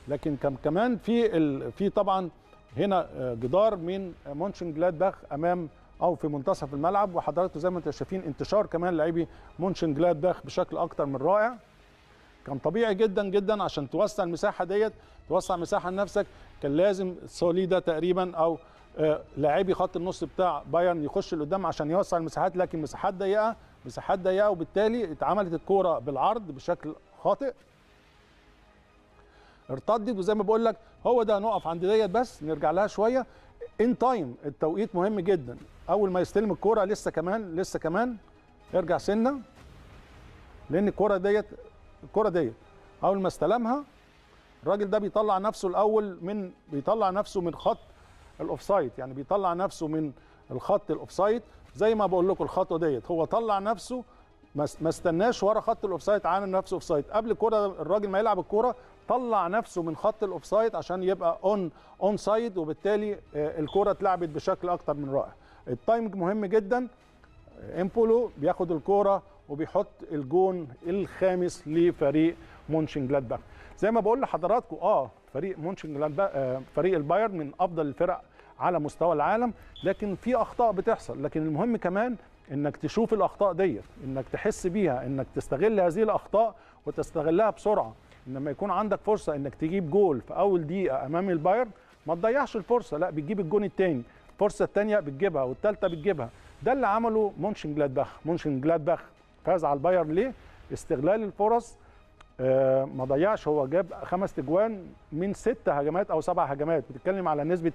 لكن كم كمان في في طبعا هنا آه، جدار من مونشن جلادباخ امام او في منتصف الملعب وحضراتكم زي ما انتم شايفين انتشار كمان لاعبي مونشن جلادباخ بشكل اكتر من رائع كان طبيعي جدا جدا عشان توسع المساحه ديت توسع مساحه لنفسك كان لازم سوليدا تقريبا او آه، لاعبي خط النص بتاع بايرن يخش لقدام عشان يوسع المساحات لكن مساحات ضيقه مساحات ضيقه وبالتالي اتعملت الكوره بالعرض بشكل خاطئ ارتدت وزي ما بقول لك هو ده نقف عند ديت بس نرجع لها شويه ان تايم التوقيت مهم جدا اول ما يستلم الكوره لسه كمان لسه كمان ارجع سنه لان الكوره ديت الكوره ديت اول ما استلمها الراجل ده بيطلع نفسه الاول من بيطلع نفسه من خط الاوفسايد يعني بيطلع نفسه من الخط الاوفسايد زي ما بقول لكم الخطوه ديت هو طلع نفسه ما استناش ورا خط الاوفسايد عامل نفسه اوفسايد قبل الكوره الراجل ما يلعب الكوره طلع نفسه من خط الاوفسايد عشان يبقى اون اون سايد وبالتالي آه، الكره اتلعبت بشكل اكتر من رائع التايمنج مهم جدا امبولو بياخد الكوره وبيحط الجون الخامس لفريق مونشن جلادباخ زي ما بقول لحضراتكم اه فريق مونشن جلادباخ آه فريق البايرن من افضل الفرق على مستوى العالم لكن في اخطاء بتحصل لكن المهم كمان انك تشوف الاخطاء ديت انك تحس بيها انك تستغل هذه الاخطاء وتستغلها بسرعه انما يكون عندك فرصه انك تجيب جول في اول دقيقه امام البايرن ما تضيعش الفرصه لا بتجيب الجون الثاني الفرصه الثانيه بتجيبها والثالثه بتجيبها ده اللي عمله مونشن جلادباخ مونشن جلادباخ فاز على البايرن ليه استغلال الفرص آه ما ضيعش هو جاب خمس تجوان من ست هجمات او سبع هجمات بتتكلم على نسبه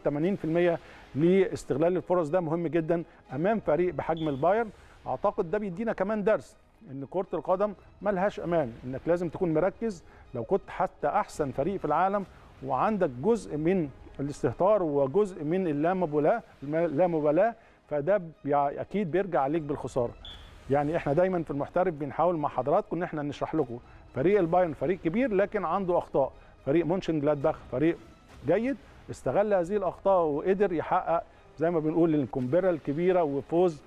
80% لاستغلال الفرص ده مهم جدا امام فريق بحجم البايرن اعتقد ده بيدينا كمان درس ان كره القدم ملهاش امان انك لازم تكون مركز لو كنت حتى احسن فريق في العالم وعندك جزء من الاستهتار وجزء من اللامبالاه اللامبالاه فده اكيد بيرجع عليك بالخساره يعني احنا دايما في المحترف بنحاول مع حضراتكم ان احنا نشرح لكم فريق البايرن فريق كبير لكن عنده اخطاء فريق مونشن جلادباخ فريق جيد استغل هذه الاخطاء وقدر يحقق زي ما بنقول القنبله الكبيره وفوز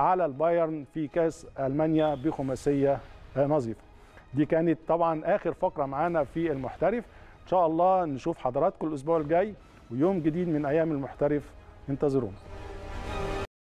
على البايرن في كاس المانيا بخماسيه آه، نظيفه دي كانت طبعا اخر فقره معانا في المحترف ان شاء الله نشوف حضراتكم الاسبوع الجاي ويوم جديد من ايام المحترف انتظرونا